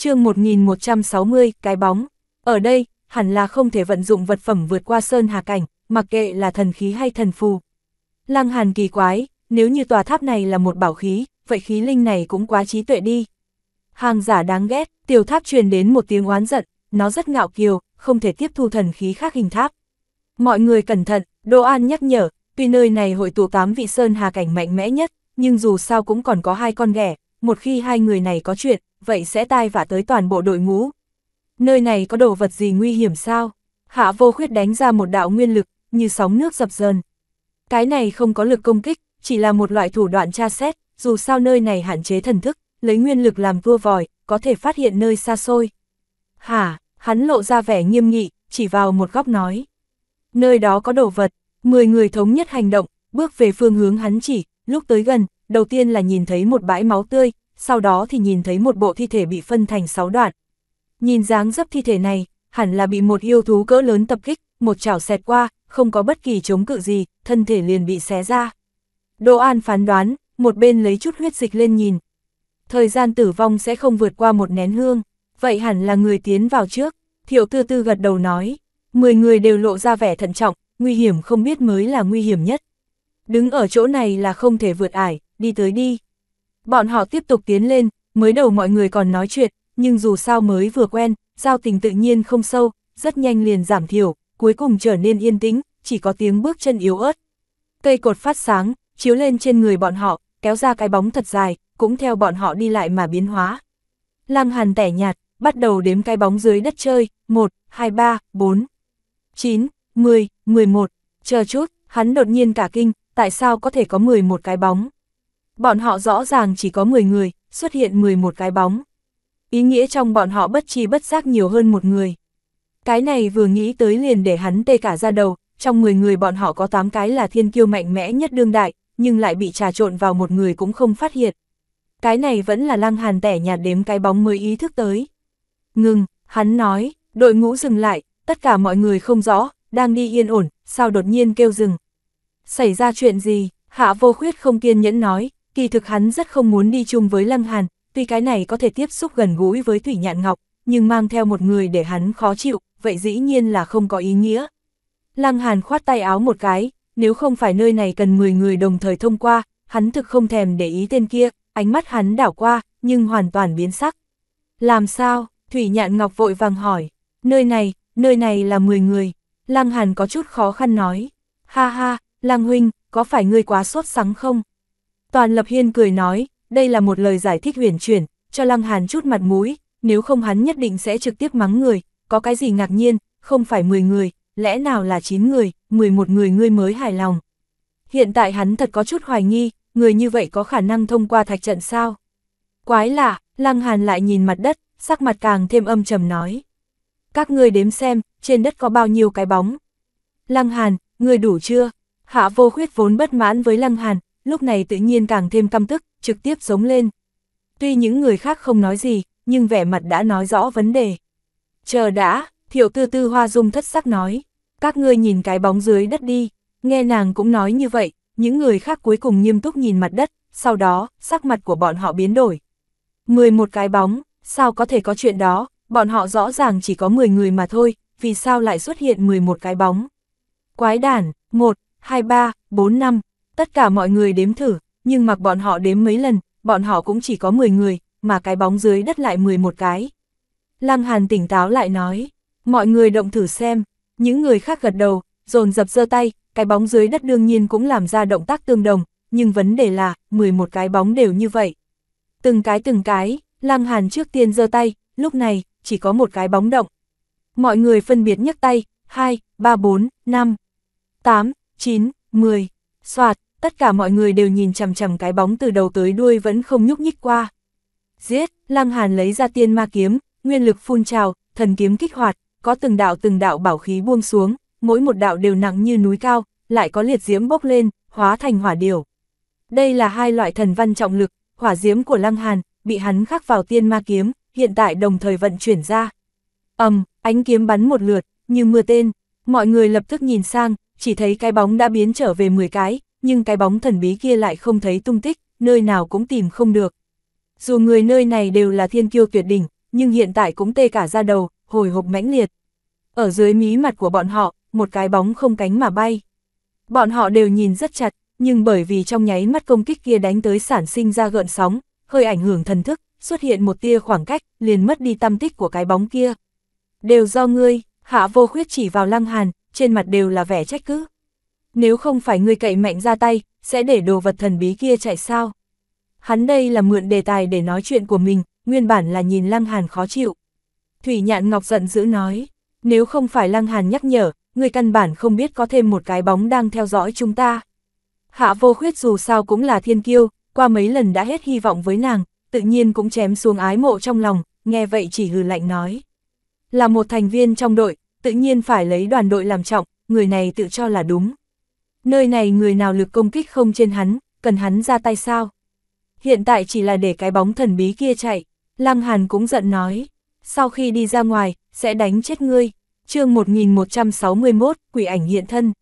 chương 1160, cái bóng. Ở đây, hẳn là không thể vận dụng vật phẩm vượt qua sơn hà cảnh, mặc kệ là thần khí hay thần phù. Lăng Hàn kỳ quái, nếu như tòa tháp này là một bảo khí, vậy khí linh này cũng quá trí tuệ đi. Hàng giả đáng ghét, tiểu tháp truyền đến một tiếng oán giận, nó rất ngạo kiều, không thể tiếp thu thần khí khác hình tháp. Mọi người cẩn thận, Đỗ An nhắc nhở, tuy nơi này hội tụ tám vị sơn hà cảnh mạnh mẽ nhất, nhưng dù sao cũng còn có hai con ghẻ, một khi hai người này có chuyện, vậy sẽ tai vả tới toàn bộ đội ngũ. Nơi này có đồ vật gì nguy hiểm sao? Hạ vô khuyết đánh ra một đạo nguyên lực, như sóng nước dập dờn. Cái này không có lực công kích, chỉ là một loại thủ đoạn tra xét, dù sao nơi này hạn chế thần thức, lấy nguyên lực làm vua vòi, có thể phát hiện nơi xa xôi. Hả, hắn lộ ra vẻ nghiêm nghị, chỉ vào một góc nói. Nơi đó có đồ vật, 10 người thống nhất hành động, bước về phương hướng hắn chỉ, lúc tới gần, đầu tiên là nhìn thấy một bãi máu tươi, sau đó thì nhìn thấy một bộ thi thể bị phân thành 6 đoạn. Nhìn dáng dấp thi thể này, hẳn là bị một yêu thú cỡ lớn tập kích, một chảo xẹt qua, không có bất kỳ chống cự gì, thân thể liền bị xé ra. Đỗ An phán đoán, một bên lấy chút huyết dịch lên nhìn. Thời gian tử vong sẽ không vượt qua một nén hương, vậy hẳn là người tiến vào trước. Thiệu tư tư gật đầu nói, mười người đều lộ ra vẻ thận trọng, nguy hiểm không biết mới là nguy hiểm nhất. Đứng ở chỗ này là không thể vượt ải, đi tới đi. Bọn họ tiếp tục tiến lên, mới đầu mọi người còn nói chuyện, nhưng dù sao mới vừa quen, giao tình tự nhiên không sâu, rất nhanh liền giảm thiểu, cuối cùng trở nên yên tĩnh, chỉ có tiếng bước chân yếu ớt. Cây cột phát sáng, chiếu lên trên người bọn họ, kéo ra cái bóng thật dài, cũng theo bọn họ đi lại mà biến hóa. Lăng Hàn tẻ nhạt, bắt đầu đếm cái bóng dưới đất chơi, 1, 2, 3, 4, 9, 10, 11, chờ chút, hắn đột nhiên cả kinh, tại sao có thể có 11 cái bóng. Bọn họ rõ ràng chỉ có 10 người, xuất hiện 11 cái bóng. Ý nghĩa trong bọn họ bất chi bất giác nhiều hơn một người. Cái này vừa nghĩ tới liền để hắn tê cả ra đầu, trong 10 người bọn họ có 8 cái là thiên kiêu mạnh mẽ nhất đương đại, nhưng lại bị trà trộn vào một người cũng không phát hiện. Cái này vẫn là lăng hàn tẻ nhạt đếm cái bóng mới ý thức tới. Ngừng, hắn nói, đội ngũ dừng lại, tất cả mọi người không rõ, đang đi yên ổn, sao đột nhiên kêu dừng. Xảy ra chuyện gì, hạ vô khuyết không kiên nhẫn nói, kỳ thực hắn rất không muốn đi chung với Lăng Hàn, tuy cái này có thể tiếp xúc gần gũi với Thủy Nhạn Ngọc, nhưng mang theo một người để hắn khó chịu, vậy dĩ nhiên là không có ý nghĩa. Lăng Hàn khoát tay áo một cái, nếu không phải nơi này cần 10 người đồng thời thông qua, hắn thực không thèm để ý tên kia, ánh mắt hắn đảo qua, nhưng hoàn toàn biến sắc. Làm sao? Thủy Nhạn Ngọc vội vàng hỏi, nơi này, nơi này là 10 người. Lăng Hàn có chút khó khăn nói, ha ha, Lăng Huynh, có phải ngươi quá sốt sắng không? Toàn Lập Hiên cười nói, đây là một lời giải thích huyền chuyển, cho Lăng Hàn chút mặt mũi, nếu không hắn nhất định sẽ trực tiếp mắng người, có cái gì ngạc nhiên, không phải 10 người, lẽ nào là 9 người, 11 người ngươi mới hài lòng. Hiện tại hắn thật có chút hoài nghi, người như vậy có khả năng thông qua thạch trận sao? Quái lạ, Lăng Hàn lại nhìn mặt đất, sắc mặt càng thêm âm trầm nói. Các ngươi đếm xem, trên đất có bao nhiêu cái bóng. Lăng Hàn, người đủ chưa? Hạ vô khuyết vốn bất mãn với Lăng Hàn, lúc này tự nhiên càng thêm căm tức, trực tiếp giống lên. Tuy những người khác không nói gì, nhưng vẻ mặt đã nói rõ vấn đề. Chờ đã, thiệu tư tư hoa dung thất sắc nói, các ngươi nhìn cái bóng dưới đất đi, nghe nàng cũng nói như vậy, những người khác cuối cùng nghiêm túc nhìn mặt đất, sau đó, sắc mặt của bọn họ biến đổi. 11 cái bóng, sao có thể có chuyện đó, bọn họ rõ ràng chỉ có 10 người mà thôi, vì sao lại xuất hiện 11 cái bóng. Quái đản, 1, 2, 3, 4, 5, Tất cả mọi người đếm thử, nhưng mặc bọn họ đếm mấy lần, bọn họ cũng chỉ có 10 người, mà cái bóng dưới đất lại 11 cái. Lăng Hàn tỉnh táo lại nói, mọi người động thử xem, những người khác gật đầu, dồn dập giơ tay, cái bóng dưới đất đương nhiên cũng làm ra động tác tương đồng, nhưng vấn đề là, 11 cái bóng đều như vậy. Từng cái từng cái, Lăng Hàn trước tiên giơ tay, lúc này, chỉ có một cái bóng động. Mọi người phân biệt nhấc tay, 2, 3, 4, 5, 8, 9, 10, soạt, tất cả mọi người đều nhìn chằm chằm cái bóng từ đầu tới đuôi vẫn không nhúc nhích qua. Giết, Lăng Hàn lấy ra tiên ma kiếm, nguyên lực phun trào, thần kiếm kích hoạt, có từng đạo từng đạo bảo khí buông xuống, mỗi một đạo đều nặng như núi cao, lại có liệt diễm bốc lên, hóa thành hỏa điểu. Đây là hai loại thần văn trọng lực, hỏa diễm của Lăng Hàn, bị hắn khắc vào tiên ma kiếm, hiện tại đồng thời vận chuyển ra. ầm, ánh kiếm bắn một lượt, như mưa tên, mọi người lập tức nhìn sang, chỉ thấy cái bóng đã biến trở về 10 cái, nhưng cái bóng thần bí kia lại không thấy tung tích, nơi nào cũng tìm không được. Dù người nơi này đều là thiên kiêu tuyệt đỉnh, nhưng hiện tại cũng tê cả ra đầu, hồi hộp mãnh liệt. Ở dưới mí mặt của bọn họ, một cái bóng không cánh mà bay. Bọn họ đều nhìn rất chặt, nhưng bởi vì trong nháy mắt công kích kia đánh tới sản sinh ra gợn sóng, hơi ảnh hưởng thần thức, xuất hiện một tia khoảng cách, liền mất đi tâm tích của cái bóng kia. Đều do ngươi, hạ vô khuyết chỉ vào lăng hàn, trên mặt đều là vẻ trách cứ nếu không phải ngươi cậy mạnh ra tay, sẽ để đồ vật thần bí kia chạy sao. Hắn đây là mượn đề tài để nói chuyện của mình, nguyên bản là nhìn Lăng Hàn khó chịu. Thủy Nhạn Ngọc giận dữ nói, nếu không phải Lăng Hàn nhắc nhở, người căn bản không biết có thêm một cái bóng đang theo dõi chúng ta. Hạ vô khuyết dù sao cũng là thiên kiêu, qua mấy lần đã hết hy vọng với nàng, tự nhiên cũng chém xuống ái mộ trong lòng, nghe vậy chỉ hừ lạnh nói. Là một thành viên trong đội, tự nhiên phải lấy đoàn đội làm trọng, người này tự cho là đúng. Nơi này người nào lực công kích không trên hắn, cần hắn ra tay sao? Hiện tại chỉ là để cái bóng thần bí kia chạy, Lăng Hàn cũng giận nói, sau khi đi ra ngoài, sẽ đánh chết ngươi. chương 1161, quỷ ảnh hiện thân.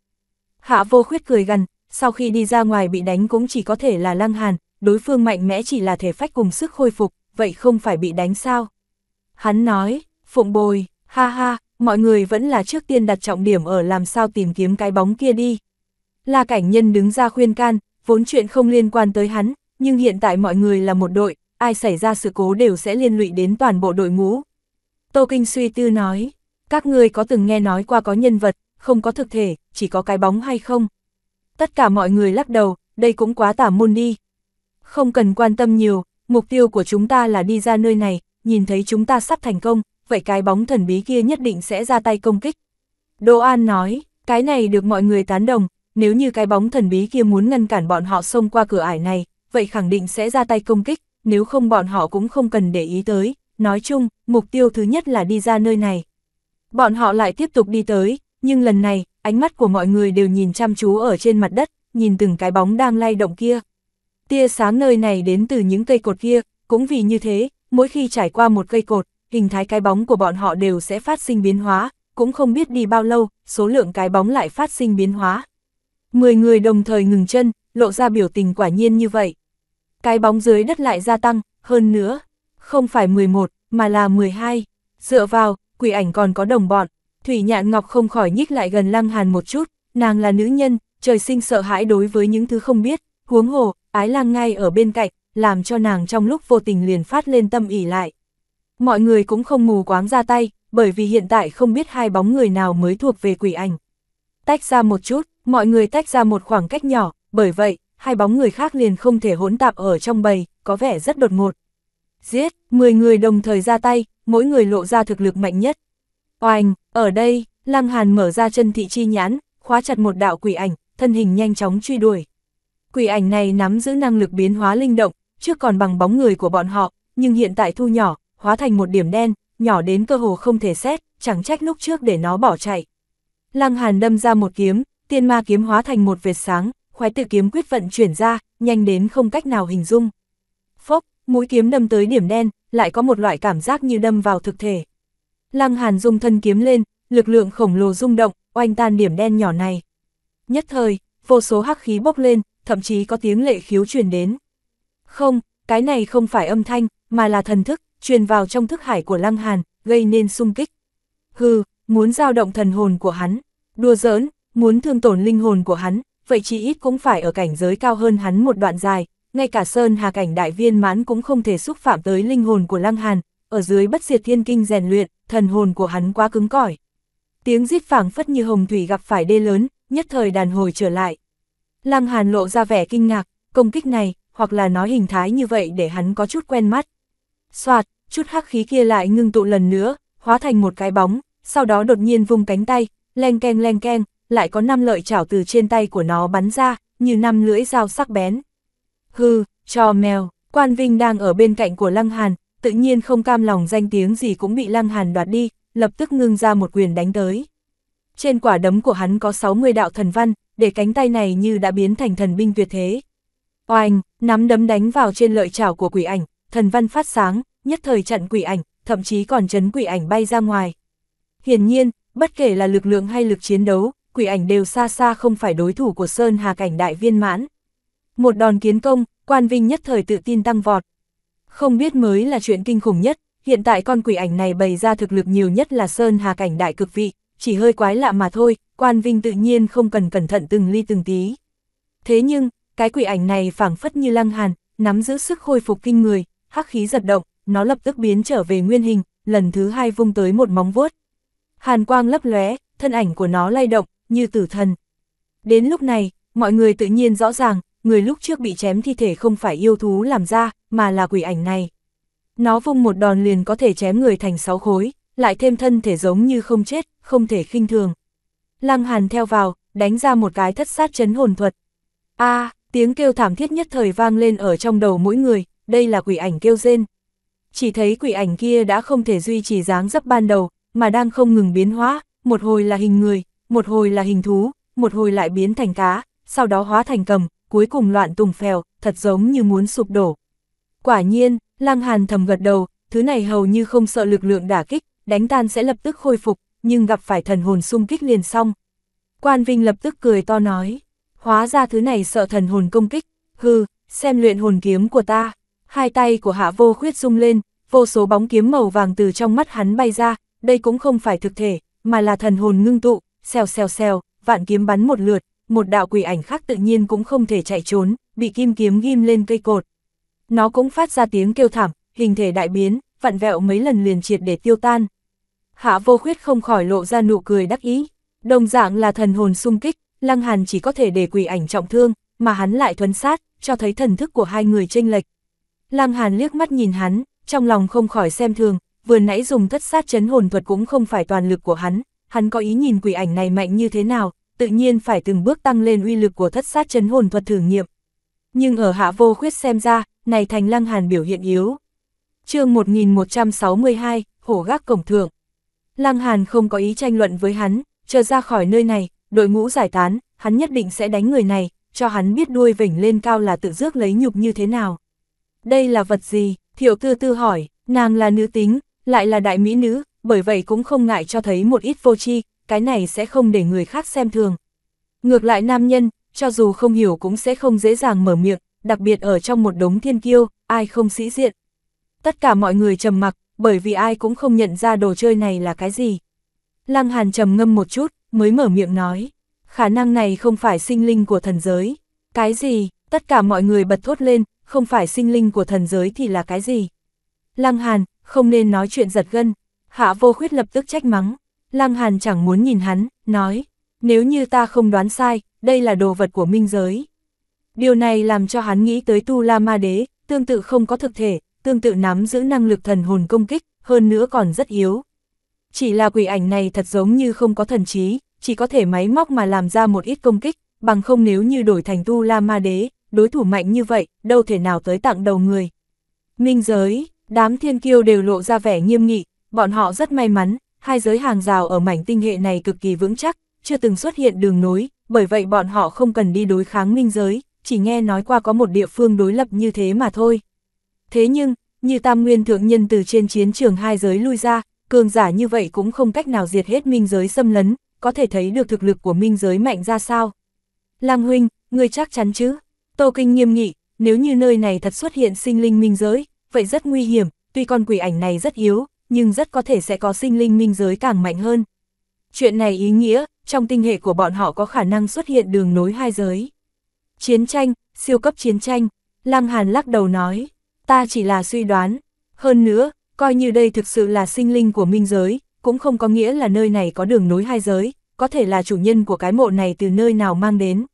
Hạ vô khuyết cười gần, sau khi đi ra ngoài bị đánh cũng chỉ có thể là Lăng Hàn, đối phương mạnh mẽ chỉ là thể phách cùng sức khôi phục, vậy không phải bị đánh sao? Hắn nói, phụng bồi, ha ha, mọi người vẫn là trước tiên đặt trọng điểm ở làm sao tìm kiếm cái bóng kia đi. La Cảnh Nhân đứng ra khuyên can, vốn chuyện không liên quan tới hắn, nhưng hiện tại mọi người là một đội, ai xảy ra sự cố đều sẽ liên lụy đến toàn bộ đội ngũ. Tô Kinh suy tư nói, các ngươi có từng nghe nói qua có nhân vật, không có thực thể, chỉ có cái bóng hay không? Tất cả mọi người lắc đầu, đây cũng quá tả môn đi. Không cần quan tâm nhiều, mục tiêu của chúng ta là đi ra nơi này, nhìn thấy chúng ta sắp thành công, vậy cái bóng thần bí kia nhất định sẽ ra tay công kích. Đô An nói, cái này được mọi người tán đồng, nếu như cái bóng thần bí kia muốn ngăn cản bọn họ xông qua cửa ải này, vậy khẳng định sẽ ra tay công kích, nếu không bọn họ cũng không cần để ý tới, nói chung, mục tiêu thứ nhất là đi ra nơi này. Bọn họ lại tiếp tục đi tới, nhưng lần này, ánh mắt của mọi người đều nhìn chăm chú ở trên mặt đất, nhìn từng cái bóng đang lay động kia. Tia sáng nơi này đến từ những cây cột kia, cũng vì như thế, mỗi khi trải qua một cây cột, hình thái cái bóng của bọn họ đều sẽ phát sinh biến hóa, cũng không biết đi bao lâu, số lượng cái bóng lại phát sinh biến hóa. Mười người đồng thời ngừng chân, lộ ra biểu tình quả nhiên như vậy. Cái bóng dưới đất lại gia tăng, hơn nữa, không phải 11, mà là 12. Dựa vào, quỷ ảnh còn có đồng bọn, Thủy Nhạn Ngọc không khỏi nhích lại gần Lăng Hàn một chút, nàng là nữ nhân, trời sinh sợ hãi đối với những thứ không biết, huống hồ, ái lang ngay ở bên cạnh, làm cho nàng trong lúc vô tình liền phát lên tâm ỉ lại. Mọi người cũng không mù quáng ra tay, bởi vì hiện tại không biết hai bóng người nào mới thuộc về quỷ ảnh. Tách ra một chút, Mọi người tách ra một khoảng cách nhỏ, bởi vậy, hai bóng người khác liền không thể hỗn tạp ở trong bầy, có vẻ rất đột ngột. Giết, 10 người đồng thời ra tay, mỗi người lộ ra thực lực mạnh nhất. Oanh, ở đây, Lăng Hàn mở ra chân thị chi nhãn, khóa chặt một đạo quỷ ảnh, thân hình nhanh chóng truy đuổi. Quỷ ảnh này nắm giữ năng lực biến hóa linh động, trước còn bằng bóng người của bọn họ, nhưng hiện tại thu nhỏ, hóa thành một điểm đen, nhỏ đến cơ hồ không thể xét, chẳng trách lúc trước để nó bỏ chạy. Lăng Hàn đâm ra một kiếm, tiên ma kiếm hóa thành một vệt sáng, khoái tự kiếm quyết vận chuyển ra, nhanh đến không cách nào hình dung. Phốc, mũi kiếm đâm tới điểm đen, lại có một loại cảm giác như đâm vào thực thể. Lăng Hàn dung thân kiếm lên, lực lượng khổng lồ rung động, oanh tan điểm đen nhỏ này. Nhất thời, vô số hắc khí bốc lên, thậm chí có tiếng lệ khiếu truyền đến. Không, cái này không phải âm thanh, mà là thần thức, truyền vào trong thức hải của Lăng Hàn, gây nên xung kích. Hừ, muốn dao động thần hồn của hắn, đùa giỡn, Muốn thương tổn linh hồn của hắn, vậy chỉ ít cũng phải ở cảnh giới cao hơn hắn một đoạn dài, ngay cả Sơn Hà cảnh đại viên mãn cũng không thể xúc phạm tới linh hồn của Lăng Hàn, ở dưới bất diệt thiên kinh rèn luyện, thần hồn của hắn quá cứng cỏi. Tiếng rít phảng phất như hồng thủy gặp phải đê lớn, nhất thời đàn hồi trở lại. Lăng Hàn lộ ra vẻ kinh ngạc, công kích này, hoặc là nói hình thái như vậy để hắn có chút quen mắt. Soạt, chút hắc khí kia lại ngưng tụ lần nữa, hóa thành một cái bóng, sau đó đột nhiên vùng cánh tay, leng keng leng keng, lại có năm lợi chảo từ trên tay của nó bắn ra, như năm lưỡi dao sắc bén. Hư, cho mèo, quan vinh đang ở bên cạnh của Lăng Hàn, tự nhiên không cam lòng danh tiếng gì cũng bị Lăng Hàn đoạt đi, lập tức ngưng ra một quyền đánh tới. Trên quả đấm của hắn có 60 đạo thần văn, để cánh tay này như đã biến thành thần binh tuyệt thế. Oanh, nắm đấm đánh vào trên lợi chảo của quỷ ảnh, thần văn phát sáng, nhất thời chặn quỷ ảnh, thậm chí còn chấn quỷ ảnh bay ra ngoài. Hiển nhiên, bất kể là lực lượng hay lực chiến đấu, quỷ ảnh đều xa xa không phải đối thủ của Sơn Hà cảnh đại viên mãn. Một đòn kiến công, quan vinh nhất thời tự tin tăng vọt. Không biết mới là chuyện kinh khủng nhất, hiện tại con quỷ ảnh này bày ra thực lực nhiều nhất là Sơn Hà cảnh đại cực vị, chỉ hơi quái lạ mà thôi, quan vinh tự nhiên không cần cẩn thận từng ly từng tí. Thế nhưng, cái quỷ ảnh này phảng phất như lăng hàn, nắm giữ sức khôi phục kinh người, hắc khí giật động, nó lập tức biến trở về nguyên hình, lần thứ hai vung tới một móng vuốt. Hàn quang lấp lóe, thân ảnh của nó lay động, như tử thần. Đến lúc này, mọi người tự nhiên rõ ràng, người lúc trước bị chém thi thể không phải yêu thú làm ra, mà là quỷ ảnh này. Nó vung một đòn liền có thể chém người thành sáu khối, lại thêm thân thể giống như không chết, không thể khinh thường. Lăng Hàn theo vào, đánh ra một cái thất sát chấn hồn thuật. a tiếng kêu thảm thiết nhất thời vang lên ở trong đầu mỗi người, đây là quỷ ảnh kêu rên. Chỉ thấy quỷ ảnh kia đã không thể duy trì dáng dấp ban đầu, mà đang không ngừng biến hóa, một hồi là hình người, một hồi là hình thú, một hồi lại biến thành cá, sau đó hóa thành cầm, cuối cùng loạn tùng phèo, thật giống như muốn sụp đổ. Quả nhiên, Lăng Hàn thầm gật đầu, thứ này hầu như không sợ lực lượng đả kích, đánh tan sẽ lập tức khôi phục, nhưng gặp phải thần hồn xung kích liền xong. Quan Vinh lập tức cười to nói, hóa ra thứ này sợ thần hồn công kích, hư, xem luyện hồn kiếm của ta. Hai tay của hạ vô khuyết rung lên, vô số bóng kiếm màu vàng từ trong mắt hắn bay ra, đây cũng không phải thực thể, mà là thần hồn ngưng tụ, xèo xèo xèo, vạn kiếm bắn một lượt, một đạo quỷ ảnh khác tự nhiên cũng không thể chạy trốn, bị kim kiếm ghim lên cây cột. Nó cũng phát ra tiếng kêu thảm, hình thể đại biến, vặn vẹo mấy lần liền triệt để tiêu tan. Hạ vô khuyết không khỏi lộ ra nụ cười đắc ý, đồng dạng là thần hồn sung kích, Lăng Hàn chỉ có thể để quỷ ảnh trọng thương, mà hắn lại thuấn sát, cho thấy thần thức của hai người chênh lệch. Lăng Hàn liếc mắt nhìn hắn, trong lòng không khỏi xem thường, vừa nãy dùng thất sát chấn hồn thuật cũng không phải toàn lực của hắn, hắn có ý nhìn quỷ ảnh này mạnh như thế nào, tự nhiên phải từng bước tăng lên uy lực của thất sát chấn hồn thuật thử nghiệm. Nhưng ở hạ vô khuyết xem ra, này thành lăng hàn biểu hiện yếu. chương 1162, hổ gác cổng thượng. Lăng hàn không có ý tranh luận với hắn, chờ ra khỏi nơi này, đội ngũ giải tán, hắn nhất định sẽ đánh người này, cho hắn biết đuôi vỉnh lên cao là tự rước lấy nhục như thế nào. Đây là vật gì? Thiệu tư tư hỏi, nàng là nữ tính, lại là đại mỹ nữ, bởi vậy cũng không ngại cho thấy một ít vô tri, cái này sẽ không để người khác xem thường. Ngược lại nam nhân, cho dù không hiểu cũng sẽ không dễ dàng mở miệng, đặc biệt ở trong một đống thiên kiêu, ai không sĩ diện. Tất cả mọi người trầm mặc, bởi vì ai cũng không nhận ra đồ chơi này là cái gì. Lăng Hàn trầm ngâm một chút, mới mở miệng nói, khả năng này không phải sinh linh của thần giới. Cái gì, tất cả mọi người bật thốt lên, không phải sinh linh của thần giới thì là cái gì? Lăng Hàn, không nên nói chuyện giật gân. Hạ vô khuyết lập tức trách mắng, Lăng Hàn chẳng muốn nhìn hắn, nói, nếu như ta không đoán sai, đây là đồ vật của minh giới. Điều này làm cho hắn nghĩ tới Tu La Ma Đế, tương tự không có thực thể, tương tự nắm giữ năng lực thần hồn công kích, hơn nữa còn rất yếu. Chỉ là quỷ ảnh này thật giống như không có thần trí, chỉ có thể máy móc mà làm ra một ít công kích, bằng không nếu như đổi thành Tu La Ma Đế, đối thủ mạnh như vậy, đâu thể nào tới tặng đầu người. Minh giới, đám thiên kiêu đều lộ ra vẻ nghiêm nghị, Bọn họ rất may mắn, hai giới hàng rào ở mảnh tinh hệ này cực kỳ vững chắc, chưa từng xuất hiện đường nối, bởi vậy bọn họ không cần đi đối kháng minh giới, chỉ nghe nói qua có một địa phương đối lập như thế mà thôi. Thế nhưng, như tam nguyên thượng nhân từ trên chiến trường hai giới lui ra, cường giả như vậy cũng không cách nào diệt hết minh giới xâm lấn, có thể thấy được thực lực của minh giới mạnh ra sao. Lang huynh, ngươi chắc chắn chứ? Tô Kinh nghiêm nghị, nếu như nơi này thật xuất hiện sinh linh minh giới, vậy rất nguy hiểm, tuy con quỷ ảnh này rất yếu, nhưng rất có thể sẽ có sinh linh minh giới càng mạnh hơn. Chuyện này ý nghĩa, trong tinh hệ của bọn họ có khả năng xuất hiện đường nối hai giới. Chiến tranh, siêu cấp chiến tranh, Lăng Hàn lắc đầu nói, ta chỉ là suy đoán. Hơn nữa, coi như đây thực sự là sinh linh của minh giới, cũng không có nghĩa là nơi này có đường nối hai giới, có thể là chủ nhân của cái mộ này từ nơi nào mang đến.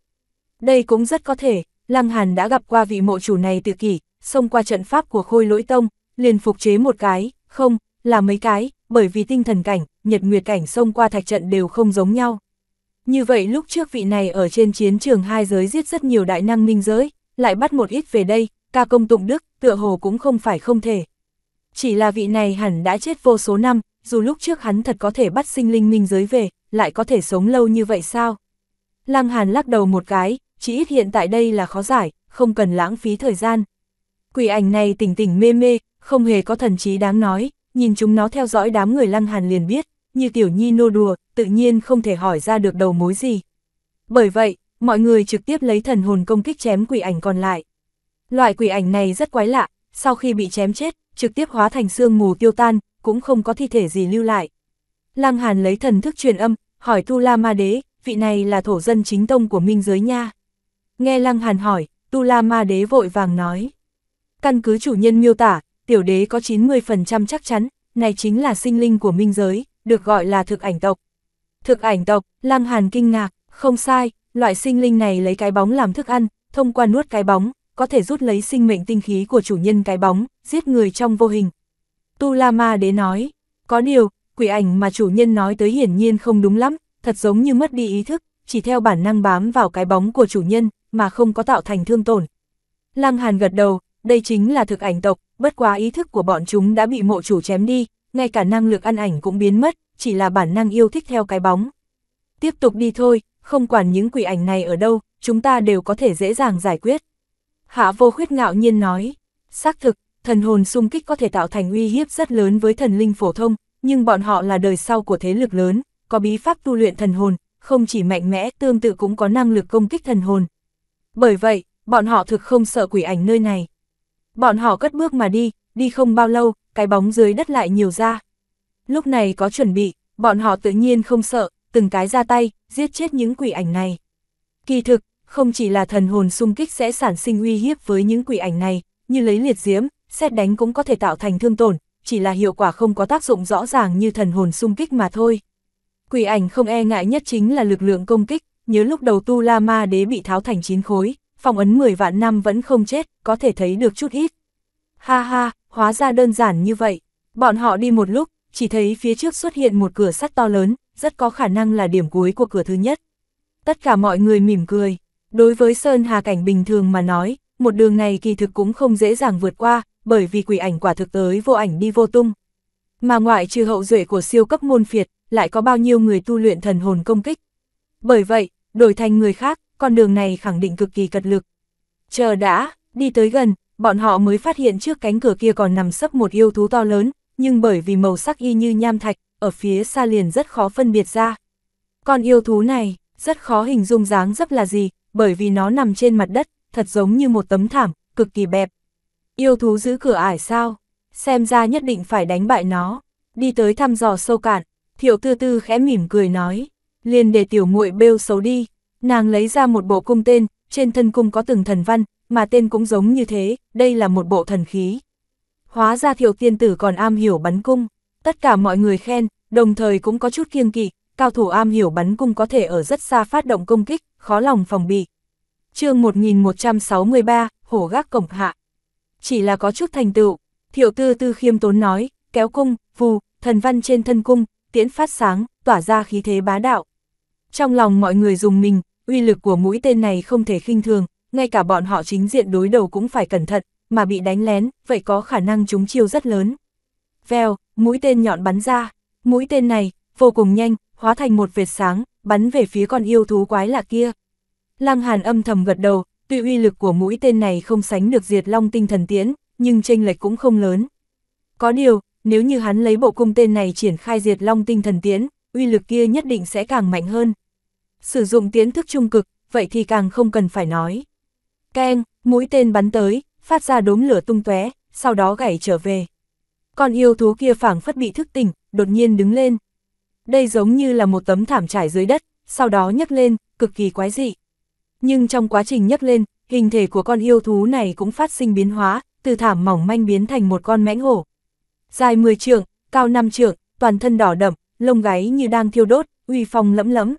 Đây cũng rất có thể, Lăng Hàn đã gặp qua vị mộ chủ này tự kỷ, xông qua trận pháp của khôi lỗi tông, liền phục chế một cái, không, là mấy cái, bởi vì tinh thần cảnh, nhật nguyệt cảnh xông qua thạch trận đều không giống nhau. Như vậy lúc trước vị này ở trên chiến trường hai giới giết rất nhiều đại năng minh giới, lại bắt một ít về đây, ca công tụng đức, tựa hồ cũng không phải không thể. Chỉ là vị này hẳn đã chết vô số năm, dù lúc trước hắn thật có thể bắt sinh linh minh giới về, lại có thể sống lâu như vậy sao? Lăng Hàn lắc đầu một cái, chỉ ít hiện tại đây là khó giải, không cần lãng phí thời gian. Quỷ ảnh này tỉnh tỉnh mê mê, không hề có thần trí đáng nói, nhìn chúng nó theo dõi đám người lăng hàn liền biết, như tiểu nhi nô đùa, tự nhiên không thể hỏi ra được đầu mối gì. Bởi vậy, mọi người trực tiếp lấy thần hồn công kích chém quỷ ảnh còn lại. Loại quỷ ảnh này rất quái lạ, sau khi bị chém chết, trực tiếp hóa thành xương mù tiêu tan, cũng không có thi thể gì lưu lại. Lăng Hàn lấy thần thức truyền âm, hỏi Tu La Ma Đế, vị này là thổ dân chính tông của minh giới nha. Nghe Lăng Hàn hỏi, Tu La Ma Đế vội vàng nói. Căn cứ chủ nhân miêu tả, tiểu đế có 90% chắc chắn, này chính là sinh linh của minh giới, được gọi là thực ảnh tộc. Thực ảnh tộc, Lăng Hàn kinh ngạc, không sai, loại sinh linh này lấy cái bóng làm thức ăn, thông qua nuốt cái bóng, có thể rút lấy sinh mệnh tinh khí của chủ nhân cái bóng, giết người trong vô hình. Tu La Ma Đế nói, có điều, quỷ ảnh mà chủ nhân nói tới hiển nhiên không đúng lắm, thật giống như mất đi ý thức, chỉ theo bản năng bám vào cái bóng của chủ nhân, mà không có tạo thành thương tổn. Lăng Hàn gật đầu, đây chính là thực ảnh tộc, bất quá ý thức của bọn chúng đã bị mộ chủ chém đi, ngay cả năng lực ăn ảnh cũng biến mất, chỉ là bản năng yêu thích theo cái bóng. Tiếp tục đi thôi, không quản những quỷ ảnh này ở đâu, chúng ta đều có thể dễ dàng giải quyết. Hạ vô khuyết ngạo nhiên nói, xác thực, thần hồn xung kích có thể tạo thành uy hiếp rất lớn với thần linh phổ thông, nhưng bọn họ là đời sau của thế lực lớn, có bí pháp tu luyện thần hồn, không chỉ mạnh mẽ tương tự cũng có năng lực công kích thần hồn. Bởi vậy, bọn họ thực không sợ quỷ ảnh nơi này. Bọn họ cất bước mà đi, đi không bao lâu, cái bóng dưới đất lại nhiều ra. Lúc này có chuẩn bị, bọn họ tự nhiên không sợ, từng cái ra tay, giết chết những quỷ ảnh này. Kỳ thực, không chỉ là thần hồn xung kích sẽ sản sinh uy hiếp với những quỷ ảnh này, như lấy liệt diễm, xét đánh cũng có thể tạo thành thương tổn, chỉ là hiệu quả không có tác dụng rõ ràng như thần hồn xung kích mà thôi. Quỷ ảnh không e ngại nhất chính là lực lượng công kích, nhớ lúc đầu Tu La Ma Đế bị tháo thành chín khối, phong ấn 10 vạn năm vẫn không chết, có thể thấy được chút ít. Ha ha, hóa ra đơn giản như vậy. Bọn họ đi một lúc, chỉ thấy phía trước xuất hiện một cửa sắt to lớn, rất có khả năng là điểm cuối của cửa thứ nhất. Tất cả mọi người mỉm cười. Đối với Sơn Hà Cảnh bình thường mà nói, một đường này kỳ thực cũng không dễ dàng vượt qua, bởi vì quỷ ảnh quả thực tới vô ảnh đi vô tung. Mà ngoại trừ hậu duệ của siêu cấp môn phiệt, lại có bao nhiêu người tu luyện thần hồn công kích. Bởi vậy, đổi thành người khác, con đường này khẳng định cực kỳ cật lực. Chờ đã, đi tới gần, bọn họ mới phát hiện trước cánh cửa kia còn nằm sấp một yêu thú to lớn, nhưng bởi vì màu sắc y như nham thạch, ở phía xa liền rất khó phân biệt ra. Con yêu thú này, rất khó hình dung dáng dấp là gì, bởi vì nó nằm trên mặt đất, thật giống như một tấm thảm, cực kỳ bẹp. Yêu thú giữ cửa ải sao? Xem ra nhất định phải đánh bại nó. Đi tới thăm dò sâu cạn, thiệu tư tư khẽ mỉm cười nói, liền để tiểu muội bêu xấu đi. Nàng lấy ra một bộ cung tên, trên thân cung có từng thần văn, mà tên cũng giống như thế, đây là một bộ thần khí. Hóa ra thiệu tiên tử còn am hiểu bắn cung, tất cả mọi người khen, đồng thời cũng có chút kiêng kỵ, cao thủ am hiểu bắn cung có thể ở rất xa phát động công kích, khó lòng phòng bị. chương 1163, Hổ Gác Cổng Hạ. Chỉ là có chút thành tựu, thiệu tư tư khiêm tốn nói, kéo cung, phù, thần văn trên thân cung, tiễn phát sáng, tỏa ra khí thế bá đạo. Trong lòng mọi người dùng mình, uy lực của mũi tên này không thể khinh thường, ngay cả bọn họ chính diện đối đầu cũng phải cẩn thận, mà bị đánh lén, vậy có khả năng chúng chiêu rất lớn. Vèo, mũi tên nhọn bắn ra, mũi tên này, vô cùng nhanh, hóa thành một vệt sáng, bắn về phía con yêu thú quái lạ kia. Lăng Hàn âm thầm gật đầu, tuy uy lực của mũi tên này không sánh được diệt long tinh thần tiễn, nhưng chênh lệch cũng không lớn. Có điều, nếu như hắn lấy bộ cung tên này triển khai diệt long tinh thần tiễn, uy lực kia nhất định sẽ càng mạnh hơn sử dụng tiến thức trung cực, vậy thì càng không cần phải nói. Keng, mũi tên bắn tới, phát ra đốm lửa tung tóe, sau đó gãy trở về. Con yêu thú kia phảng phất bị thức tỉnh, đột nhiên đứng lên. Đây giống như là một tấm thảm trải dưới đất, sau đó nhấc lên, cực kỳ quái dị. Nhưng trong quá trình nhấc lên, hình thể của con yêu thú này cũng phát sinh biến hóa, từ thảm mỏng manh biến thành một con mãnh hổ. Dài 10 trượng, cao 5 trượng, toàn thân đỏ đậm, lông gáy như đang thiêu đốt, uy phong lẫm lẫm.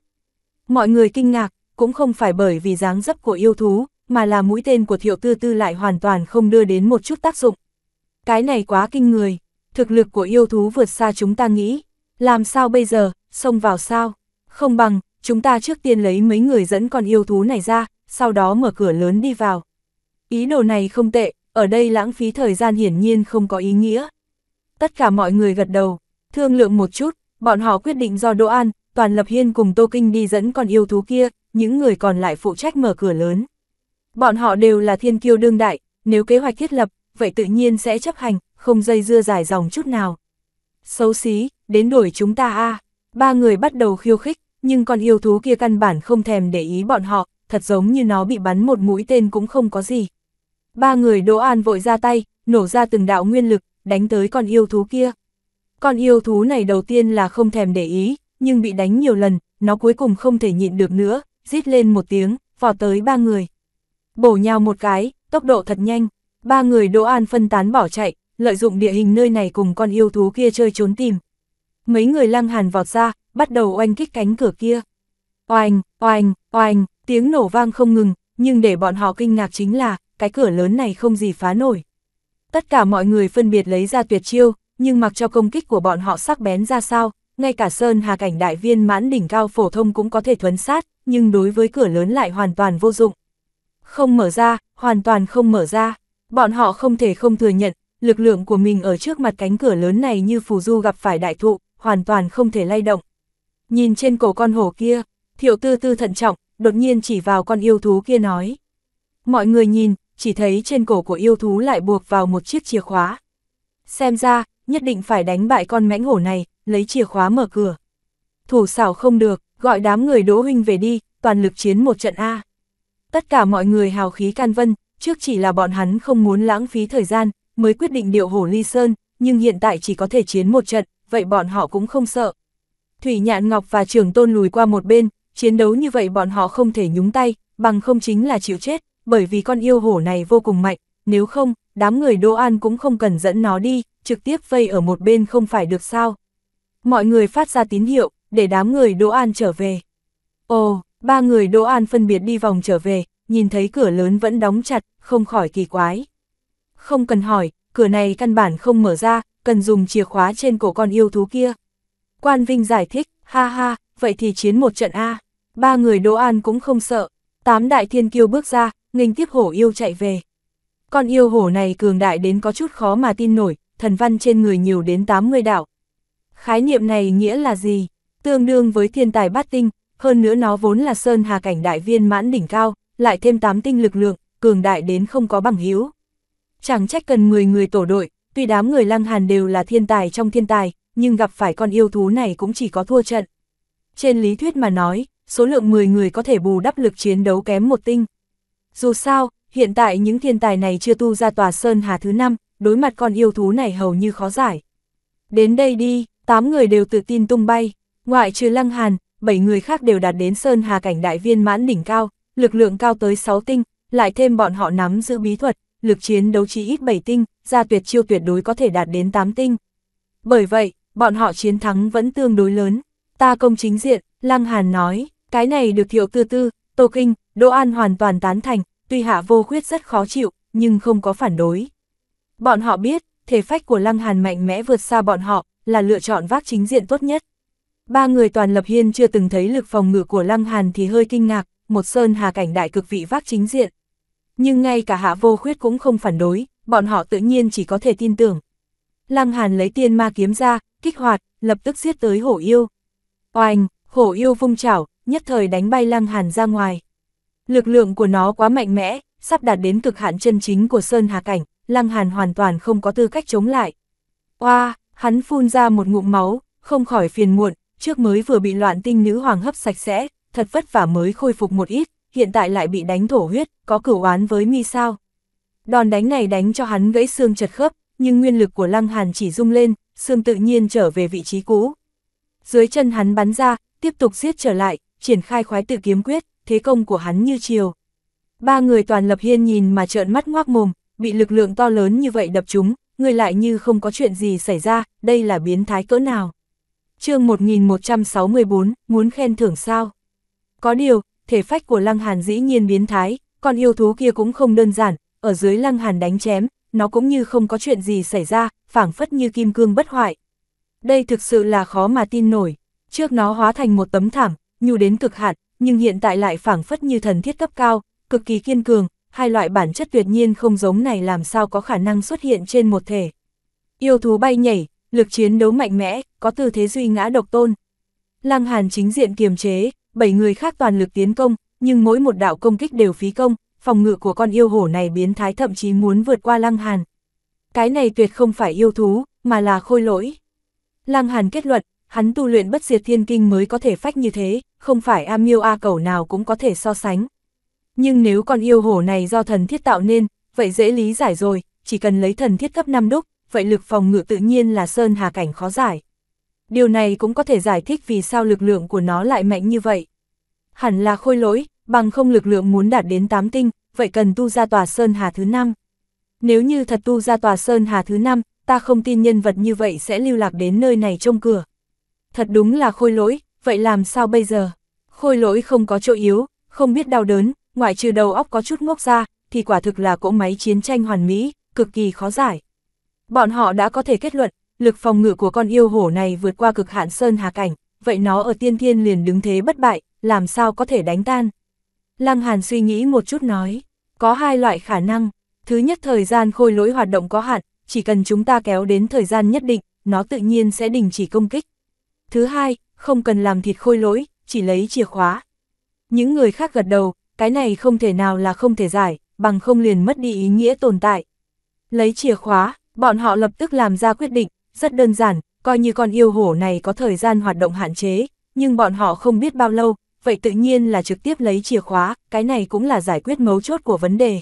Mọi người kinh ngạc, cũng không phải bởi vì dáng dấp của yêu thú, mà là mũi tên của thiệu tư tư lại hoàn toàn không đưa đến một chút tác dụng. Cái này quá kinh người, thực lực của yêu thú vượt xa chúng ta nghĩ, làm sao bây giờ, xông vào sao, không bằng, chúng ta trước tiên lấy mấy người dẫn con yêu thú này ra, sau đó mở cửa lớn đi vào. Ý đồ này không tệ, ở đây lãng phí thời gian hiển nhiên không có ý nghĩa. Tất cả mọi người gật đầu, thương lượng một chút, bọn họ quyết định do Đỗ An, Toàn Lập Hiên cùng Tô Kinh đi dẫn con yêu thú kia, những người còn lại phụ trách mở cửa lớn. Bọn họ đều là thiên kiêu đương đại, nếu kế hoạch thiết lập, vậy tự nhiên sẽ chấp hành, không dây dưa dài dòng chút nào. Xấu xí, đến đổi chúng ta a à. Ba người bắt đầu khiêu khích, nhưng con yêu thú kia căn bản không thèm để ý bọn họ, thật giống như nó bị bắn một mũi tên cũng không có gì. Ba người Đỗ An vội ra tay, nổ ra từng đạo nguyên lực, đánh tới con yêu thú kia. Con yêu thú này đầu tiên là không thèm để ý, nhưng bị đánh nhiều lần, nó cuối cùng không thể nhịn được nữa, rít lên một tiếng, vò tới ba người. Bổ nhau một cái, tốc độ thật nhanh, ba người Đỗ An phân tán bỏ chạy, lợi dụng địa hình nơi này cùng con yêu thú kia chơi trốn tìm. Mấy người lăng hàn vọt ra, bắt đầu oanh kích cánh cửa kia. Oanh, oanh, oanh, tiếng nổ vang không ngừng, nhưng để bọn họ kinh ngạc chính là, cái cửa lớn này không gì phá nổi. Tất cả mọi người phân biệt lấy ra tuyệt chiêu, nhưng mặc cho công kích của bọn họ sắc bén ra sao, ngay cả Sơn Hà cảnh đại viên mãn đỉnh cao phổ thông cũng có thể thuấn sát, nhưng đối với cửa lớn lại hoàn toàn vô dụng. Không mở ra, hoàn toàn không mở ra, bọn họ không thể không thừa nhận, lực lượng của mình ở trước mặt cánh cửa lớn này như phù du gặp phải đại thụ, hoàn toàn không thể lay động. Nhìn trên cổ con hổ kia, thiệu tư tư thận trọng, đột nhiên chỉ vào con yêu thú kia nói. Mọi người nhìn, chỉ thấy trên cổ của yêu thú lại buộc vào một chiếc chìa khóa. Xem ra, nhất định phải đánh bại con mãnh hổ này, lấy chìa khóa mở cửa. Thủ xảo không được, gọi đám người Đỗ Huynh về đi, toàn lực chiến một trận A. Tất cả mọi người hào khí can vân, trước chỉ là bọn hắn không muốn lãng phí thời gian, mới quyết định điệu hổ ly sơn, nhưng hiện tại chỉ có thể chiến một trận, vậy bọn họ cũng không sợ. Thủy Nhạn Ngọc và Trường Tôn lùi qua một bên, chiến đấu như vậy bọn họ không thể nhúng tay, bằng không chính là chịu chết, bởi vì con yêu hổ này vô cùng mạnh, nếu không, đám người Đỗ An cũng không cần dẫn nó đi, trực tiếp vây ở một bên không phải được sao mọi người phát ra tín hiệu, để đám người Đỗ An trở về. Ồ, ba người Đỗ An phân biệt đi vòng trở về, nhìn thấy cửa lớn vẫn đóng chặt, không khỏi kỳ quái. Không cần hỏi, cửa này căn bản không mở ra, cần dùng chìa khóa trên cổ con yêu thú kia. Quan Vinh giải thích, ha ha, vậy thì chiến một trận A. Ba người Đỗ An cũng không sợ, tám đại thiên kiêu bước ra, nghênh tiếp hổ yêu chạy về. Con yêu hổ này cường đại đến có chút khó mà tin nổi, thần văn trên người nhiều đến 80 đảo. Khái niệm này nghĩa là gì? Tương đương với thiên tài bát tinh, hơn nữa nó vốn là sơn hà cảnh đại viên mãn đỉnh cao, lại thêm 8 tinh lực lượng, cường đại đến không có bằng hữu Chẳng trách cần 10 người tổ đội, tuy đám người lăng hàn đều là thiên tài trong thiên tài, nhưng gặp phải con yêu thú này cũng chỉ có thua trận. Trên lý thuyết mà nói, số lượng 10 người có thể bù đắp lực chiến đấu kém một tinh. Dù sao, hiện tại những thiên tài này chưa tu ra tòa sơn hà thứ năm đối mặt con yêu thú này hầu như khó giải. Đến đây đi, tám người đều tự tin tung bay, ngoại trừ Lăng Hàn, bảy người khác đều đạt đến Sơn Hà cảnh đại viên mãn đỉnh cao, lực lượng cao tới 6 tinh, lại thêm bọn họ nắm giữ bí thuật, lực chiến đấu chỉ ít 7 tinh, ra tuyệt chiêu tuyệt đối có thể đạt đến 8 tinh. Bởi vậy, bọn họ chiến thắng vẫn tương đối lớn. Ta công chính diện, Lăng Hàn nói, cái này được thiệu tư tư, Tô Kinh, Đỗ An hoàn toàn tán thành, tuy hạ vô khuyết rất khó chịu, nhưng không có phản đối. Bọn họ biết, thể phách của Lăng Hàn mạnh mẽ vượt xa bọn họ, là lựa chọn vác chính diện tốt nhất. Ba người toàn lập hiên chưa từng thấy lực phòng ngự của Lăng Hàn thì hơi kinh ngạc, một sơn hà cảnh đại cực vị vác chính diện. Nhưng ngay cả hạ vô khuyết cũng không phản đối, bọn họ tự nhiên chỉ có thể tin tưởng. Lăng Hàn lấy tiên ma kiếm ra, kích hoạt, lập tức giết tới hổ yêu. Oanh, hổ yêu vung chảo, nhất thời đánh bay Lăng Hàn ra ngoài. Lực lượng của nó quá mạnh mẽ, sắp đạt đến cực hạn chân chính của Sơn Hà Cảnh, Lăng Hàn hoàn toàn không có tư cách chống lại. Oa, wow, Hắn phun ra một ngụm máu, không khỏi phiền muộn, trước mới vừa bị loạn tinh nữ hoàng hấp sạch sẽ, thật vất vả mới khôi phục một ít, hiện tại lại bị đánh thổ huyết, có cửu oán với mi sao. Đòn đánh này đánh cho hắn gãy xương chật khớp, nhưng nguyên lực của lăng hàn chỉ rung lên, xương tự nhiên trở về vị trí cũ. Dưới chân hắn bắn ra, tiếp tục giết trở lại, triển khai khoái tự kiếm quyết, thế công của hắn như chiều. Ba người toàn lập hiên nhìn mà trợn mắt ngoác mồm, bị lực lượng to lớn như vậy đập chúng, người lại như không có chuyện gì xảy ra, đây là biến thái cỡ nào. chương 1164, muốn khen thưởng sao? Có điều, thể phách của Lăng Hàn dĩ nhiên biến thái, còn yêu thú kia cũng không đơn giản, ở dưới Lăng Hàn đánh chém, nó cũng như không có chuyện gì xảy ra, phảng phất như kim cương bất hoại. Đây thực sự là khó mà tin nổi, trước nó hóa thành một tấm thảm, nhu đến cực hạn, nhưng hiện tại lại phảng phất như thần thiết cấp cao, cực kỳ kiên cường, hai loại bản chất tuyệt nhiên không giống này làm sao có khả năng xuất hiện trên một thể. Yêu thú bay nhảy, lực chiến đấu mạnh mẽ, có tư thế duy ngã độc tôn. Lăng Hàn chính diện kiềm chế, bảy người khác toàn lực tiến công, nhưng mỗi một đạo công kích đều phí công, phòng ngự của con yêu hổ này biến thái thậm chí muốn vượt qua Lăng Hàn. Cái này tuyệt không phải yêu thú, mà là khôi lỗi. Lăng Hàn kết luận, hắn tu luyện bất diệt thiên kinh mới có thể phách như thế, không phải A Miêu A Cẩu nào cũng có thể so sánh. Nhưng nếu con yêu hổ này do thần thiết tạo nên, vậy dễ lý giải rồi, chỉ cần lấy thần thiết cấp 5 đúc, vậy lực phòng ngự tự nhiên là sơn hà cảnh khó giải. Điều này cũng có thể giải thích vì sao lực lượng của nó lại mạnh như vậy. Hẳn là khôi lỗi, bằng không lực lượng muốn đạt đến 8 tinh, vậy cần tu ra tòa sơn hà thứ 5. Nếu như thật tu ra tòa sơn hà thứ 5, ta không tin nhân vật như vậy sẽ lưu lạc đến nơi này trông cửa. Thật đúng là khôi lỗi, vậy làm sao bây giờ? Khôi lỗi không có chỗ yếu, không biết đau đớn, ngoại trừ đầu óc có chút ngốc ra, thì quả thực là cỗ máy chiến tranh hoàn mỹ, cực kỳ khó giải. Bọn họ đã có thể kết luận, lực phòng ngự của con yêu hổ này vượt qua cực hạn sơn hà cảnh, vậy nó ở tiên thiên liền đứng thế bất bại, làm sao có thể đánh tan. Lăng Hàn suy nghĩ một chút nói, có hai loại khả năng, thứ nhất thời gian khôi lỗi hoạt động có hạn, chỉ cần chúng ta kéo đến thời gian nhất định, nó tự nhiên sẽ đình chỉ công kích. Thứ hai, không cần làm thịt khôi lỗi, chỉ lấy chìa khóa. Những người khác gật đầu, cái này không thể nào là không thể giải, bằng không liền mất đi ý nghĩa tồn tại. Lấy chìa khóa, bọn họ lập tức làm ra quyết định, rất đơn giản, coi như con yêu hổ này có thời gian hoạt động hạn chế, nhưng bọn họ không biết bao lâu, vậy tự nhiên là trực tiếp lấy chìa khóa, cái này cũng là giải quyết mấu chốt của vấn đề.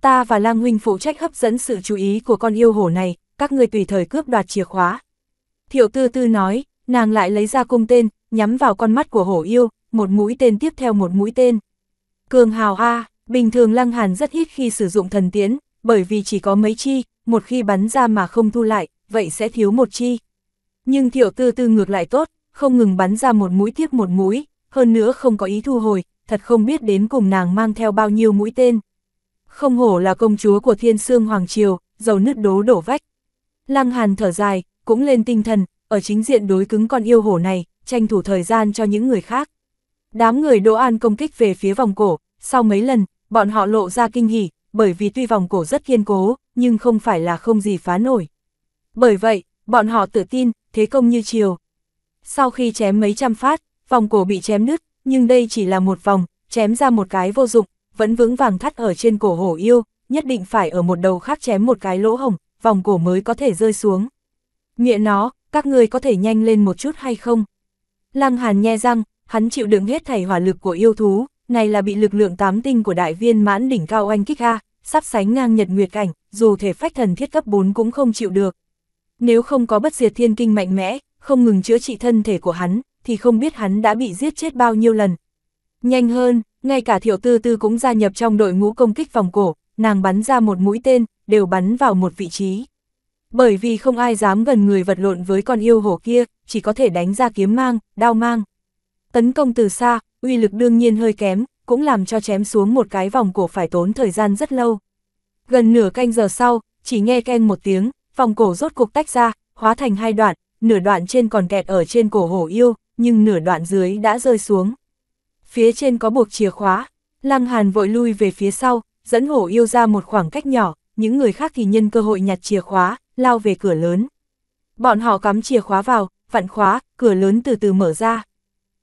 Ta và Lang Huynh phụ trách hấp dẫn sự chú ý của con yêu hổ này, các người tùy thời cướp đoạt chìa khóa. Thiệu tư tư nói, nàng lại lấy ra cung tên, nhắm vào con mắt của hổ yêu, một mũi tên tiếp theo một mũi tên. Cường hào A, bình thường Lăng Hàn rất hít khi sử dụng thần tiến, bởi vì chỉ có mấy chi, một khi bắn ra mà không thu lại, vậy sẽ thiếu một chi. Nhưng thiệu tư tư ngược lại tốt, không ngừng bắn ra một mũi tiếp một mũi, hơn nữa không có ý thu hồi, thật không biết đến cùng nàng mang theo bao nhiêu mũi tên. Không hổ là công chúa của thiên sương Hoàng Triều, dầu nứt đố đổ vách. Lăng Hàn thở dài, cũng lên tinh thần, ở chính diện đối cứng con yêu hổ này, tranh thủ thời gian cho những người khác. Đám người Đỗ An công kích về phía vòng cổ, sau mấy lần, bọn họ lộ ra kinh hỉ, bởi vì tuy vòng cổ rất kiên cố, nhưng không phải là không gì phá nổi. Bởi vậy, bọn họ tự tin, thế công như chiều. Sau khi chém mấy trăm phát, vòng cổ bị chém nứt, nhưng đây chỉ là một vòng, chém ra một cái vô dụng, vẫn vững vàng thắt ở trên cổ hổ yêu, nhất định phải ở một đầu khác chém một cái lỗ hồng, vòng cổ mới có thể rơi xuống. Nghĩa nó, các người có thể nhanh lên một chút hay không? Lăng Hàn nhe răng, hắn chịu đựng hết thảy hỏa lực của yêu thú, này là bị lực lượng tám tinh của đại viên mãn đỉnh cao anh kích ha sắp sánh ngang nhật nguyệt cảnh, dù thể phách thần thiết cấp 4 cũng không chịu được. Nếu không có bất diệt thiên kinh mạnh mẽ, không ngừng chữa trị thân thể của hắn, thì không biết hắn đã bị giết chết bao nhiêu lần. Nhanh hơn, ngay cả thiểu tư tư cũng gia nhập trong đội ngũ công kích phòng cổ, nàng bắn ra một mũi tên, đều bắn vào một vị trí. Bởi vì không ai dám gần người vật lộn với con yêu hổ kia, chỉ có thể đánh ra kiếm mang, đao mang. Tấn công từ xa, uy lực đương nhiên hơi kém, cũng làm cho chém xuống một cái vòng cổ phải tốn thời gian rất lâu. Gần nửa canh giờ sau, chỉ nghe ken một tiếng, vòng cổ rốt cục tách ra, hóa thành hai đoạn, nửa đoạn trên còn kẹt ở trên cổ hổ yêu, nhưng nửa đoạn dưới đã rơi xuống. Phía trên có buộc chìa khóa, Lăng Hàn vội lui về phía sau, dẫn hổ yêu ra một khoảng cách nhỏ, những người khác thì nhân cơ hội nhặt chìa khóa, lao về cửa lớn. Bọn họ cắm chìa khóa vào, vặn khóa, cửa lớn từ từ mở ra.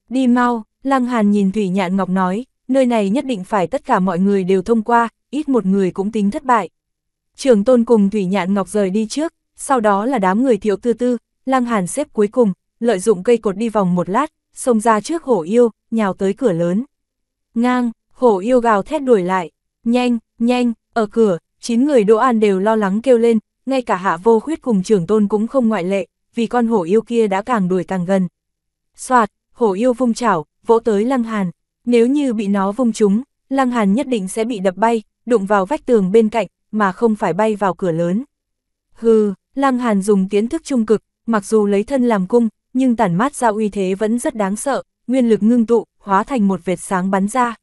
Đi mau, Lăng Hàn nhìn Thủy Nhạn Ngọc nói, nơi này nhất định phải tất cả mọi người đều thông qua, ít một người cũng tính thất bại. Trường tôn cùng Thủy Nhạn Ngọc rời đi trước, sau đó là đám người thiệu tư tư, Lăng Hàn xếp cuối cùng, lợi dụng cây cột đi vòng một lát, xông ra trước hổ yêu, nhào tới cửa lớn. Ngang, hổ yêu gào thét đuổi lại, nhanh, nhanh, ở cửa, chín người Đỗ An đều lo lắng kêu lên, ngay cả hạ vô khuyết cùng trưởng tôn cũng không ngoại lệ, vì con hổ yêu kia đã càng đuổi càng gần. Soạt, hổ yêu vung chảo, vỗ tới Lăng Hàn. Nếu như bị nó vung trúng, Lăng Hàn nhất định sẽ bị đập bay, đụng vào vách tường bên cạnh, mà không phải bay vào cửa lớn. Hừ, Lăng Hàn dùng tiến thức trung cực, mặc dù lấy thân làm cung, nhưng tản mát ra uy thế vẫn rất đáng sợ, nguyên lực ngưng tụ, hóa thành một vệt sáng bắn ra.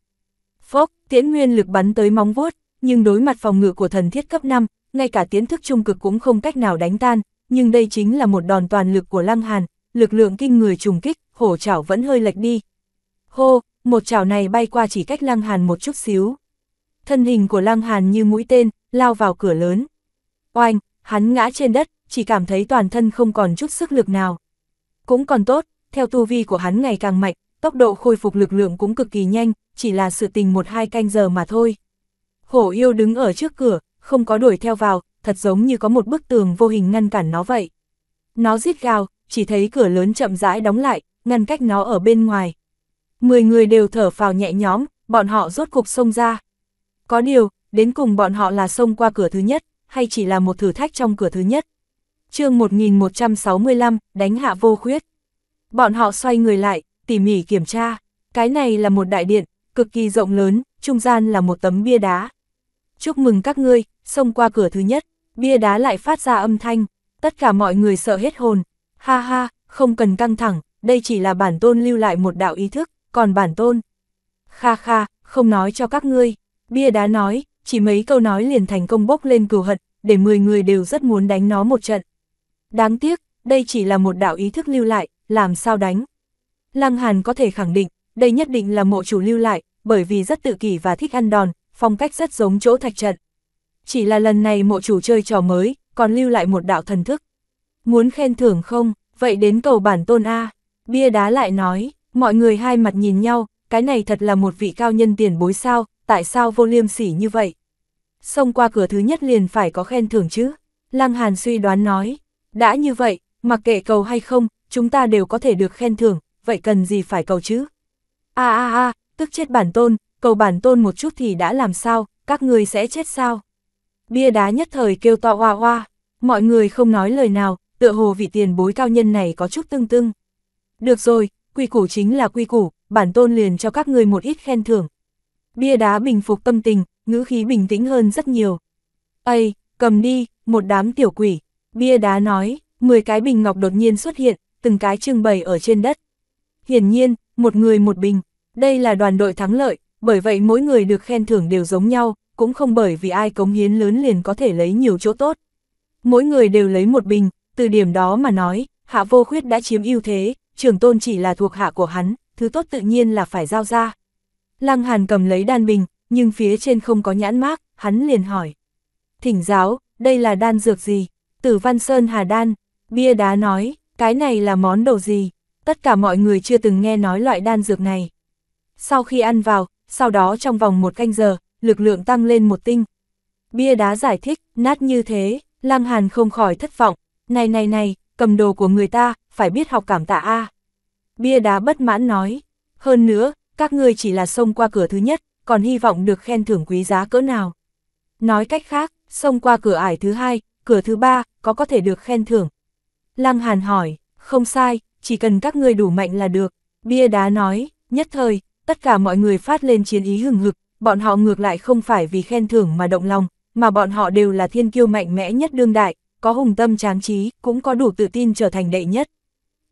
Phốc, tiễn nguyên lực bắn tới móng vuốt, nhưng đối mặt phòng ngự của thần thiết cấp 5, ngay cả tiến thức trung cực cũng không cách nào đánh tan, nhưng đây chính là một đòn toàn lực của Lăng Hàn, lực lượng kinh người trùng kích, hổ chảo vẫn hơi lệch đi. Hô, một chảo này bay qua chỉ cách Lăng Hàn một chút xíu. Thân hình của Lăng Hàn như mũi tên, lao vào cửa lớn. Oanh, hắn ngã trên đất, chỉ cảm thấy toàn thân không còn chút sức lực nào. Cũng còn tốt, theo tu vi của hắn ngày càng mạnh, tốc độ khôi phục lực lượng cũng cực kỳ nhanh, chỉ là sự tình một hai canh giờ mà thôi. Hổ yêu đứng ở trước cửa, không có đuổi theo vào, thật giống như có một bức tường vô hình ngăn cản nó vậy. Nó rít gào, chỉ thấy cửa lớn chậm rãi đóng lại, ngăn cách nó ở bên ngoài. Mười người đều thở phào nhẹ nhõm, bọn họ rốt cục xông ra. Có điều, đến cùng bọn họ là xông qua cửa thứ nhất, hay chỉ là một thử thách trong cửa thứ nhất. chương 1165, đánh hạ vô khuyết. Bọn họ xoay người lại, tỉ mỉ kiểm tra. Cái này là một đại điện, cực kỳ rộng lớn, trung gian là một tấm bia đá. Chúc mừng các ngươi, xông qua cửa thứ nhất, bia đá lại phát ra âm thanh, tất cả mọi người sợ hết hồn. Ha ha, không cần căng thẳng, đây chỉ là bản tôn lưu lại một đạo ý thức, còn bản tôn. Kha kha, không nói cho các ngươi, bia đá nói, chỉ mấy câu nói liền thành công bốc lên cừu hận, để 10 người đều rất muốn đánh nó một trận. Đáng tiếc, đây chỉ là một đạo ý thức lưu lại, làm sao đánh. Lăng Hàn có thể khẳng định, đây nhất định là mộ chủ lưu lại, bởi vì rất tự kỷ và thích ăn đòn, phong cách rất giống chỗ thạch trận. Chỉ là lần này mộ chủ chơi trò mới, còn lưu lại một đạo thần thức. Muốn khen thưởng không, vậy đến cầu bản tôn A. Bia đá lại nói, mọi người hai mặt nhìn nhau, cái này thật là một vị cao nhân tiền bối sao, tại sao vô liêm sỉ như vậy? Xông qua cửa thứ nhất liền phải có khen thưởng chứ? Lăng Hàn suy đoán nói, đã như vậy, mặc kệ cầu hay không, chúng ta đều có thể được khen thưởng, vậy cần gì phải cầu chứ? a a a tức chết bản tôn, cầu bản tôn một chút thì đã làm sao, các người sẽ chết sao? Bia đá nhất thời kêu to hoa hoa, mọi người không nói lời nào, tựa hồ vị tiền bối cao nhân này có chút tương tương. Được rồi, quy củ chính là quy củ, bản tôn liền cho các ngươi một ít khen thưởng. Bia đá bình phục tâm tình, ngữ khí bình tĩnh hơn rất nhiều. Ây, cầm đi, một đám tiểu quỷ. Bia đá nói, 10 cái bình ngọc đột nhiên xuất hiện, từng cái trưng bày ở trên đất. Hiển nhiên, một người một bình. Đây là đoàn đội thắng lợi, bởi vậy mỗi người được khen thưởng đều giống nhau, cũng không bởi vì ai cống hiến lớn liền có thể lấy nhiều chỗ tốt. Mỗi người đều lấy một bình, từ điểm đó mà nói, Hạ Vô Khuyết đã chiếm ưu thế, trưởng tôn chỉ là thuộc hạ của hắn, thứ tốt tự nhiên là phải giao ra. Lăng Hàn cầm lấy đan bình, nhưng phía trên không có nhãn mác, hắn liền hỏi. Thỉnh giáo, đây là đan dược gì? Tử Văn Sơn Hà Đan, bia đá nói, cái này là món đồ gì? Tất cả mọi người chưa từng nghe nói loại đan dược này. Sau khi ăn vào, sau đó trong vòng một canh giờ, lực lượng tăng lên một tinh. Bia đá giải thích, nát như thế, Lăng Hàn không khỏi thất vọng. Này này này, cầm đồ của người ta, phải biết học cảm tạ a. Bia đá bất mãn nói, hơn nữa, các ngươi chỉ là xông qua cửa thứ nhất, còn hy vọng được khen thưởng quý giá cỡ nào. Nói cách khác, xông qua cửa ải thứ hai, cửa thứ ba, có có thể được khen thưởng. Lăng Hàn hỏi, không sai, chỉ cần các ngươi đủ mạnh là được. Bia đá nói, nhất thời, tất cả mọi người phát lên chiến ý hừng hực, bọn họ ngược lại không phải vì khen thưởng mà động lòng, mà bọn họ đều là thiên kiêu mạnh mẽ nhất đương đại, có hùng tâm tráng trí, cũng có đủ tự tin trở thành đệ nhất.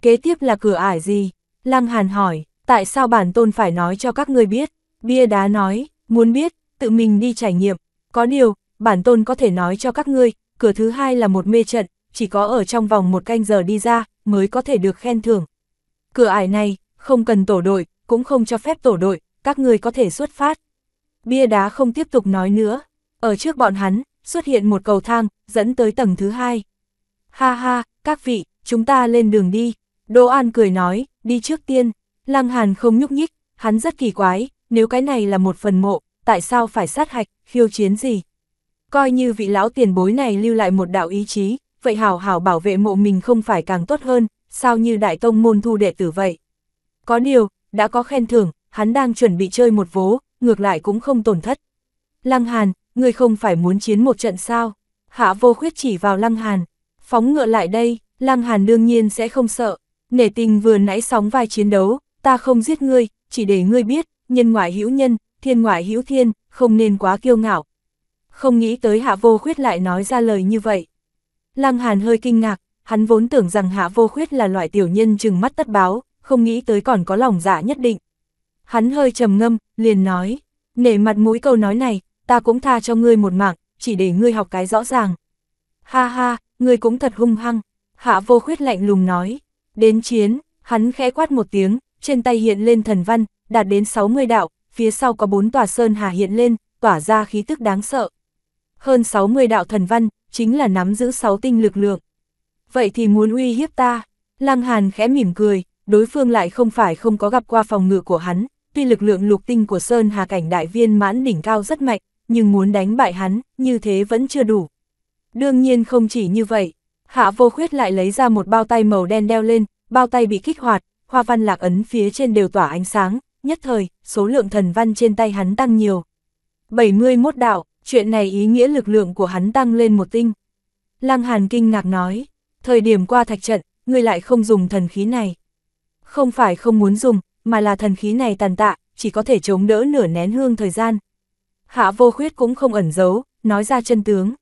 Kế tiếp là cửa ải gì? Lăng Hàn hỏi, tại sao bản tôn phải nói cho các ngươi biết? Bia đá nói, muốn biết, tự mình đi trải nghiệm. Có điều, bản tôn có thể nói cho các ngươi, cửa thứ hai là một mê trận, chỉ có ở trong vòng một canh giờ đi ra, mới có thể được khen thưởng. Cửa ải này, không cần tổ đội, cũng không cho phép tổ đội, các ngươi có thể xuất phát. Bia đá không tiếp tục nói nữa. Ở trước bọn hắn, xuất hiện một cầu thang, dẫn tới tầng thứ hai. Ha ha, các vị, chúng ta lên đường đi, Đỗ An cười nói, đi trước tiên, Lăng Hàn không nhúc nhích, hắn rất kỳ quái, nếu cái này là một phần mộ, tại sao phải sát hạch, khiêu chiến gì? Coi như vị lão tiền bối này lưu lại một đạo ý chí, vậy hảo hảo bảo vệ mộ mình không phải càng tốt hơn, sao như đại tông môn thu đệ tử vậy? Có điều, đã có khen thưởng, hắn đang chuẩn bị chơi một vố, ngược lại cũng không tổn thất. Lăng Hàn, người không phải muốn chiến một trận sao? Hạ vô khuyết chỉ vào Lăng Hàn, phóng ngựa lại đây, Lăng Hàn đương nhiên sẽ không sợ, Nể tình vừa nãy sóng vai chiến đấu, ta không giết ngươi, chỉ để ngươi biết, nhân ngoại hữu nhân, thiên ngoại hữu thiên, không nên quá kiêu ngạo. Không nghĩ tới hạ vô khuyết lại nói ra lời như vậy. Lăng Hàn hơi kinh ngạc, hắn vốn tưởng rằng hạ vô khuyết là loại tiểu nhân trừng mắt tất báo, không nghĩ tới còn có lòng giả dạ nhất định. Hắn hơi trầm ngâm, liền nói, nể mặt mũi câu nói này, ta cũng tha cho ngươi một mạng, chỉ để ngươi học cái rõ ràng. Ha ha, ngươi cũng thật hung hăng, hạ vô khuyết lạnh lùng nói, Đến chiến, hắn khẽ quát một tiếng, trên tay hiện lên thần văn, đạt đến 60 đạo, phía sau có bốn tòa sơn hà hiện lên, tỏa ra khí tức đáng sợ. Hơn 60 đạo thần văn, chính là nắm giữ 6 tinh lực lượng. Vậy thì muốn uy hiếp ta, Lăng Hàn khẽ mỉm cười, đối phương lại không phải không có gặp qua phòng ngự của hắn, tuy lực lượng lục tinh của Sơn Hà Cảnh Đại Viên mãn đỉnh cao rất mạnh, nhưng muốn đánh bại hắn, như thế vẫn chưa đủ. Đương nhiên không chỉ như vậy, Hạ vô khuyết lại lấy ra một bao tay màu đen đeo lên, bao tay bị kích hoạt, hoa văn lạc ấn phía trên đều tỏa ánh sáng, nhất thời, số lượng thần văn trên tay hắn tăng nhiều. 71 đạo, chuyện này ý nghĩa lực lượng của hắn tăng lên một tinh. Lăng Hàn kinh ngạc nói, thời điểm qua thạch trận, ngươi lại không dùng thần khí này. Không phải không muốn dùng, mà là thần khí này tàn tạ, chỉ có thể chống đỡ nửa nén hương thời gian. Hạ vô khuyết cũng không ẩn giấu, nói ra chân tướng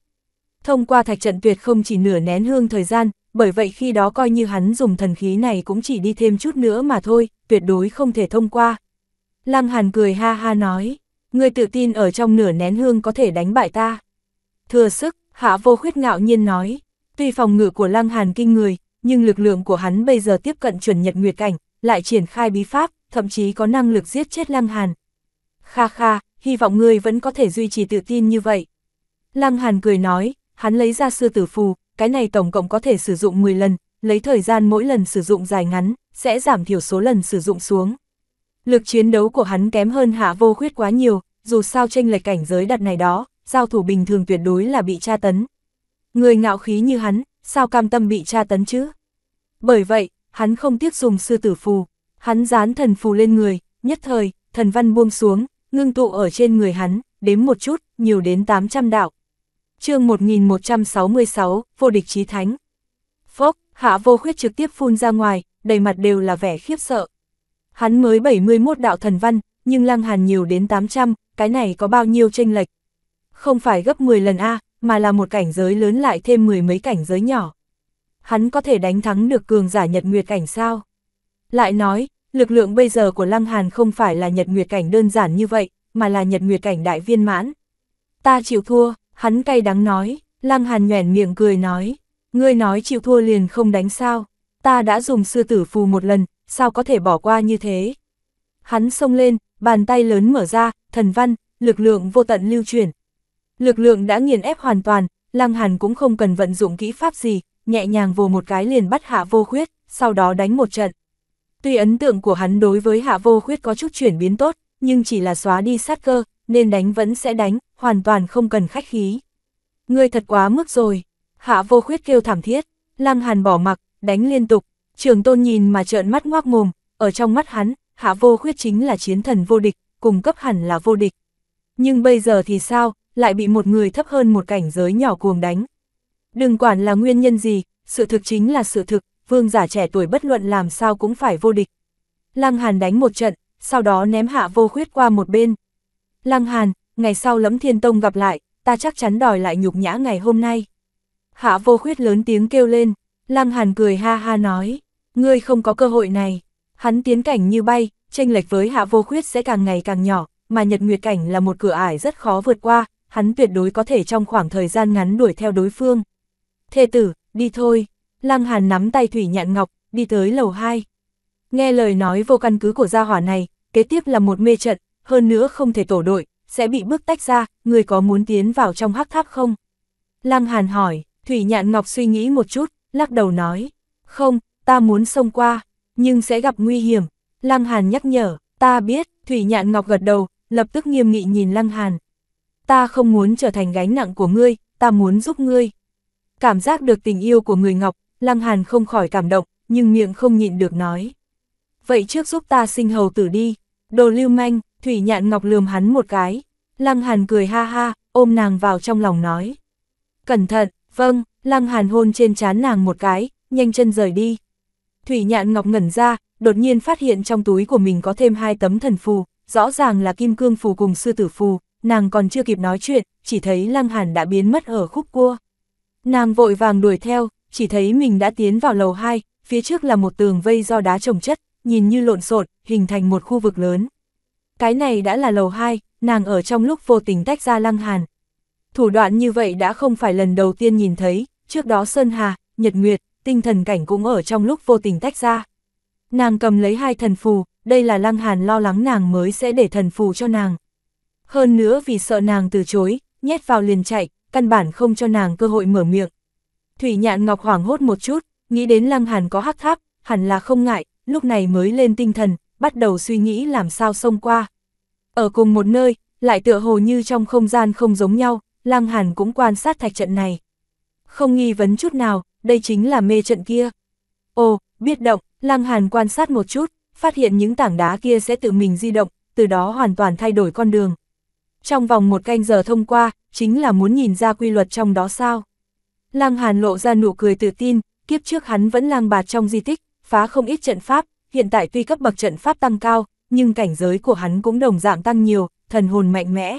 thông qua thạch trận tuyệt không chỉ nửa nén hương thời gian, bởi vậy khi đó coi như hắn dùng thần khí này cũng chỉ đi thêm chút nữa mà thôi, tuyệt đối không thể thông qua. Lăng Hàn cười ha ha nói, ngươi tự tin ở trong nửa nén hương có thể đánh bại ta. Thừa sức, hạ vô khuyết ngạo nhiên nói, tuy phòng ngự của Lăng Hàn kinh người, nhưng lực lượng của hắn bây giờ tiếp cận chuẩn nhật nguyệt cảnh, lại triển khai bí pháp, thậm chí có năng lực giết chết Lăng Hàn. Kha kha, hy vọng ngươi vẫn có thể duy trì tự tin như vậy. Lăng Hàn cười nói, hắn lấy ra sư tử phù, cái này tổng cộng có thể sử dụng 10 lần, lấy thời gian mỗi lần sử dụng dài ngắn, sẽ giảm thiểu số lần sử dụng xuống. Lực chiến đấu của hắn kém hơn hạ vô khuyết quá nhiều, dù sao tranh lệch cảnh giới đặt này đó, giao thủ bình thường tuyệt đối là bị tra tấn. Người ngạo khí như hắn, sao cam tâm bị tra tấn chứ? Bởi vậy, hắn không tiếc dùng sư tử phù, hắn dán thần phù lên người, nhất thời, thần văn buông xuống, ngưng tụ ở trên người hắn, đếm một chút, nhiều đến 800 đạo chương 1166, vô địch chí thánh. Phốc, hạ vô khuyết trực tiếp phun ra ngoài, đầy mặt đều là vẻ khiếp sợ. Hắn mới 71 đạo thần văn, nhưng lăng hàn nhiều đến 800, cái này có bao nhiêu tranh lệch. Không phải gấp 10 lần A, mà là một cảnh giới lớn lại thêm mười mấy cảnh giới nhỏ. Hắn có thể đánh thắng được cường giả nhật nguyệt cảnh sao? Lại nói, lực lượng bây giờ của Lăng Hàn không phải là nhật nguyệt cảnh đơn giản như vậy, mà là nhật nguyệt cảnh đại viên mãn. Ta chịu thua, Hắn cay đắng nói, Lăng Hàn nhoẻn miệng cười nói, ngươi nói chịu thua liền không đánh sao, ta đã dùng sư tử phù một lần, sao có thể bỏ qua như thế. Hắn xông lên, bàn tay lớn mở ra, thần văn, lực lượng vô tận lưu chuyển. Lực lượng đã nghiền ép hoàn toàn, Lăng Hàn cũng không cần vận dụng kỹ pháp gì, nhẹ nhàng vồ một cái liền bắt hạ vô khuyết, sau đó đánh một trận. Tuy ấn tượng của hắn đối với hạ vô khuyết có chút chuyển biến tốt, nhưng chỉ là xóa đi sát cơ, nên đánh vẫn sẽ đánh, hoàn toàn không cần khách khí. Ngươi thật quá mức rồi, hạ vô khuyết kêu thảm thiết, lăng hàn bỏ mặc, đánh liên tục, trường tôn nhìn mà trợn mắt ngoác mồm, ở trong mắt hắn, hạ vô khuyết chính là chiến thần vô địch, cùng cấp hẳn là vô địch. Nhưng bây giờ thì sao, lại bị một người thấp hơn một cảnh giới nhỏ cuồng đánh. Đừng quản là nguyên nhân gì, sự thực chính là sự thực, vương giả trẻ tuổi bất luận làm sao cũng phải vô địch. Lăng Hàn đánh một trận, sau đó ném hạ vô khuyết qua một bên, Lăng Hàn, ngày sau lẫm thiên tông gặp lại, ta chắc chắn đòi lại nhục nhã ngày hôm nay. Hạ vô khuyết lớn tiếng kêu lên, Lăng Hàn cười ha ha nói, ngươi không có cơ hội này. Hắn tiến cảnh như bay, tranh lệch với hạ vô khuyết sẽ càng ngày càng nhỏ, mà nhật nguyệt cảnh là một cửa ải rất khó vượt qua, hắn tuyệt đối có thể trong khoảng thời gian ngắn đuổi theo đối phương. Thê tử, đi thôi. Lăng Hàn nắm tay Thủy Nhạn Ngọc, đi tới lầu 2. Nghe lời nói vô căn cứ của gia hỏa này, kế tiếp là một mê trận, hơn nữa không thể tổ đội, sẽ bị bước tách ra, người có muốn tiến vào trong hắc tháp không? Lăng Hàn hỏi, Thủy Nhạn Ngọc suy nghĩ một chút, lắc đầu nói, không, ta muốn xông qua, nhưng sẽ gặp nguy hiểm. Lăng Hàn nhắc nhở, ta biết, Thủy Nhạn Ngọc gật đầu, lập tức nghiêm nghị nhìn Lăng Hàn. Ta không muốn trở thành gánh nặng của ngươi, ta muốn giúp ngươi. Cảm giác được tình yêu của người Ngọc, Lăng Hàn không khỏi cảm động, nhưng miệng không nhịn được nói. Vậy trước giúp ta sinh hầu tử đi, đồ lưu manh, Thủy nhạn ngọc lườm hắn một cái, Lăng Hàn cười ha ha, ôm nàng vào trong lòng nói. Cẩn thận, vâng, Lăng Hàn hôn trên trán nàng một cái, nhanh chân rời đi. Thủy nhạn ngọc ngẩn ra, đột nhiên phát hiện trong túi của mình có thêm hai tấm thần phù, rõ ràng là kim cương phù cùng sư tử phù, nàng còn chưa kịp nói chuyện, chỉ thấy Lăng Hàn đã biến mất ở khúc cua. Nàng vội vàng đuổi theo, chỉ thấy mình đã tiến vào lầu 2, phía trước là một tường vây do đá trồng chất, nhìn như lộn xộn, hình thành một khu vực lớn. Cái này đã là lầu 2, nàng ở trong lúc vô tình tách ra lăng hàn. Thủ đoạn như vậy đã không phải lần đầu tiên nhìn thấy, trước đó Sơn Hà, Nhật Nguyệt, tinh thần cảnh cũng ở trong lúc vô tình tách ra. Nàng cầm lấy hai thần phù, đây là lăng hàn lo lắng nàng mới sẽ để thần phù cho nàng. Hơn nữa vì sợ nàng từ chối, nhét vào liền chạy, căn bản không cho nàng cơ hội mở miệng. Thủy nhạn ngọc hoảng hốt một chút, nghĩ đến lăng hàn có hắc tháp, hẳn là không ngại, lúc này mới lên tinh thần, bắt đầu suy nghĩ làm sao xông qua. Ở cùng một nơi, lại tựa hồ như trong không gian không giống nhau, Lăng Hàn cũng quan sát thạch trận này. Không nghi vấn chút nào, đây chính là mê trận kia. Ồ, biết động, Lăng Hàn quan sát một chút, phát hiện những tảng đá kia sẽ tự mình di động, từ đó hoàn toàn thay đổi con đường. Trong vòng một canh giờ thông qua, chính là muốn nhìn ra quy luật trong đó sao. Lăng Hàn lộ ra nụ cười tự tin, kiếp trước hắn vẫn lang bạt trong di tích, phá không ít trận pháp, hiện tại tuy cấp bậc trận pháp tăng cao, nhưng cảnh giới của hắn cũng đồng dạng tăng nhiều, thần hồn mạnh mẽ.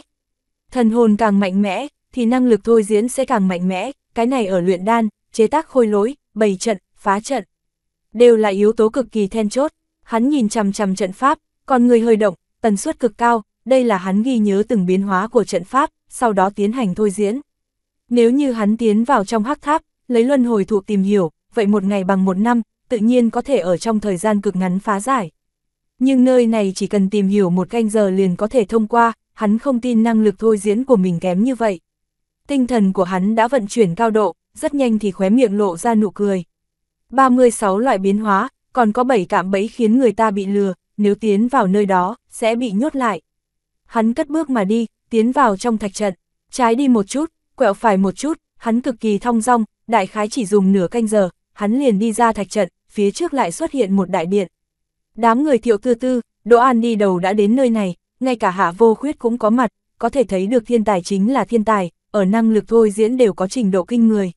Thần hồn càng mạnh mẽ, thì năng lực thôi diễn sẽ càng mạnh mẽ, cái này ở luyện đan, chế tác khôi lối, bày trận, phá trận. Đều là yếu tố cực kỳ then chốt, hắn nhìn chằm chằm trận pháp, còn người hơi động, tần suất cực cao, đây là hắn ghi nhớ từng biến hóa của trận pháp, sau đó tiến hành thôi diễn. Nếu như hắn tiến vào trong hắc tháp, lấy luân hồi thụ tìm hiểu, vậy một ngày bằng một năm, tự nhiên có thể ở trong thời gian cực ngắn phá giải. Nhưng nơi này chỉ cần tìm hiểu một canh giờ liền có thể thông qua, hắn không tin năng lực thôi diễn của mình kém như vậy. Tinh thần của hắn đã vận chuyển cao độ, rất nhanh thì khóe miệng lộ ra nụ cười. 36 loại biến hóa, còn có 7 cạm bẫy khiến người ta bị lừa, nếu tiến vào nơi đó, sẽ bị nhốt lại. Hắn cất bước mà đi, tiến vào trong thạch trận, trái đi một chút, quẹo phải một chút, hắn cực kỳ thong dong, đại khái chỉ dùng nửa canh giờ, hắn liền đi ra thạch trận, phía trước lại xuất hiện một đại điện. Đám người thiệu tư tư, Đỗ An đi đầu đã đến nơi này, ngay cả hạ vô khuyết cũng có mặt, có thể thấy được thiên tài chính là thiên tài, ở năng lực thôi diễn đều có trình độ kinh người.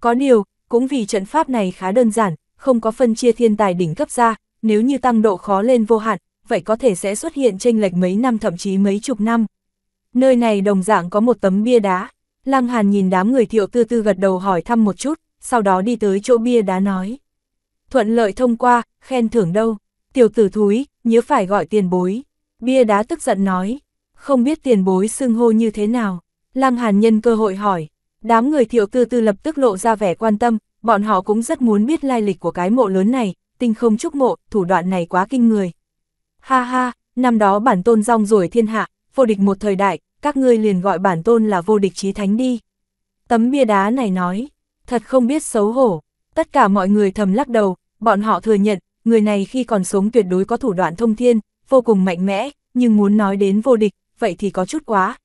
Có điều, cũng vì trận pháp này khá đơn giản, không có phân chia thiên tài đỉnh cấp ra, nếu như tăng độ khó lên vô hạn, vậy có thể sẽ xuất hiện tranh lệch mấy năm thậm chí mấy chục năm. Nơi này đồng dạng có một tấm bia đá, Lăng Hàn nhìn đám người thiệu tư tư gật đầu hỏi thăm một chút, sau đó đi tới chỗ bia đá nói. Thuận lợi thông qua, khen thưởng đâu, tiểu tử thúi, nhớ phải gọi tiền bối. Bia đá tức giận nói, không biết tiền bối xưng hô như thế nào. Lăng Hàn nhân cơ hội hỏi, đám người thiệu tư tư lập tức lộ ra vẻ quan tâm, bọn họ cũng rất muốn biết lai lịch của cái mộ lớn này, tinh không chúc mộ, thủ đoạn này quá kinh người. Ha ha, năm đó bản tôn rong rồi thiên hạ, vô địch một thời đại, các ngươi liền gọi bản tôn là vô địch trí thánh đi. Tấm bia đá này nói, thật không biết xấu hổ. Tất cả mọi người thầm lắc đầu, bọn họ thừa nhận, người này khi còn sống tuyệt đối có thủ đoạn thông thiên, vô cùng mạnh mẽ, nhưng muốn nói đến vô địch, vậy thì có chút quá.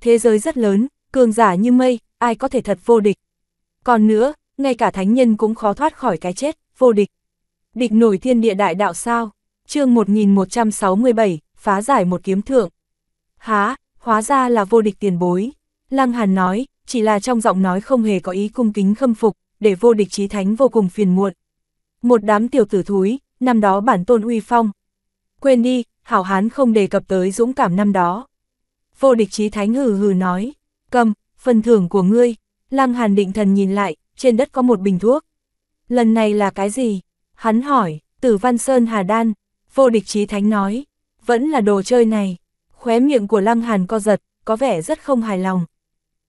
Thế giới rất lớn, cường giả như mây, ai có thể thật vô địch. Còn nữa, ngay cả thánh nhân cũng khó thoát khỏi cái chết, vô địch. Địch nổi thiên địa đại đạo sao? chương 1167, phá giải một kiếm thượng. Há, hóa ra là vô địch tiền bối. Lăng Hàn nói, chỉ là trong giọng nói không hề có ý cung kính khâm phục, để vô địch chí thánh vô cùng phiền muộn. Một đám tiểu tử thúi, năm đó bản tôn uy phong. Quên đi, hảo hán không đề cập tới dũng cảm năm đó. Vô địch chí thánh hừ hừ nói, cầm, phần thưởng của ngươi. Lăng hàn định thần nhìn lại, trên đất có một bình thuốc. Lần này là cái gì? Hắn hỏi, tử văn sơn hà đan. Vô địch chí thánh nói, vẫn là đồ chơi này. Khóe miệng của lăng hàn co giật, có vẻ rất không hài lòng.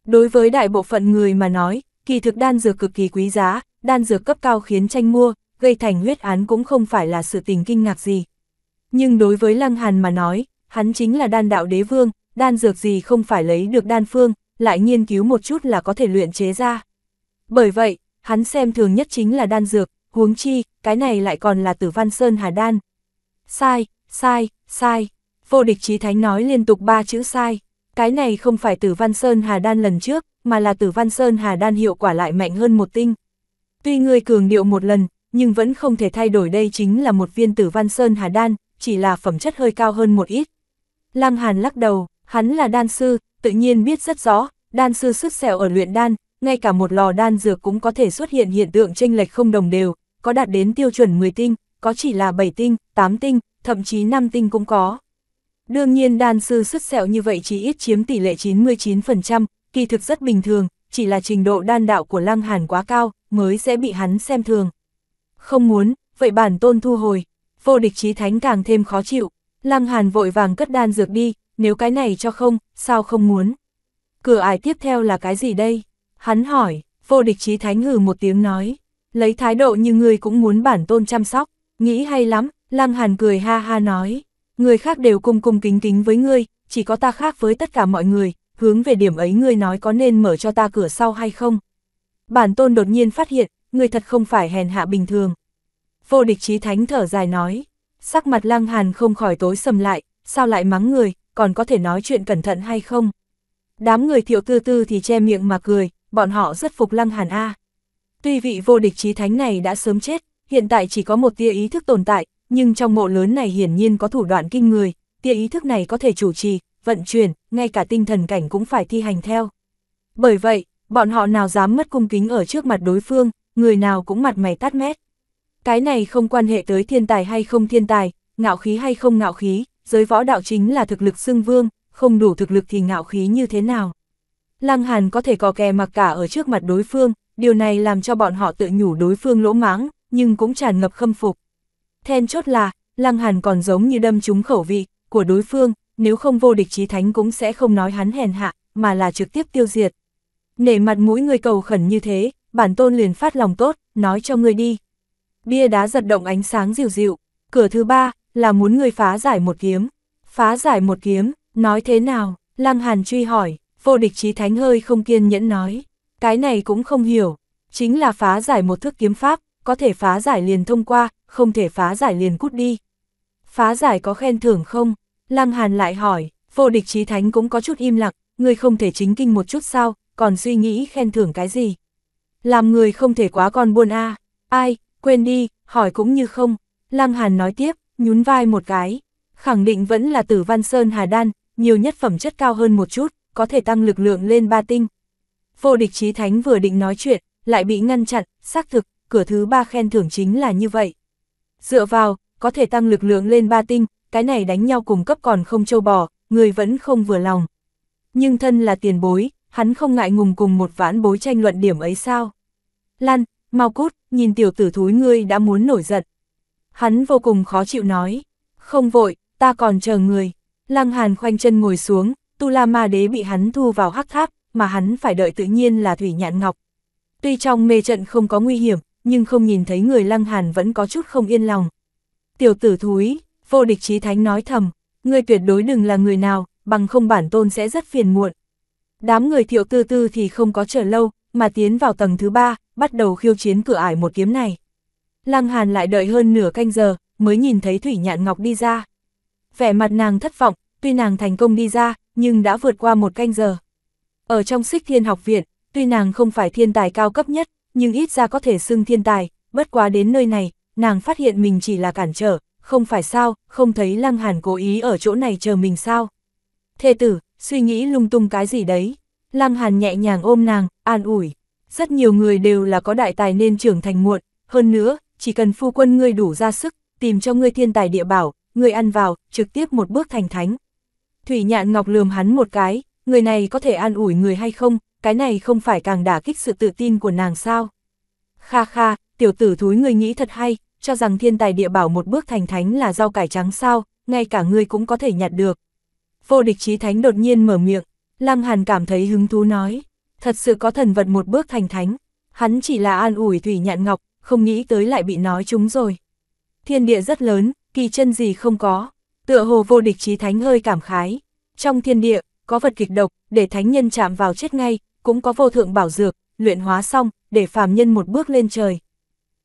Đối với đại bộ phận người mà nói, kỳ thực đan dược cực kỳ quý giá, đan dược cấp cao khiến tranh mua, gây thành huyết án cũng không phải là sự tình kinh ngạc gì. Nhưng đối với Lăng Hàn mà nói, hắn chính là đan đạo đế vương, đan dược gì không phải lấy được đan phương, lại nghiên cứu một chút là có thể luyện chế ra. Bởi vậy, hắn xem thường nhất chính là đan dược, huống chi, cái này lại còn là tử văn sơn hà đan. Sai, sai, sai, vô địch trí thánh nói liên tục ba chữ sai. Cái này không phải tử văn sơn hà đan lần trước, mà là tử văn sơn hà đan hiệu quả lại mạnh hơn một tinh. Tuy ngươi cường điệu một lần, nhưng vẫn không thể thay đổi đây chính là một viên tử văn sơn hà đan, chỉ là phẩm chất hơi cao hơn một ít. Lăng Hàn lắc đầu, hắn là đan sư, tự nhiên biết rất rõ, đan sư sức sẹo ở luyện đan, ngay cả một lò đan dược cũng có thể xuất hiện hiện tượng chênh lệch không đồng đều, có đạt đến tiêu chuẩn 10 tinh, có chỉ là 7 tinh, 8 tinh, thậm chí 5 tinh cũng có. Đương nhiên đan sư xuất sẹo như vậy chỉ ít chiếm tỷ lệ 99%, kỳ thực rất bình thường, chỉ là trình độ đan đạo của Lăng Hàn quá cao, mới sẽ bị hắn xem thường. Không muốn, vậy bản tôn thu hồi, vô địch chí thánh càng thêm khó chịu, Lăng Hàn vội vàng cất đan dược đi, nếu cái này cho không, sao không muốn. Cửa ải tiếp theo là cái gì đây? Hắn hỏi, vô địch chí thánh hừ một tiếng nói, lấy thái độ như người cũng muốn bản tôn chăm sóc, nghĩ hay lắm, Lăng Hàn cười ha ha nói người khác đều cung cung kính kính với ngươi, chỉ có ta khác với tất cả mọi người, hướng về điểm ấy ngươi nói có nên mở cho ta cửa sau hay không. Bản tôn đột nhiên phát hiện, ngươi thật không phải hèn hạ bình thường. Vô địch trí thánh thở dài nói, sắc mặt lăng hàn không khỏi tối sầm lại, sao lại mắng người, còn có thể nói chuyện cẩn thận hay không. Đám người thiệu tư tư thì che miệng mà cười, bọn họ rất phục lăng hàn A. Tuy vị vô địch trí thánh này đã sớm chết, hiện tại chỉ có một tia ý thức tồn tại, nhưng trong mộ lớn này hiển nhiên có thủ đoạn kinh người, tia ý thức này có thể chủ trì, vận chuyển, ngay cả tinh thần cảnh cũng phải thi hành theo. Bởi vậy, bọn họ nào dám mất cung kính ở trước mặt đối phương, người nào cũng mặt mày tát mét. Cái này không quan hệ tới thiên tài hay không thiên tài, ngạo khí hay không ngạo khí, giới võ đạo chính là thực lực xưng vương, không đủ thực lực thì ngạo khí như thế nào. Lăng Hàn có thể có kè mặc cả ở trước mặt đối phương, điều này làm cho bọn họ tự nhủ đối phương lỗ mãng, nhưng cũng tràn ngập khâm phục. Then chốt là, Lăng Hàn còn giống như đâm trúng khẩu vị của đối phương, nếu không vô địch chí thánh cũng sẽ không nói hắn hèn hạ, mà là trực tiếp tiêu diệt. Nể mặt mũi người cầu khẩn như thế, bản tôn liền phát lòng tốt, nói cho người đi. Bia đá giật động ánh sáng dịu dịu, cửa thứ ba, là muốn người phá giải một kiếm. Phá giải một kiếm, nói thế nào? Lăng Hàn truy hỏi, vô địch chí thánh hơi không kiên nhẫn nói. Cái này cũng không hiểu, chính là phá giải một thước kiếm pháp, có thể phá giải liền thông qua, không thể phá giải liền cút đi. Phá giải có khen thưởng không? Lăng Hàn lại hỏi, vô địch trí thánh cũng có chút im lặng, người không thể chính kinh một chút sao, còn suy nghĩ khen thưởng cái gì? Làm người không thể quá con buồn a ai, quên đi, hỏi cũng như không. Lăng Hàn nói tiếp, nhún vai một cái, khẳng định vẫn là tử văn sơn hà đan, nhiều nhất phẩm chất cao hơn một chút, có thể tăng lực lượng lên ba tinh. Vô địch trí thánh vừa định nói chuyện, lại bị ngăn chặn, xác thực, cửa thứ ba khen thưởng chính là như vậy. Dựa vào, có thể tăng lực lượng lên ba tinh, cái này đánh nhau cùng cấp còn không châu bò, người vẫn không vừa lòng. Nhưng thân là tiền bối, hắn không ngại ngùng cùng một vãn bối tranh luận điểm ấy sao. Lan, mau cút, nhìn tiểu tử thúi ngươi đã muốn nổi giận. Hắn vô cùng khó chịu nói, không vội, ta còn chờ người. Lăng Hàn khoanh chân ngồi xuống, Tu La Ma Đế bị hắn thu vào hắc tháp, mà hắn phải đợi tự nhiên là Thủy Nhạn Ngọc. Tuy trong mê trận không có nguy hiểm, nhưng không nhìn thấy người lăng hàn vẫn có chút không yên lòng. Tiểu tử thúi, vô địch trí thánh nói thầm, ngươi tuyệt đối đừng là người nào, bằng không bản tôn sẽ rất phiền muộn. Đám người thiệu tư tư thì không có chờ lâu, mà tiến vào tầng thứ ba, bắt đầu khiêu chiến cửa ải một kiếm này. Lăng Hàn lại đợi hơn nửa canh giờ, mới nhìn thấy Thủy Nhạn Ngọc đi ra. Vẻ mặt nàng thất vọng, tuy nàng thành công đi ra, nhưng đã vượt qua một canh giờ. Ở trong Sích thiên học viện, tuy nàng không phải thiên tài cao cấp nhất, nhưng ít ra có thể xưng thiên tài, bất quá đến nơi này, nàng phát hiện mình chỉ là cản trở, không phải sao, không thấy Lăng Hàn cố ý ở chỗ này chờ mình sao. Thê tử, suy nghĩ lung tung cái gì đấy. Lăng Hàn nhẹ nhàng ôm nàng, an ủi. Rất nhiều người đều là có đại tài nên trưởng thành muộn, hơn nữa, chỉ cần phu quân ngươi đủ ra sức, tìm cho ngươi thiên tài địa bảo, ngươi ăn vào, trực tiếp một bước thành thánh. Thủy Nhạn Ngọc lườm hắn một cái, người này có thể an ủi người hay không, cái này không phải càng đả kích sự tự tin của nàng sao. Kha kha, tiểu tử thúi người nghĩ thật hay, cho rằng thiên tài địa bảo một bước thành thánh là rau cải trắng sao, ngay cả ngươi cũng có thể nhặt được. Vô địch chí thánh đột nhiên mở miệng, Lăng Hàn cảm thấy hứng thú nói, thật sự có thần vật một bước thành thánh, hắn chỉ là an ủi Thủy Nhạn Ngọc, không nghĩ tới lại bị nói chúng rồi. Thiên địa rất lớn, kỳ chân gì không có, tựa hồ vô địch chí thánh hơi cảm khái. Trong thiên địa, có vật kịch độc, để thánh nhân chạm vào chết ngay, cũng có vô thượng bảo dược, luyện hóa xong, để phàm nhân một bước lên trời.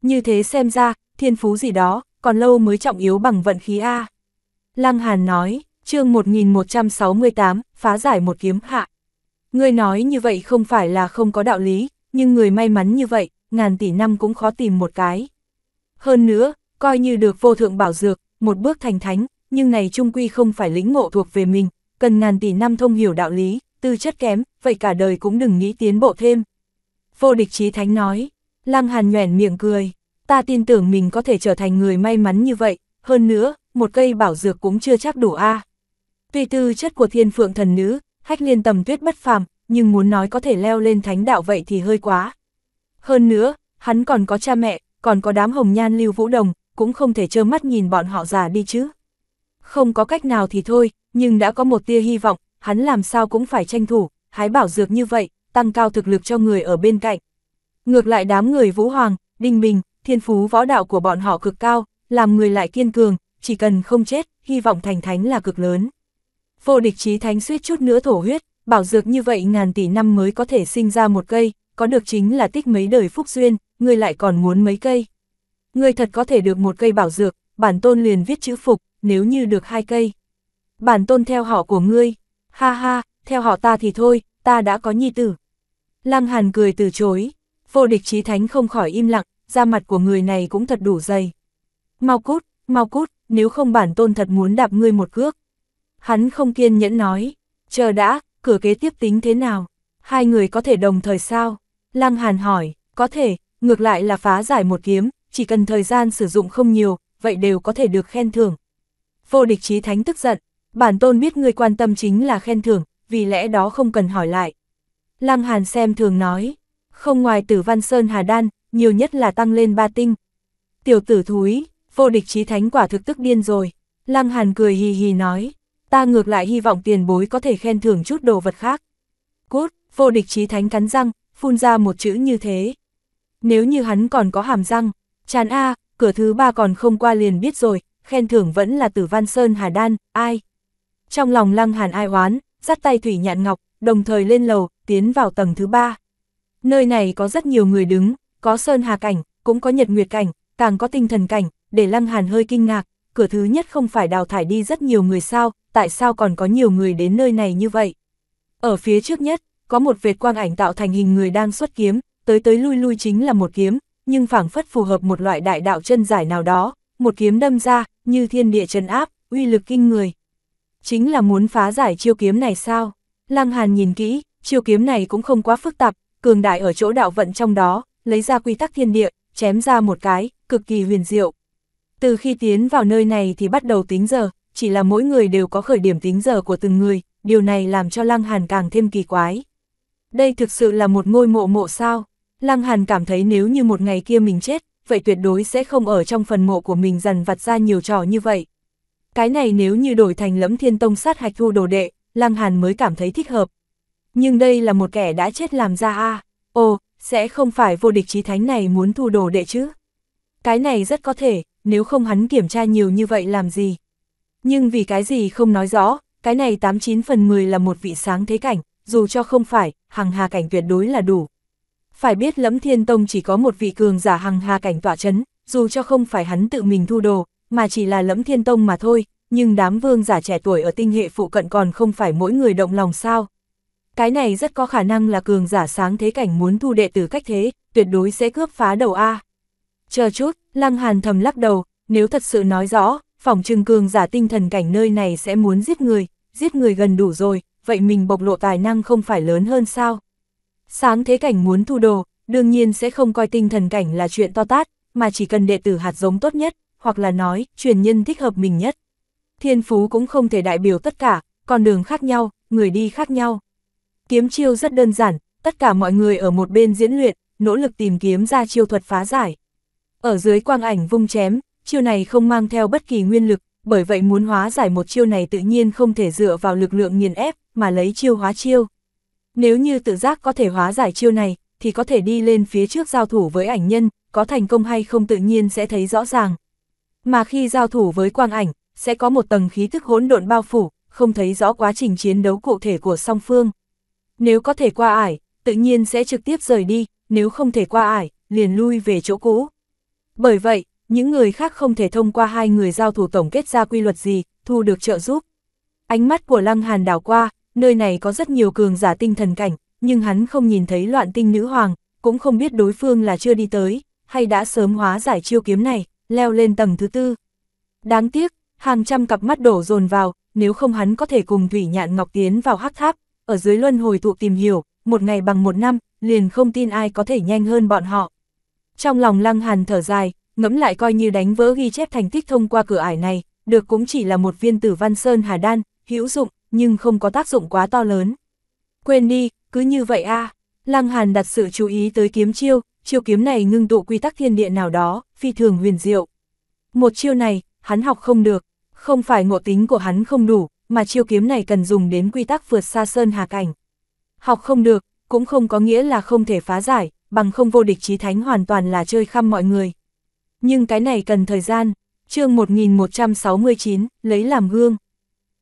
Như thế xem ra, thiên phú gì đó, còn lâu mới trọng yếu bằng vận khí A. Lăng Hàn nói, chương 1168, phá giải một kiếm hạ. ngươi nói như vậy không phải là không có đạo lý, nhưng người may mắn như vậy, ngàn tỷ năm cũng khó tìm một cái. Hơn nữa, coi như được vô thượng bảo dược, một bước thành thánh, nhưng này trung quy không phải lĩnh ngộ thuộc về mình, cần ngàn tỷ năm thông hiểu đạo lý, tư chất kém, vậy cả đời cũng đừng nghĩ tiến bộ thêm. Vô địch trí thánh nói, Lăng Hàn nhoẻn miệng cười, ta tin tưởng mình có thể trở thành người may mắn như vậy, hơn nữa, một cây bảo dược cũng chưa chắc đủ a. Tuy tư chất của thiên phượng thần nữ, hách liên tầm tuyết bất phàm, nhưng muốn nói có thể leo lên thánh đạo vậy thì hơi quá. Hơn nữa, hắn còn có cha mẹ, còn có đám hồng nhan lưu vũ đồng, cũng không thể trơ mắt nhìn bọn họ già đi chứ. Không có cách nào thì thôi, nhưng đã có một tia hy vọng, hắn làm sao cũng phải tranh thủ, hái bảo dược như vậy, tăng cao thực lực cho người ở bên cạnh. Ngược lại đám người Vũ Hoàng, Đinh Bình, thiên phú võ đạo của bọn họ cực cao, làm người lại kiên cường, chỉ cần không chết, hy vọng thành thánh là cực lớn. Vô địch chí thánh suýt chút nữa thổ huyết, bảo dược như vậy ngàn tỷ năm mới có thể sinh ra một cây, có được chính là tích mấy đời phúc duyên, người lại còn muốn mấy cây. Người thật có thể được một cây bảo dược, bản tôn liền viết chữ phục, nếu như được hai cây. Bản tôn theo họ của ngươi, Ha ha, theo họ ta thì thôi, ta đã có nhi tử. Lăng Hàn cười từ chối, vô địch trí thánh không khỏi im lặng, da mặt của người này cũng thật đủ dày. Mau cút, mau cút, nếu không bản tôn thật muốn đạp ngươi một cước. Hắn không kiên nhẫn nói, chờ đã, cửa kế tiếp tính thế nào, hai người có thể đồng thời sao? Lăng Hàn hỏi, có thể, ngược lại là phá giải một kiếm, chỉ cần thời gian sử dụng không nhiều, vậy đều có thể được khen thưởng. Vô địch trí thánh tức giận, Bản tôn biết người quan tâm chính là khen thưởng, vì lẽ đó không cần hỏi lại. Lăng Hàn xem thường nói, không ngoài tử văn sơn hà đan, nhiều nhất là tăng lên ba tinh. Tiểu tử thúi, vô địch trí thánh quả thực tức điên rồi. Lăng Hàn cười hì hì nói, ta ngược lại hy vọng tiền bối có thể khen thưởng chút đồ vật khác. Cốt, vô địch trí thánh cắn răng, phun ra một chữ như thế. Nếu như hắn còn có hàm răng, chán a, cửa thứ ba còn không qua liền biết rồi, khen thưởng vẫn là tử văn sơn hà đan, ai trong lòng Lăng Hàn ai oán, dắt tay Thủy Nhạn Ngọc, đồng thời lên lầu, tiến vào tầng thứ ba. Nơi này có rất nhiều người đứng, có sơn hà cảnh, cũng có nhật nguyệt cảnh, càng có tinh thần cảnh, để Lăng Hàn hơi kinh ngạc, cửa thứ nhất không phải đào thải đi rất nhiều người sao, tại sao còn có nhiều người đến nơi này như vậy? Ở phía trước nhất, có một vệt quang ảnh tạo thành hình người đang xuất kiếm, tới tới lui lui chính là một kiếm, nhưng phảng phất phù hợp một loại đại đạo chân giải nào đó, một kiếm đâm ra, như thiên địa trấn áp, uy lực kinh người chính là muốn phá giải chiêu kiếm này sao? Lăng Hàn nhìn kỹ, chiêu kiếm này cũng không quá phức tạp, cường đại ở chỗ đạo vận trong đó, lấy ra quy tắc thiên địa, chém ra một cái, cực kỳ huyền diệu. Từ khi tiến vào nơi này thì bắt đầu tính giờ, chỉ là mỗi người đều có khởi điểm tính giờ của từng người, điều này làm cho Lăng Hàn càng thêm kỳ quái. Đây thực sự là một ngôi mộ mộ sao? Lăng Hàn cảm thấy nếu như một ngày kia mình chết, vậy tuyệt đối sẽ không ở trong phần mộ của mình dần vặt ra nhiều trò như vậy. Cái này nếu như đổi thành lẫm thiên tông sát hạch thu đồ đệ, Lăng Hàn mới cảm thấy thích hợp. Nhưng đây là một kẻ đã chết làm ra a à. ồ, sẽ không phải vô địch trí thánh này muốn thu đồ đệ chứ. Cái này rất có thể, nếu không hắn kiểm tra nhiều như vậy làm gì. Nhưng vì cái gì không nói rõ, cái này 89 phần 10 là một vị sáng thế cảnh, dù cho không phải, hằng hà cảnh tuyệt đối là đủ. Phải biết lẫm thiên tông chỉ có một vị cường giả hằng hà cảnh tỏa chấn, dù cho không phải hắn tự mình thu đồ, mà chỉ là lẫm thiên tông mà thôi, nhưng đám vương giả trẻ tuổi ở tinh hệ phụ cận còn không phải mỗi người động lòng sao. Cái này rất có khả năng là cường giả sáng thế cảnh muốn thu đệ tử cách thế, tuyệt đối sẽ cướp phá đầu A. Chờ chút, Lăng Hàn thầm lắc đầu, nếu thật sự nói rõ, phòng trừng cường giả tinh thần cảnh nơi này sẽ muốn giết người, giết người gần đủ rồi, vậy mình bộc lộ tài năng không phải lớn hơn sao? Sáng thế cảnh muốn thu đồ, đương nhiên sẽ không coi tinh thần cảnh là chuyện to tát, mà chỉ cần đệ tử hạt giống tốt nhất, hoặc là nói, truyền nhân thích hợp mình nhất. Thiên phú cũng không thể đại biểu tất cả, con đường khác nhau, người đi khác nhau. Kiếm chiêu rất đơn giản, tất cả mọi người ở một bên diễn luyện, nỗ lực tìm kiếm ra chiêu thuật phá giải. Ở dưới quang ảnh vung chém, chiêu này không mang theo bất kỳ nguyên lực, bởi vậy muốn hóa giải một chiêu này tự nhiên không thể dựa vào lực lượng nghiền ép, mà lấy chiêu hóa chiêu. Nếu như tự giác có thể hóa giải chiêu này, thì có thể đi lên phía trước giao thủ với ảnh nhân, có thành công hay không tự nhiên sẽ thấy rõ ràng mà khi giao thủ với quang ảnh, sẽ có một tầng khí thức hỗn độn bao phủ, không thấy rõ quá trình chiến đấu cụ thể của song phương. Nếu có thể qua ải, tự nhiên sẽ trực tiếp rời đi, nếu không thể qua ải, liền lui về chỗ cũ. Bởi vậy, những người khác không thể thông qua hai người giao thủ tổng kết ra quy luật gì, thu được trợ giúp. Ánh mắt của Lăng Hàn đảo qua, nơi này có rất nhiều cường giả tinh thần cảnh, nhưng hắn không nhìn thấy loạn tinh nữ hoàng, cũng không biết đối phương là chưa đi tới, hay đã sớm hóa giải chiêu kiếm này leo lên tầng thứ tư. Đáng tiếc, hàng trăm cặp mắt đổ dồn vào, nếu không hắn có thể cùng Thủy Nhạn Ngọc tiến vào hắc tháp, ở dưới luân hồi tụ tìm hiểu, một ngày bằng một năm, liền không tin ai có thể nhanh hơn bọn họ. Trong lòng Lăng Hàn thở dài, ngẫm lại coi như đánh vỡ ghi chép thành tích thông qua cửa ải này, được cũng chỉ là một viên tử văn sơn hà đan, hữu dụng, nhưng không có tác dụng quá to lớn. Quên đi, cứ như vậy a. Lăng Hàn đặt sự chú ý tới kiếm chiêu, chiêu kiếm này ngưng tụ quy tắc thiên địa nào đó, phi thường huyền diệu. Một chiêu này, hắn học không được, không phải ngộ tính của hắn không đủ, mà chiêu kiếm này cần dùng đến quy tắc vượt xa sơn hà cảnh. Học không được, cũng không có nghĩa là không thể phá giải, bằng không vô địch chí thánh hoàn toàn là chơi khăm mọi người. Nhưng cái này cần thời gian, chương 1169, lấy làm gương.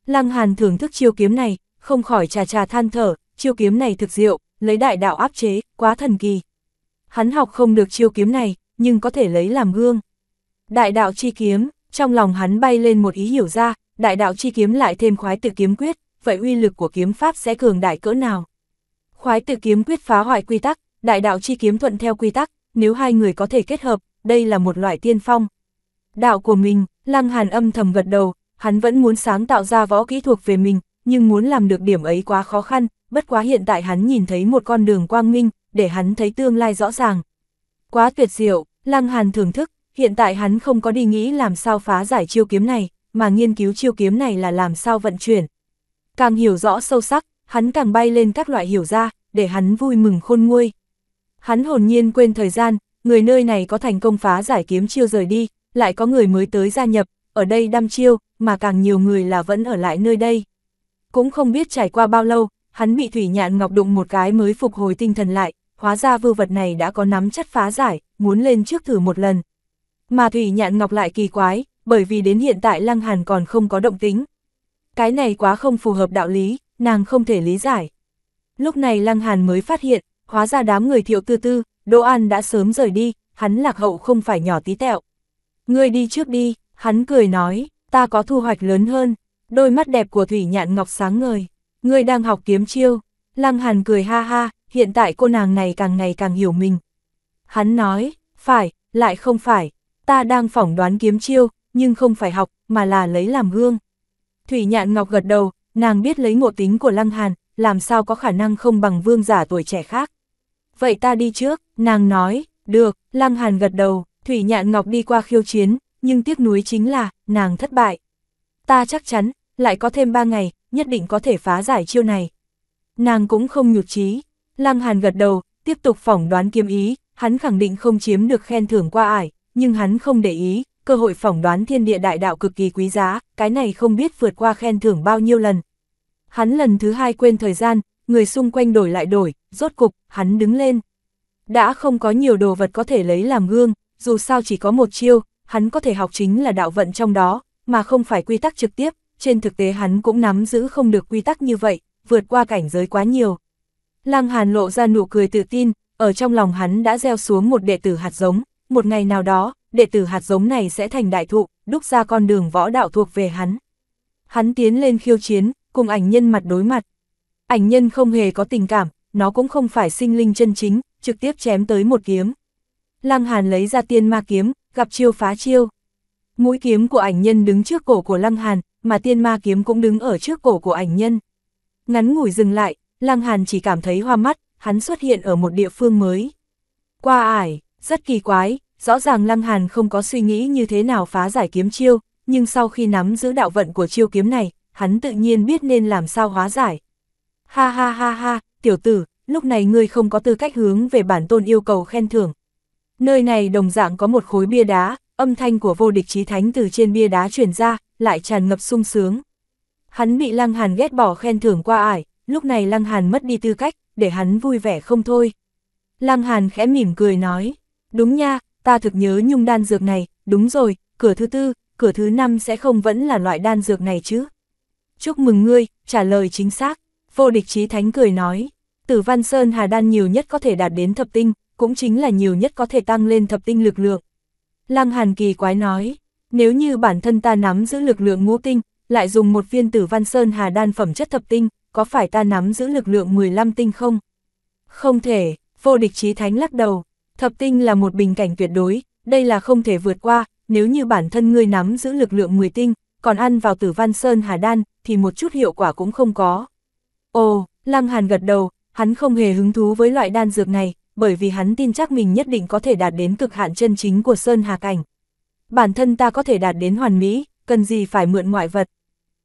Lăng Hàn thưởng thức chiêu kiếm này, không khỏi trà trà than thở, chiêu kiếm này thực diệu, lấy đại đạo áp chế, quá thần kỳ. Hắn học không được chiêu kiếm này, nhưng có thể lấy làm gương. Đại đạo chi kiếm, trong lòng hắn bay lên một ý hiểu ra, đại đạo chi kiếm lại thêm khoái tự kiếm quyết, vậy uy lực của kiếm pháp sẽ cường đại cỡ nào? Khoái tự kiếm quyết phá hoại quy tắc, đại đạo chi kiếm thuận theo quy tắc, nếu hai người có thể kết hợp, đây là một loại tiên phong. Đạo của mình, Lăng Hàn âm thầm gật đầu, hắn vẫn muốn sáng tạo ra võ kỹ thuộc về mình, nhưng muốn làm được điểm ấy quá khó khăn, bất quá hiện tại hắn nhìn thấy một con đường quang minh, để hắn thấy tương lai rõ ràng. Quá tuyệt diệu, Lăng Hàn thưởng thức, hiện tại hắn không có đi nghĩ làm sao phá giải chiêu kiếm này, mà nghiên cứu chiêu kiếm này là làm sao vận chuyển. Càng hiểu rõ sâu sắc, hắn càng bay lên các loại hiểu ra, để hắn vui mừng khôn nguôi. Hắn hồn nhiên quên thời gian, người nơi này có thành công phá giải kiếm chiêu rời đi, lại có người mới tới gia nhập, ở đây đăm chiêu, mà càng nhiều người là vẫn ở lại nơi đây. Cũng không biết trải qua bao lâu, hắn bị Thủy Nhạn Ngọc đụng một cái mới phục hồi tinh thần lại, hóa ra vư vật này đã có nắm chất phá giải, muốn lên trước thử một lần. Mà Thủy Nhạn Ngọc lại kỳ quái, bởi vì đến hiện tại Lăng Hàn còn không có động tính. Cái này quá không phù hợp đạo lý, nàng không thể lý giải. Lúc này Lăng Hàn mới phát hiện, hóa ra đám người thiệu tư tư, Đỗ An đã sớm rời đi, hắn lạc hậu không phải nhỏ tí tẹo. Ngươi đi trước đi, hắn cười nói, ta có thu hoạch lớn hơn, đôi mắt đẹp của Thủy Nhạn Ngọc sáng ngời, ngươi đang học kiếm chiêu. Lăng Hàn cười ha ha, hiện tại cô nàng này càng ngày càng hiểu mình. Hắn nói, phải, lại không phải, ta đang phỏng đoán kiếm chiêu, nhưng không phải học, mà là lấy làm gương. Thủy nhạn ngọc gật đầu, nàng biết lấy ngộ tính của Lăng Hàn, làm sao có khả năng không bằng vương giả tuổi trẻ khác. Vậy ta đi trước, nàng nói, được, Lăng Hàn gật đầu, Thủy nhạn ngọc đi qua khiêu chiến, nhưng tiếc nuối chính là, nàng thất bại. Ta chắc chắn, lại có thêm ba ngày, nhất định có thể phá giải chiêu này. Nàng cũng không nhụt chí Lăng Hàn gật đầu, tiếp tục phỏng đoán kiếm ý, hắn khẳng định không chiếm được khen thưởng qua ải, nhưng hắn không để ý, cơ hội phỏng đoán thiên địa đại đạo cực kỳ quý giá, cái này không biết vượt qua khen thưởng bao nhiêu lần. Hắn lần thứ hai quên thời gian, người xung quanh đổi lại đổi, rốt cục, hắn đứng lên. Đã không có nhiều đồ vật có thể lấy làm gương, dù sao chỉ có một chiêu, hắn có thể học chính là đạo vận trong đó, mà không phải quy tắc trực tiếp, trên thực tế hắn cũng nắm giữ không được quy tắc như vậy, vượt qua cảnh giới quá nhiều. Lăng Hàn lộ ra nụ cười tự tin, ở trong lòng hắn đã gieo xuống một đệ tử hạt giống, một ngày nào đó, đệ tử hạt giống này sẽ thành đại thụ, đúc ra con đường võ đạo thuộc về hắn. Hắn tiến lên khiêu chiến, cùng ảnh nhân mặt đối mặt. Ảnh nhân không hề có tình cảm, nó cũng không phải sinh linh chân chính, trực tiếp chém tới một kiếm. Lăng Hàn lấy ra tiên ma kiếm, gặp chiêu phá chiêu. Mũi kiếm của ảnh nhân đứng trước cổ của Lăng Hàn, mà tiên ma kiếm cũng đứng ở trước cổ của ảnh nhân. Ngắn ngủi dừng lại, Lăng Hàn chỉ cảm thấy hoa mắt, hắn xuất hiện ở một địa phương mới. Qua ải, rất kỳ quái, rõ ràng Lăng Hàn không có suy nghĩ như thế nào phá giải kiếm chiêu, nhưng sau khi nắm giữ đạo vận của chiêu kiếm này, hắn tự nhiên biết nên làm sao hóa giải. Ha ha ha ha, tiểu tử, lúc này ngươi không có tư cách hướng về bản tôn yêu cầu khen thưởng. Nơi này đồng dạng có một khối bia đá, âm thanh của vô địch trí thánh từ trên bia đá truyền ra, lại tràn ngập sung sướng. Hắn bị Lăng Hàn ghét bỏ khen thưởng qua ải, lúc này Lăng Hàn mất đi tư cách, để hắn vui vẻ không thôi. Lăng Hàn khẽ mỉm cười nói, đúng nha, ta thực nhớ nhung đan dược này, đúng rồi, cửa thứ tư, cửa thứ năm sẽ không vẫn là loại đan dược này chứ. Chúc mừng ngươi, trả lời chính xác, vô địch trí thánh cười nói, tử văn sơn hà đan nhiều nhất có thể đạt đến thập tinh, cũng chính là nhiều nhất có thể tăng lên thập tinh lực lượng. Lăng Hàn kỳ quái nói, nếu như bản thân ta nắm giữ lực lượng ngũ tinh, lại dùng một viên tử văn sơn hà đan phẩm chất thập tinh, có phải ta nắm giữ lực lượng 15 tinh không? Không thể, vô địch trí thánh lắc đầu, thập tinh là một bình cảnh tuyệt đối, đây là không thể vượt qua, nếu như bản thân ngươi nắm giữ lực lượng 10 tinh, còn ăn vào tử văn sơn hà đan, thì một chút hiệu quả cũng không có. Ồ, Lăng Hàn gật đầu, hắn không hề hứng thú với loại đan dược này, bởi vì hắn tin chắc mình nhất định có thể đạt đến cực hạn chân chính của sơn hà cảnh. Bản thân ta có thể đạt đến hoàn mỹ, cần gì phải mượn ngoại vật.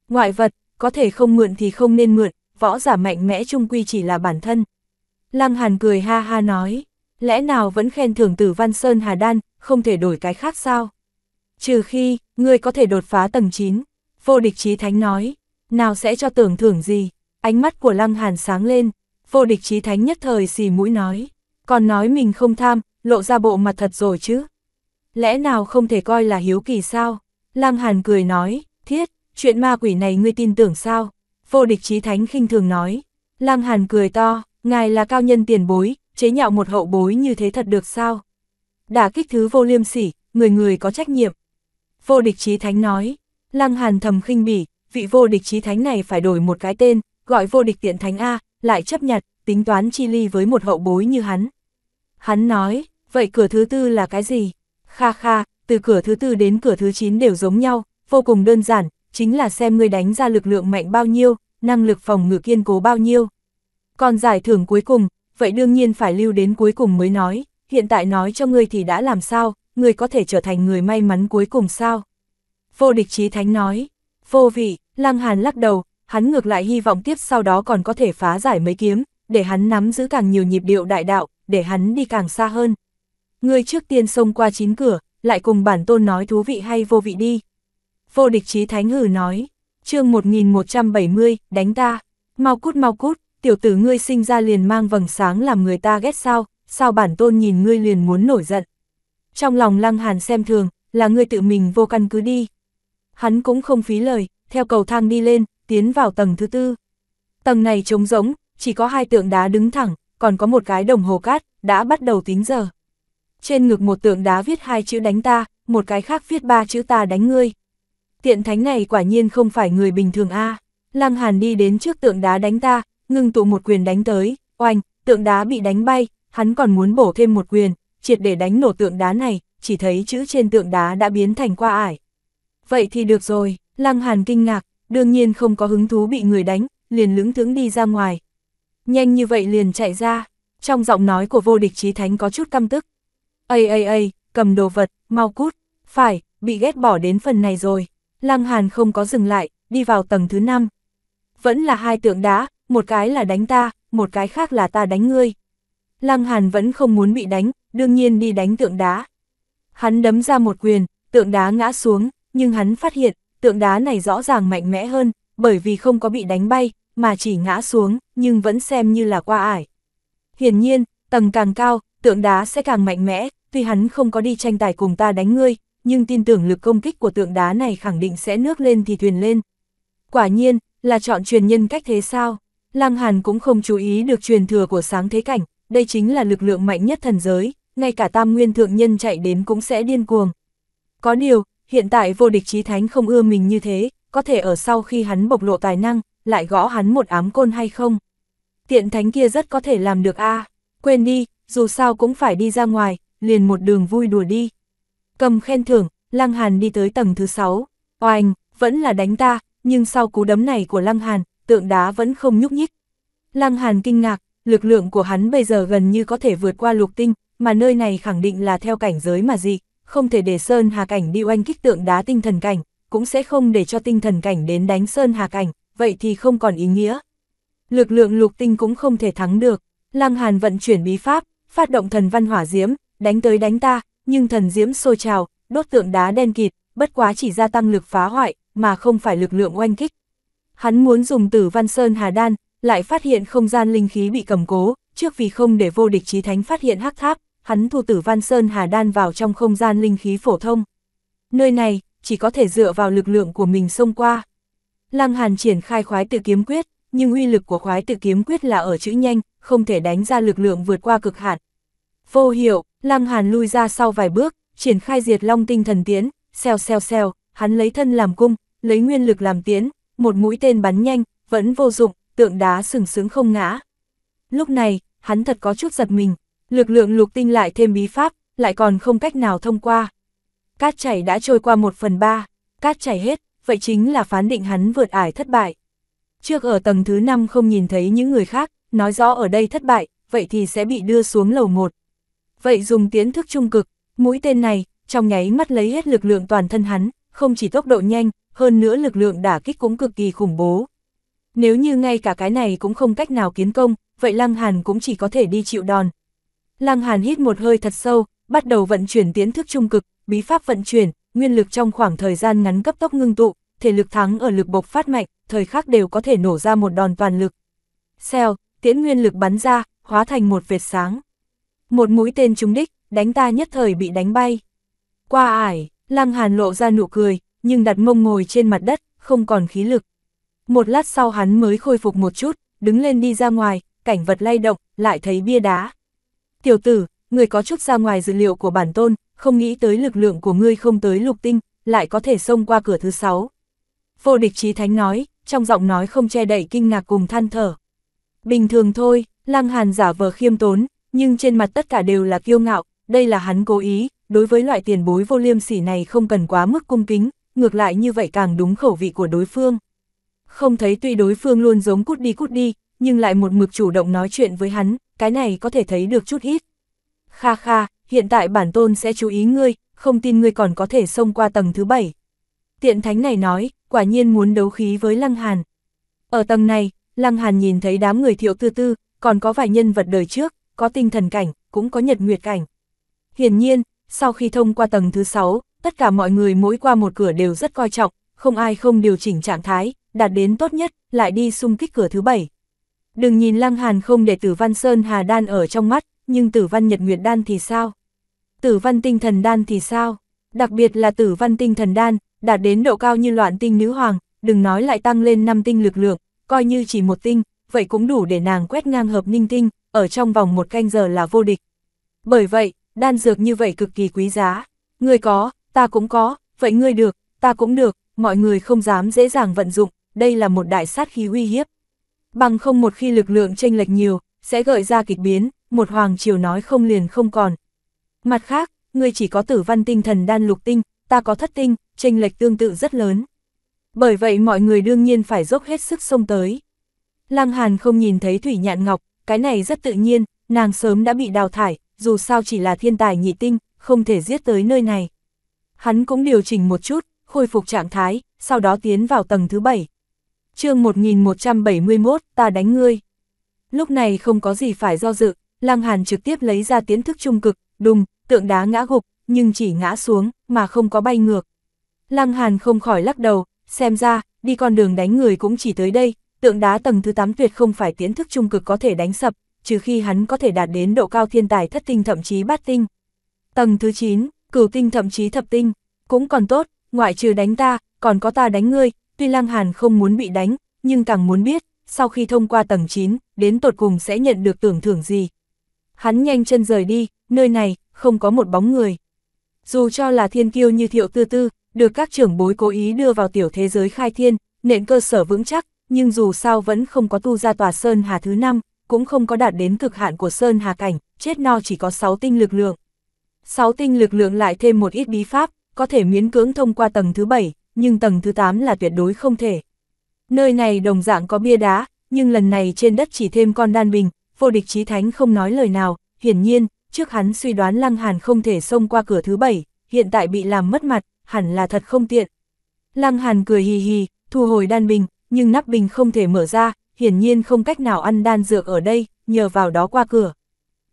Ngoại vật, có thể không mượn thì không nên mượn, võ giả mạnh mẽ trung quy chỉ là bản thân. Lăng Hàn cười ha ha nói, lẽ nào vẫn khen thưởng tử Văn Sơn Hà Đan, không thể đổi cái khác sao? Trừ khi, ngươi có thể đột phá tầng 9, vô địch trí thánh nói, nào sẽ cho tưởng thưởng gì? Ánh mắt của Lăng Hàn sáng lên, vô địch trí thánh nhất thời xì mũi nói, còn nói mình không tham, lộ ra bộ mặt thật rồi chứ. Lẽ nào không thể coi là hiếu kỳ sao? Lăng Hàn cười nói, thiết, chuyện ma quỷ này ngươi tin tưởng sao? vô địch trí thánh khinh thường nói. Lăng Hàn cười to, ngài là cao nhân tiền bối, chế nhạo một hậu bối như thế thật được sao? Đả kích thứ vô liêm sỉ, người người có trách nhiệm. Vô địch trí thánh nói, Lăng Hàn thầm khinh bỉ, vị vô địch trí thánh này phải đổi một cái tên, gọi vô địch tiện thánh A, lại chấp nhặt, tính toán chi ly với một hậu bối như hắn. Hắn nói, vậy cửa thứ tư là cái gì? Kha kha, từ cửa thứ tư đến cửa thứ chín đều giống nhau, vô cùng đơn giản, chính là xem ngươi đánh ra lực lượng mạnh bao nhiêu, năng lực phòng ngự kiên cố bao nhiêu. Còn giải thưởng cuối cùng, vậy đương nhiên phải lưu đến cuối cùng mới nói, hiện tại nói cho ngươi thì đã làm sao, ngươi có thể trở thành người may mắn cuối cùng sao? Vô địch trí thánh nói, vô vị, lăng hàn lắc đầu, hắn ngược lại hy vọng tiếp sau đó còn có thể phá giải mấy kiếm, để hắn nắm giữ càng nhiều nhịp điệu đại đạo, để hắn đi càng xa hơn. Ngươi trước tiên xông qua chín cửa, lại cùng bản tôn nói thú vị hay vô vị đi. Vô địch trí thánh hử nói, chương 1170, đánh ta, mau cút mau cút, tiểu tử ngươi sinh ra liền mang vầng sáng làm người ta ghét sao, sao bản tôn nhìn ngươi liền muốn nổi giận. Trong lòng lăng hàn xem thường, là ngươi tự mình vô căn cứ đi. Hắn cũng không phí lời, theo cầu thang đi lên, tiến vào tầng thứ tư. Tầng này trống rỗng, chỉ có hai tượng đá đứng thẳng, còn có một cái đồng hồ cát, đã bắt đầu tính giờ. Trên ngực một tượng đá viết hai chữ đánh ta, một cái khác viết ba chữ ta đánh ngươi tiện thánh này quả nhiên không phải người bình thường a. À. Lăng Hàn đi đến trước tượng đá đánh ta, ngưng tụ một quyền đánh tới, oanh, tượng đá bị đánh bay, hắn còn muốn bổ thêm một quyền, triệt để đánh nổ tượng đá này, chỉ thấy chữ trên tượng đá đã biến thành qua ải. Vậy thì được rồi, Lăng Hàn kinh ngạc, đương nhiên không có hứng thú bị người đánh, liền lững thững đi ra ngoài. Nhanh như vậy liền chạy ra, trong giọng nói của vô địch trí thánh có chút căm tức. Ây ây ây, cầm đồ vật, mau cút, phải, bị ghét bỏ đến phần này rồi. Lăng Hàn không có dừng lại, đi vào tầng thứ 5. Vẫn là hai tượng đá, một cái là đánh ta, một cái khác là ta đánh ngươi. Lăng Hàn vẫn không muốn bị đánh, đương nhiên đi đánh tượng đá. Hắn đấm ra một quyền, tượng đá ngã xuống, nhưng hắn phát hiện, tượng đá này rõ ràng mạnh mẽ hơn, bởi vì không có bị đánh bay, mà chỉ ngã xuống, nhưng vẫn xem như là qua ải. Hiển nhiên, tầng càng cao, tượng đá sẽ càng mạnh mẽ, tuy hắn không có đi tranh tài cùng ta đánh ngươi, nhưng tin tưởng lực công kích của tượng đá này khẳng định sẽ nước lên thì thuyền lên. Quả nhiên, là chọn truyền nhân cách thế sao? Lăng Hàn cũng không chú ý được truyền thừa của sáng thế cảnh, đây chính là lực lượng mạnh nhất thần giới, ngay cả tam nguyên thượng nhân chạy đến cũng sẽ điên cuồng. Có điều, hiện tại vô địch trí thánh không ưa mình như thế, có thể ở sau khi hắn bộc lộ tài năng, lại gõ hắn một ám côn hay không? Tiện thánh kia rất có thể làm được a à? quên đi, dù sao cũng phải đi ra ngoài, liền một đường vui đùa đi. Cầm khen thưởng, Lăng Hàn đi tới tầng thứ 6. Oanh, vẫn là đánh ta, nhưng sau cú đấm này của Lăng Hàn, tượng đá vẫn không nhúc nhích. Lăng Hàn kinh ngạc, lực lượng của hắn bây giờ gần như có thể vượt qua lục tinh, mà nơi này khẳng định là theo cảnh giới mà gì, không thể để Sơn Hà Cảnh đi oanh kích tượng đá tinh thần cảnh, cũng sẽ không để cho tinh thần cảnh đến đánh Sơn Hà Cảnh, vậy thì không còn ý nghĩa. Lực lượng lục tinh cũng không thể thắng được, Lăng Hàn vận chuyển bí pháp, phát động thần văn hỏa diễm, đánh tới đánh ta, nhưng thần diễm sôi trào, đốt tượng đá đen kịt, bất quá chỉ gia tăng lực phá hoại, mà không phải lực lượng oanh kích. Hắn muốn dùng tử văn sơn hà đan, lại phát hiện không gian linh khí bị cầm cố, trước vì không để vô địch chí thánh phát hiện hắc tháp, hắn thu tử văn sơn hà đan vào trong không gian linh khí phổ thông. Nơi này, chỉ có thể dựa vào lực lượng của mình xông qua. Lăng Hàn triển khai khoái tự kiếm quyết, nhưng uy lực của khoái tự kiếm quyết là ở chữ nhanh, không thể đánh ra lực lượng vượt qua cực hạn. Vô hiệu, Lam Hàn lui ra sau vài bước, triển khai diệt long tinh thần tiến, xèo xèo xèo, hắn lấy thân làm cung, lấy nguyên lực làm tiến, một mũi tên bắn nhanh, vẫn vô dụng, tượng đá sừng sững không ngã. Lúc này, hắn thật có chút giật mình, lực lượng lục tinh lại thêm bí pháp, lại còn không cách nào thông qua. Cát chảy đã trôi qua một phần ba, cát chảy hết, vậy chính là phán định hắn vượt ải thất bại. Trước ở tầng thứ 5 không nhìn thấy những người khác, nói rõ ở đây thất bại, vậy thì sẽ bị đưa xuống lầu 1 vậy dùng tiến thức trung cực, mũi tên này, trong nháy mắt lấy hết lực lượng toàn thân hắn, không chỉ tốc độ nhanh, hơn nữa lực lượng đả kích cũng cực kỳ khủng bố. Nếu như ngay cả cái này cũng không cách nào kiến công, vậy Lăng Hàn cũng chỉ có thể đi chịu đòn. Lăng Hàn hít một hơi thật sâu, bắt đầu vận chuyển tiến thức trung cực, bí pháp vận chuyển, nguyên lực trong khoảng thời gian ngắn cấp tốc ngưng tụ, thể lực thắng ở lực bộc phát mạnh, thời khắc đều có thể nổ ra một đòn toàn lực. Xèo, tiễn nguyên lực bắn ra, hóa thành một vệt sáng một mũi tên trúng đích, đánh ta nhất thời bị đánh bay. Qua ải, Lăng Hàn lộ ra nụ cười, nhưng đặt mông ngồi trên mặt đất, không còn khí lực. Một lát sau hắn mới khôi phục một chút, đứng lên đi ra ngoài, cảnh vật lay động, lại thấy bia đá. Tiểu tử, người có chút ra ngoài dữ liệu của bản tôn, không nghĩ tới lực lượng của ngươi không tới lục tinh, lại có thể xông qua cửa thứ sáu. Vô địch trí thánh nói, trong giọng nói không che đậy kinh ngạc cùng than thở. Bình thường thôi, Lăng Hàn giả vờ khiêm tốn, nhưng trên mặt tất cả đều là kiêu ngạo, đây là hắn cố ý, đối với loại tiền bối vô liêm sỉ này không cần quá mức cung kính, ngược lại như vậy càng đúng khẩu vị của đối phương. Không thấy tuy đối phương luôn giống cút đi cút đi, nhưng lại một mực chủ động nói chuyện với hắn, cái này có thể thấy được chút ít. Kha kha, hiện tại bản tôn sẽ chú ý ngươi, không tin ngươi còn có thể xông qua tầng thứ bảy. Tiện thánh này nói, quả nhiên muốn đấu khí với Lăng Hàn. Ở tầng này, Lăng Hàn nhìn thấy đám người thiệu tư tư, còn có vài nhân vật đời trước, có tinh thần cảnh, cũng có nhật nguyệt cảnh. Hiển nhiên, sau khi thông qua tầng thứ 6, tất cả mọi người mỗi qua một cửa đều rất coi trọng, không ai không điều chỉnh trạng thái, đạt đến tốt nhất, lại đi xung kích cửa thứ 7. Đừng nhìn Lăng Hàn không để Tử Văn Sơn Hà Đan ở trong mắt, nhưng Tử Văn Nhật Nguyệt Đan thì sao? Tử Văn Tinh Thần Đan thì sao? Đặc biệt là Tử Văn Tinh Thần Đan, đạt đến độ cao như loạn tinh nữ hoàng, đừng nói lại tăng lên 5 tinh lực lượng, coi như chỉ một tinh, vậy cũng đủ để nàng quét ngang hợp ninh tinh, ở trong vòng một canh giờ là vô địch. Bởi vậy, đan dược như vậy cực kỳ quý giá. Ngươi có, ta cũng có, vậy ngươi được, ta cũng được, mọi người không dám dễ dàng vận dụng, đây là một đại sát khí uy hiếp. Bằng không một khi lực lượng chênh lệch nhiều, sẽ gợi ra kịch biến, một hoàng triều nói không liền không còn. Mặt khác, ngươi chỉ có tử văn tinh thần đan lục tinh, ta có thất tinh, chênh lệch tương tự rất lớn. Bởi vậy mọi người đương nhiên phải dốc hết sức xông tới. Lăng Hàn không nhìn thấy Thủy Nhạn Ngọc, cái này rất tự nhiên, nàng sớm đã bị đào thải, dù sao chỉ là thiên tài nhị tinh, không thể giết tới nơi này. Hắn cũng điều chỉnh một chút, khôi phục trạng thái, sau đó tiến vào tầng thứ bảy. chương 1171, ta đánh ngươi. Lúc này không có gì phải do dự, Lăng Hàn trực tiếp lấy ra tiến thức trung cực, đùng, tượng đá ngã gục, nhưng chỉ ngã xuống, mà không có bay ngược. Lăng Hàn không khỏi lắc đầu, xem ra, đi con đường đánh người cũng chỉ tới đây, tượng đá tầng thứ 8 tuyệt không phải tiến thức trung cực có thể đánh sập, trừ khi hắn có thể đạt đến độ cao thiên tài thất tinh thậm chí bát tinh. Tầng thứ 9, cửu tinh thậm chí thập tinh, cũng còn tốt, ngoại trừ đánh ta, còn có ta đánh ngươi, tuy Lang Hàn không muốn bị đánh, nhưng càng muốn biết, sau khi thông qua tầng 9, đến tột cùng sẽ nhận được tưởng thưởng gì. Hắn nhanh chân rời đi, nơi này, không có một bóng người. Dù cho là thiên kiêu như thiệu tư tư, được các trưởng bối cố ý đưa vào tiểu thế giới khai thiên, nền cơ sở vững chắc, nhưng dù sao vẫn không có tu ra tòa Sơn Hà thứ năm cũng không có đạt đến cực hạn của Sơn Hà Cảnh, chết no chỉ có 6 tinh lực lượng. 6 tinh lực lượng lại thêm một ít bí pháp, có thể miễn cưỡng thông qua tầng thứ 7, nhưng tầng thứ 8 là tuyệt đối không thể. Nơi này đồng dạng có bia đá, nhưng lần này trên đất chỉ thêm con đan bình, vô địch chí thánh không nói lời nào, hiển nhiên, trước hắn suy đoán Lăng Hàn không thể xông qua cửa thứ 7, hiện tại bị làm mất mặt, hẳn là thật không tiện. Lăng Hàn cười hì hì, thu hồi đan bình, nhưng nắp bình không thể mở ra, hiển nhiên không cách nào ăn đan dược ở đây, nhờ vào đó qua cửa.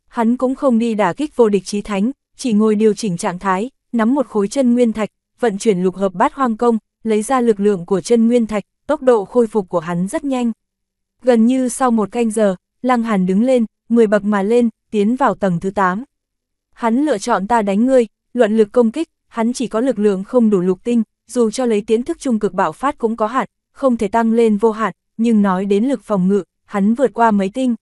Hắn cũng không đi đả kích vô địch chí thánh, chỉ ngồi điều chỉnh trạng thái, nắm một khối chân nguyên thạch, vận chuyển lục hợp bát hoang công, lấy ra lực lượng của chân nguyên thạch, tốc độ khôi phục của hắn rất nhanh. Gần như sau một canh giờ, Lăng Hàn đứng lên, 10 bậc mà lên, tiến vào tầng thứ 8. Hắn lựa chọn ta đánh ngươi, luận lực công kích, hắn chỉ có lực lượng không đủ lục tinh, dù cho lấy tiến thức trung cực bạo phát cũng có hạn, không thể tăng lên vô hạn, nhưng nói đến lực phòng ngự, hắn vượt qua mấy tinh.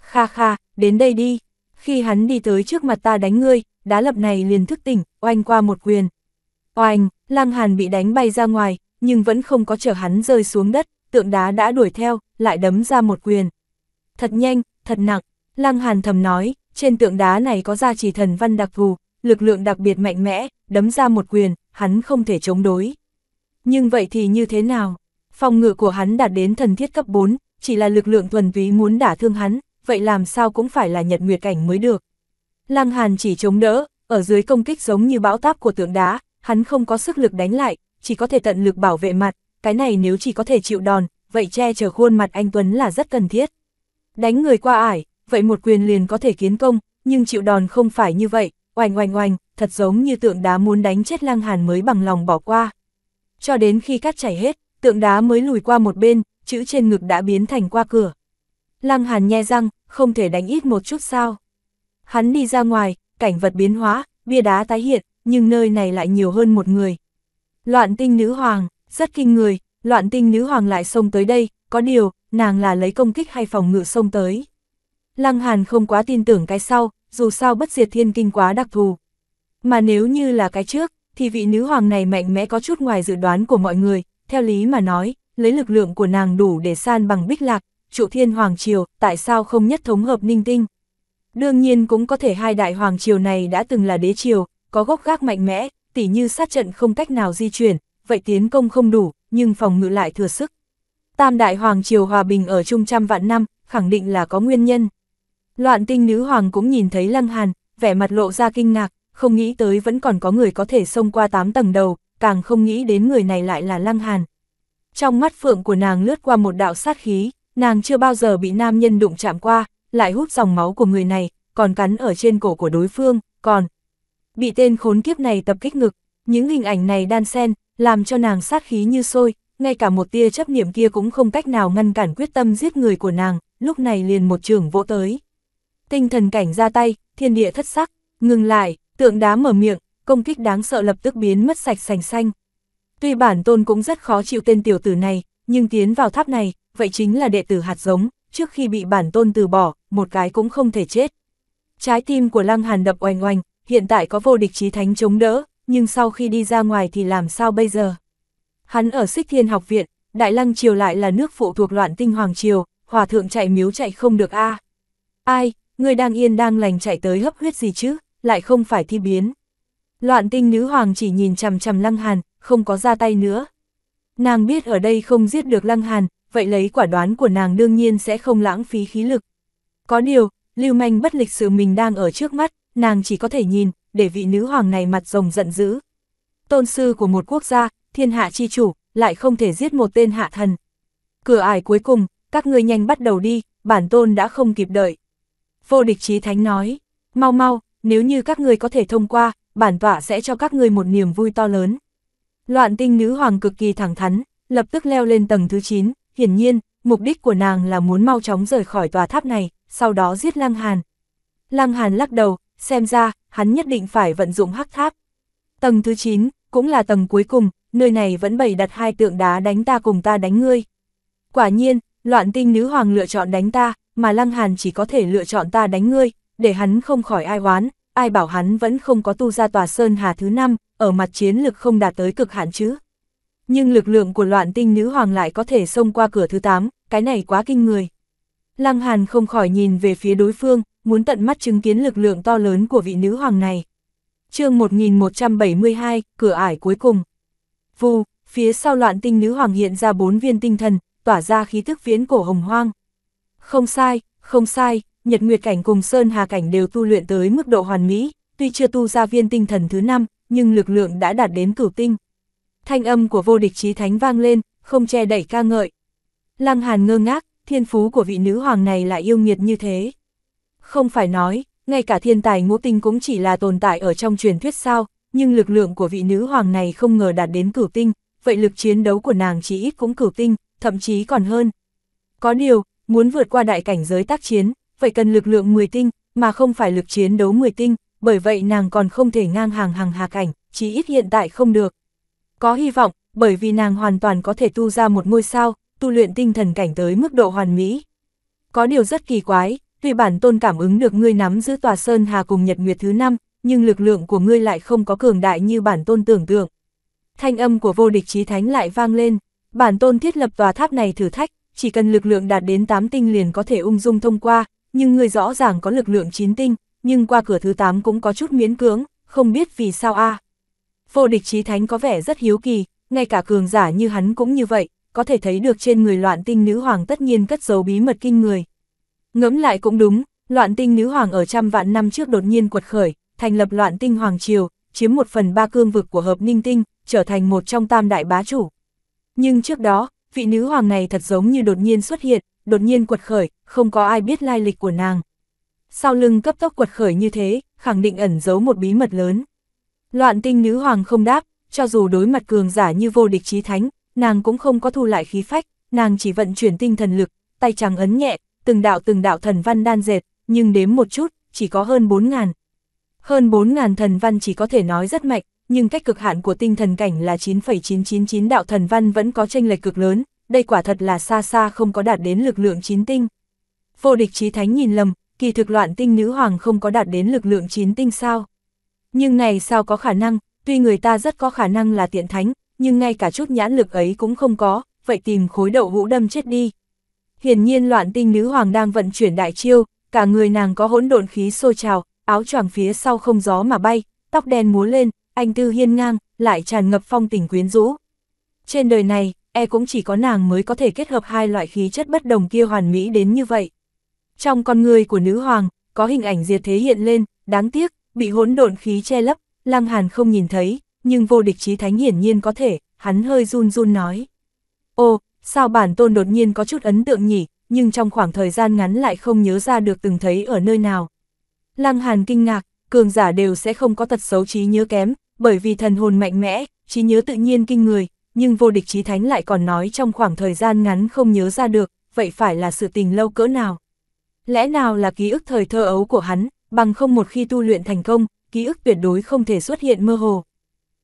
Kha kha, đến đây đi. Khi hắn đi tới trước mặt ta đánh ngươi, đá lập này liền thức tỉnh, oanh qua một quyền. Oanh, Lăng Hàn bị đánh bay ra ngoài, nhưng vẫn không có chở hắn rơi xuống đất, tượng đá đã đuổi theo, lại đấm ra một quyền. Thật nhanh, thật nặng, Lăng Hàn thầm nói, trên tượng đá này có gia trì thần văn đặc thù, lực lượng đặc biệt mạnh mẽ, đấm ra một quyền, hắn không thể chống đối. Nhưng vậy thì như thế nào? Phòng ngự của hắn đạt đến thần thiết cấp 4, chỉ là lực lượng thuần túy muốn đả thương hắn, vậy làm sao cũng phải là nhật nguyệt cảnh mới được. Lăng Hàn chỉ chống đỡ, ở dưới công kích giống như bão táp của tượng đá, hắn không có sức lực đánh lại, chỉ có thể tận lực bảo vệ mặt, cái này nếu chỉ có thể chịu đòn, vậy che chở khuôn mặt anh Tuấn là rất cần thiết. Đánh người qua ải, vậy một quyền liền có thể kiến công, nhưng chịu đòn không phải như vậy, oanh oanh oanh thật giống như tượng đá muốn đánh chết Lăng Hàn mới bằng lòng bỏ qua. Cho đến khi cát chảy hết, tượng đá mới lùi qua một bên, chữ trên ngực đã biến thành qua cửa. Lăng Hàn nhe răng, không thể đánh ít một chút sao. Hắn đi ra ngoài, cảnh vật biến hóa, bia đá tái hiện, nhưng nơi này lại nhiều hơn một người. Loạn tinh nữ hoàng, rất kinh người, loạn tinh nữ hoàng lại xông tới đây, có điều, nàng là lấy công kích hay phòng ngự xông tới. Lăng Hàn không quá tin tưởng cái sau, dù sao bất diệt thiên kinh quá đặc thù. Mà nếu như là cái trước, thì vị nữ hoàng này mạnh mẽ có chút ngoài dự đoán của mọi người, theo lý mà nói, lấy lực lượng của nàng đủ để san bằng bích lạc, trụ thiên hoàng triều, tại sao không nhất thống hợp ninh tinh? Đương nhiên cũng có thể hai đại hoàng triều này đã từng là đế triều, có gốc gác mạnh mẽ, tỉ như sát trận không cách nào di chuyển, vậy tiến công không đủ, nhưng phòng ngự lại thừa sức. Tam đại hoàng triều hòa bình ở trung trăm vạn năm, khẳng định là có nguyên nhân. Loạn tinh nữ hoàng cũng nhìn thấy lăng hàn, vẻ mặt lộ ra kinh ngạc, không nghĩ tới vẫn còn có người có thể xông qua tám tầng đầu, càng không nghĩ đến người này lại là Lăng Hàn. Trong mắt phượng của nàng lướt qua một đạo sát khí, nàng chưa bao giờ bị nam nhân đụng chạm qua, lại hút dòng máu của người này, còn cắn ở trên cổ của đối phương, còn bị tên khốn kiếp này tập kích ngực. Những hình ảnh này đan xen, làm cho nàng sát khí như sôi, ngay cả một tia chấp niệm kia cũng không cách nào ngăn cản quyết tâm giết người của nàng, lúc này liền một trường vỗ tới. Tinh thần cảnh ra tay, thiên địa thất sắc, ngừng lại, tượng đá mở miệng, công kích đáng sợ lập tức biến mất sạch sành xanh. Tuy bản tôn cũng rất khó chịu tên tiểu tử này, nhưng tiến vào tháp này, vậy chính là đệ tử hạt giống, trước khi bị bản tôn từ bỏ, một cái cũng không thể chết. Trái tim của Lăng Hàn đập oành oành, hiện tại có vô địch chí thánh chống đỡ, nhưng sau khi đi ra ngoài thì làm sao bây giờ? Hắn ở Xích Thiên học viện, Đại Lăng Triều lại là nước phụ thuộc loạn tinh Hoàng Triều, hòa thượng chạy miếu chạy không được a à. Ai, người đang yên đang lành chạy tới hấp huyết gì chứ, lại không phải thi biến. Loạn tinh nữ hoàng chỉ nhìn chằm chằm Lăng Hàn, không có ra tay nữa. Nàng biết ở đây không giết được Lăng Hàn, vậy lấy quả đoán của nàng đương nhiên sẽ không lãng phí khí lực. Có điều, lưu manh bất lịch sự mình đang ở trước mắt, nàng chỉ có thể nhìn, để vị nữ hoàng này mặt rồng giận dữ. Tôn sư của một quốc gia, thiên hạ chi chủ, lại không thể giết một tên hạ thần. Cửa ải cuối cùng, các ngươi nhanh bắt đầu đi, bản tôn đã không kịp đợi. Vô địch trí thánh nói, mau mau, nếu như các ngươi có thể thông qua, bản tọa sẽ cho các ngươi một niềm vui to lớn. Loạn tinh nữ hoàng cực kỳ thẳng thắn, lập tức leo lên tầng thứ 9, hiển nhiên, mục đích của nàng là muốn mau chóng rời khỏi tòa tháp này, sau đó giết Lăng Hàn. Lăng Hàn lắc đầu, xem ra, hắn nhất định phải vận dụng hắc tháp. Tầng thứ 9, cũng là tầng cuối cùng, nơi này vẫn bày đặt hai tượng đá đánh ta cùng ta đánh ngươi. Quả nhiên, loạn tinh nữ hoàng lựa chọn đánh ta, mà Lăng Hàn chỉ có thể lựa chọn ta đánh ngươi, để hắn không khỏi ai oán, ai bảo hắn vẫn không có tu ra tòa Sơn Hà thứ năm, ở mặt chiến lực không đạt tới cực hạn chứ. Nhưng lực lượng của loạn tinh nữ hoàng lại có thể xông qua cửa thứ 8, cái này quá kinh người. Lăng Hàn không khỏi nhìn về phía đối phương, muốn tận mắt chứng kiến lực lượng to lớn của vị nữ hoàng này. chương 1172, cửa ải cuối cùng. Vù, phía sau loạn tinh nữ hoàng hiện ra bốn viên tinh thần, tỏa ra khí thức viễn cổ hồng hoang. Không sai, không sai, nhật nguyệt cảnh cùng sơn hà cảnh đều tu luyện tới mức độ hoàn mỹ, tuy chưa tu ra viên tinh thần thứ năm, nhưng lực lượng đã đạt đến cửu tinh. Thanh âm của vô địch chí thánh vang lên, không che đẩy ca ngợi. Lăng Hàn ngơ ngác, thiên phú của vị nữ hoàng này lại yêu nghiệt như thế. Không phải nói, ngay cả thiên tài ngũ tinh cũng chỉ là tồn tại ở trong truyền thuyết sao, nhưng lực lượng của vị nữ hoàng này không ngờ đạt đến cửu tinh, vậy lực chiến đấu của nàng chỉ ít cũng cửu tinh, thậm chí còn hơn. Có điều, muốn vượt qua đại cảnh giới tác chiến, phải cần lực lượng 10 tinh, mà không phải lực chiến đấu 10 tinh, bởi vậy nàng còn không thể ngang hàng hàng hà cảnh, chỉ ít hiện tại không được. Có hy vọng, bởi vì nàng hoàn toàn có thể tu ra một ngôi sao, tu luyện tinh thần cảnh tới mức độ hoàn mỹ. Có điều rất kỳ quái, tuy bản tôn cảm ứng được ngươi nắm giữ tòa sơn hà cùng nhật nguyệt thứ năm, nhưng lực lượng của ngươi lại không có cường đại như bản tôn tưởng tượng. Thanh âm của vô địch chí thánh lại vang lên, bản tôn thiết lập tòa tháp này thử thách, chỉ cần lực lượng đạt đến 8 tinh liền có thể ung dung thông qua, nhưng người rõ ràng có lực lượng chín tinh, nhưng qua cửa thứ 8 cũng có chút miễn cưỡng, không biết vì sao a. Vô địch chí thánh có vẻ rất hiếu kỳ, ngay cả cường giả như hắn cũng như vậy, có thể thấy được trên người loạn tinh nữ hoàng tất nhiên cất giấu bí mật kinh người. Ngẫm lại cũng đúng, loạn tinh nữ hoàng ở trăm vạn năm trước đột nhiên quật khởi, thành lập loạn tinh hoàng triều, chiếm một phần ba cương vực của hợp ninh tinh, trở thành một trong tam đại bá chủ. Nhưng trước đó, vị nữ hoàng này thật giống như đột nhiên xuất hiện, đột nhiên quật khởi, không có ai biết lai lịch của nàng. Sau lưng cấp tốc quật khởi như thế, khẳng định ẩn giấu một bí mật lớn. Loạn tinh nữ hoàng không đáp, cho dù đối mặt cường giả như vô địch trí thánh, nàng cũng không có thu lại khí phách, nàng chỉ vận chuyển tinh thần lực, tay trắng ấn nhẹ, từng đạo từng đạo thần văn đan dệt, nhưng đếm một chút, chỉ có hơn 4.000. Hơn 4.000 thần văn chỉ có thể nói rất mạnh, nhưng cách cực hạn của tinh thần cảnh là 9,999 đạo thần văn vẫn có tranh lệch cực lớn, đây quả thật là xa xa không có đạt đến lực lượng chín tinh. Vô địch trí thánh nhìn lầm, kỳ thực loạn tinh nữ hoàng không có đạt đến lực lượng chín tinh sao. Nhưng này sao có khả năng, tuy người ta rất có khả năng là tiện thánh, nhưng ngay cả chút nhãn lực ấy cũng không có, vậy tìm khối đậu hũ đâm chết đi. Hiển nhiên loạn tinh nữ hoàng đang vận chuyển đại chiêu, cả người nàng có hỗn độn khí sôi trào, áo choàng phía sau không gió mà bay, tóc đen múa lên, anh tư hiên ngang, lại tràn ngập phong tình quyến rũ. Trên đời này, e cũng chỉ có nàng mới có thể kết hợp hai loại khí chất bất đồng kia hoàn mỹ đến như vậy. Trong con người của nữ hoàng, có hình ảnh diệt thế hiện lên, đáng tiếc, bị hỗn độn khí che lấp, Lăng Hàn không nhìn thấy, nhưng vô địch trí thánh hiển nhiên có thể, hắn hơi run run nói. Ô, sao bản tôn đột nhiên có chút ấn tượng nhỉ, nhưng trong khoảng thời gian ngắn lại không nhớ ra được từng thấy ở nơi nào. Lăng Hàn kinh ngạc, cường giả đều sẽ không có tật xấu trí nhớ kém, bởi vì thần hồn mạnh mẽ, trí nhớ tự nhiên kinh người, nhưng vô địch trí thánh lại còn nói trong khoảng thời gian ngắn không nhớ ra được, vậy phải là sự tình lâu cỡ nào. Lẽ nào là ký ức thời thơ ấu của hắn, bằng không một khi tu luyện thành công, ký ức tuyệt đối không thể xuất hiện mơ hồ.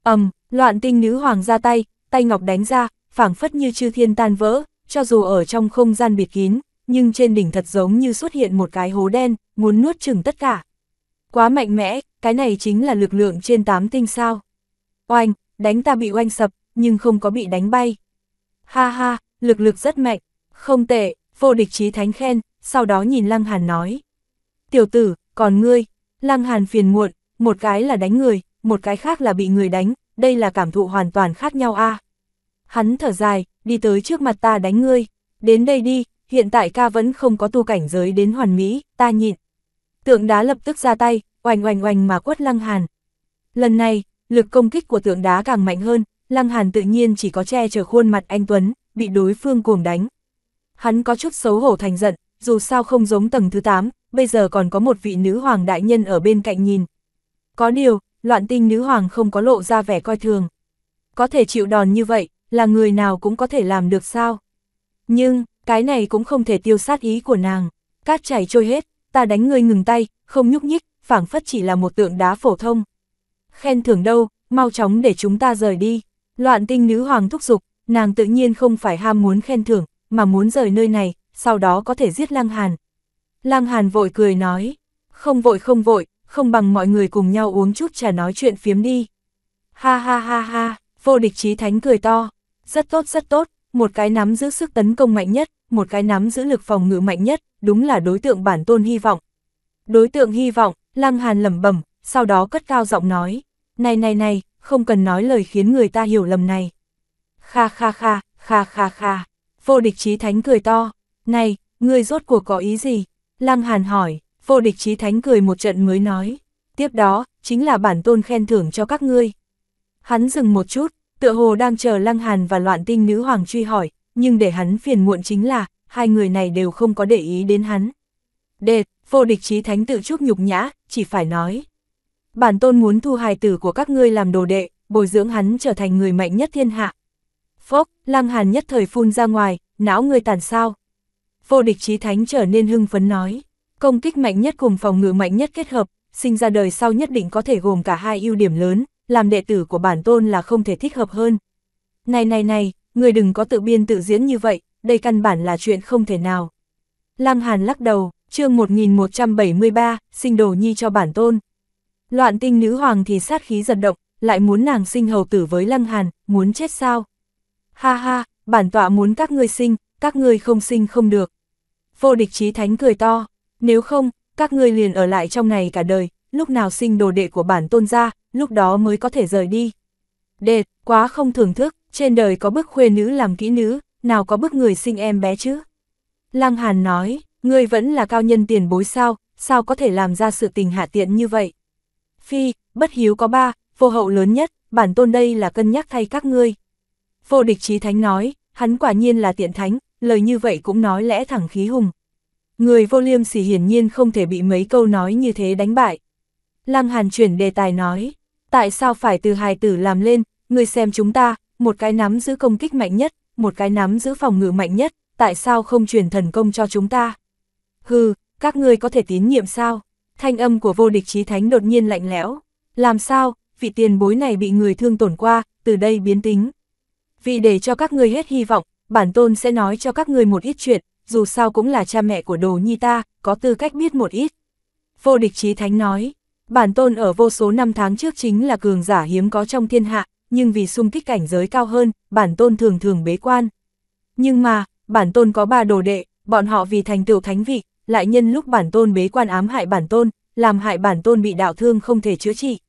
ầm, loạn tinh nữ hoàng ra tay, tay ngọc đánh ra, phảng phất như chư thiên tan vỡ, cho dù ở trong không gian biệt kín, nhưng trên đỉnh thật giống như xuất hiện một cái hố đen, muốn nuốt chừng tất cả. Quá mạnh mẽ, cái này chính là lực lượng trên tám tinh sao. Oanh, đánh ta bị oanh sập, nhưng không có bị đánh bay. Ha ha, lực lực rất mạnh, không tệ, vô địch chí thánh khen, sau đó nhìn Lăng Hàn nói. Tiểu tử, còn ngươi, Lăng Hàn phiền muộn, một cái là đánh người, một cái khác là bị người đánh, đây là cảm thụ hoàn toàn khác nhau a. Hắn thở dài, đi tới trước mặt ta đánh ngươi, đến đây đi, hiện tại ca vẫn không có tu cảnh giới đến hoàn mỹ, ta nhịn. Tượng đá lập tức ra tay, oành oành oành mà quất Lăng Hàn. Lần này, lực công kích của tượng đá càng mạnh hơn, Lăng Hàn tự nhiên chỉ có che chở khuôn mặt anh Tuấn, bị đối phương cuồng đánh. Hắn có chút xấu hổ thành giận, dù sao không giống tầng thứ 8, bây giờ còn có một vị nữ hoàng đại nhân ở bên cạnh nhìn. Có điều, loạn tinh nữ hoàng không có lộ ra vẻ coi thường. Có thể chịu đòn như vậy, là người nào cũng có thể làm được sao? Nhưng, cái này cũng không thể tiêu sát ý của nàng. Cát chảy trôi hết, ta đánh người ngừng tay, không nhúc nhích, phảng phất chỉ là một tượng đá phổ thông. Khen thưởng đâu, mau chóng để chúng ta rời đi. Loạn tinh nữ hoàng thúc giục, nàng tự nhiên không phải ham muốn khen thưởng, mà muốn rời nơi này, sau đó có thể giết Lăng Hàn. Lăng Hàn vội cười nói, không vội không vội, không bằng mọi người cùng nhau uống chút trà nói chuyện phiếm đi. Ha ha ha ha, vô địch trí thánh cười to, rất tốt rất tốt, một cái nắm giữ sức tấn công mạnh nhất, một cái nắm giữ lực phòng ngự mạnh nhất, đúng là đối tượng bản tôn hy vọng. Đối tượng hy vọng, Lăng Hàn lẩm bẩm, sau đó cất cao giọng nói, này này này, không cần nói lời khiến người ta hiểu lầm này. Kha kha kha, kha kha kha, vô địch trí thánh cười to, này, ngươi rốt cuộc có ý gì? Lăng Hàn hỏi, vô địch trí thánh cười một trận mới nói, tiếp đó, chính là bản tôn khen thưởng cho các ngươi. Hắn dừng một chút, tựa hồ đang chờ Lăng Hàn và loạn tinh nữ hoàng truy hỏi, nhưng để hắn phiền muộn chính là, hai người này đều không có để ý đến hắn. Đệt, vô địch trí thánh tự chút nhục nhã, chỉ phải nói, bản tôn muốn thu hài tử của các ngươi làm đồ đệ, bồi dưỡng hắn trở thành người mạnh nhất thiên hạ. Phốc, Lăng Hàn nhất thời phun ra ngoài, não người tàn sao. Vô địch trí thánh trở nên hưng phấn nói, công kích mạnh nhất cùng phòng ngự mạnh nhất kết hợp, sinh ra đời sau nhất định có thể gồm cả hai ưu điểm lớn, làm đệ tử của bản tôn là không thể thích hợp hơn. Này này này, người đừng có tự biên tự diễn như vậy, đây căn bản là chuyện không thể nào. Lăng Hàn lắc đầu, chương 1173, sinh đồ nhi cho bản tôn. Loạn tinh nữ hoàng thì sát khí giật động, lại muốn nàng sinh hầu tử với lăng hàn, muốn chết sao? Ha ha, bản tọa muốn các ngươi sinh, các ngươi không sinh không được. Vô địch chí thánh cười to, nếu không, các ngươi liền ở lại trong này cả đời, lúc nào sinh đồ đệ của bản tôn ra, lúc đó mới có thể rời đi. Đệt, quá không thưởng thức, trên đời có bức khuê nữ làm kỹ nữ, nào có bức người sinh em bé chứ? Lăng Hàn nói, ngươi vẫn là cao nhân tiền bối sao, sao có thể làm ra sự tình hạ tiện như vậy? Phi, bất hiếu có ba, vô hậu lớn nhất, bản tôn đây là cân nhắc thay các ngươi. Vô địch trí thánh nói, hắn quả nhiên là tiện thánh, lời như vậy cũng nói lẽ thẳng khí hùng. Người vô liêm sỉ hiển nhiên không thể bị mấy câu nói như thế đánh bại. Lăng Hàn chuyển đề tài nói, tại sao phải từ hài tử làm lên, người xem chúng ta, một cái nắm giữ công kích mạnh nhất, một cái nắm giữ phòng ngự mạnh nhất, tại sao không truyền thần công cho chúng ta? Hừ, các ngươi có thể tín nhiệm sao? Thanh âm của vô địch chí thánh đột nhiên lạnh lẽo. Làm sao, vị tiền bối này bị người thương tổn qua, từ đây biến tính. Vì để cho các người hết hy vọng, bản tôn sẽ nói cho các người một ít chuyện, dù sao cũng là cha mẹ của đồ nhi ta, có tư cách biết một ít. Vô địch chí thánh nói, bản tôn ở vô số năm tháng trước chính là cường giả hiếm có trong thiên hạ, nhưng vì xung kích cảnh giới cao hơn, bản tôn thường thường bế quan. Nhưng mà, bản tôn có ba đồ đệ, bọn họ vì thành tựu thánh vị, lại nhân lúc bản tôn bế quan ám hại bản tôn, làm hại bản tôn bị đạo thương không thể chữa trị.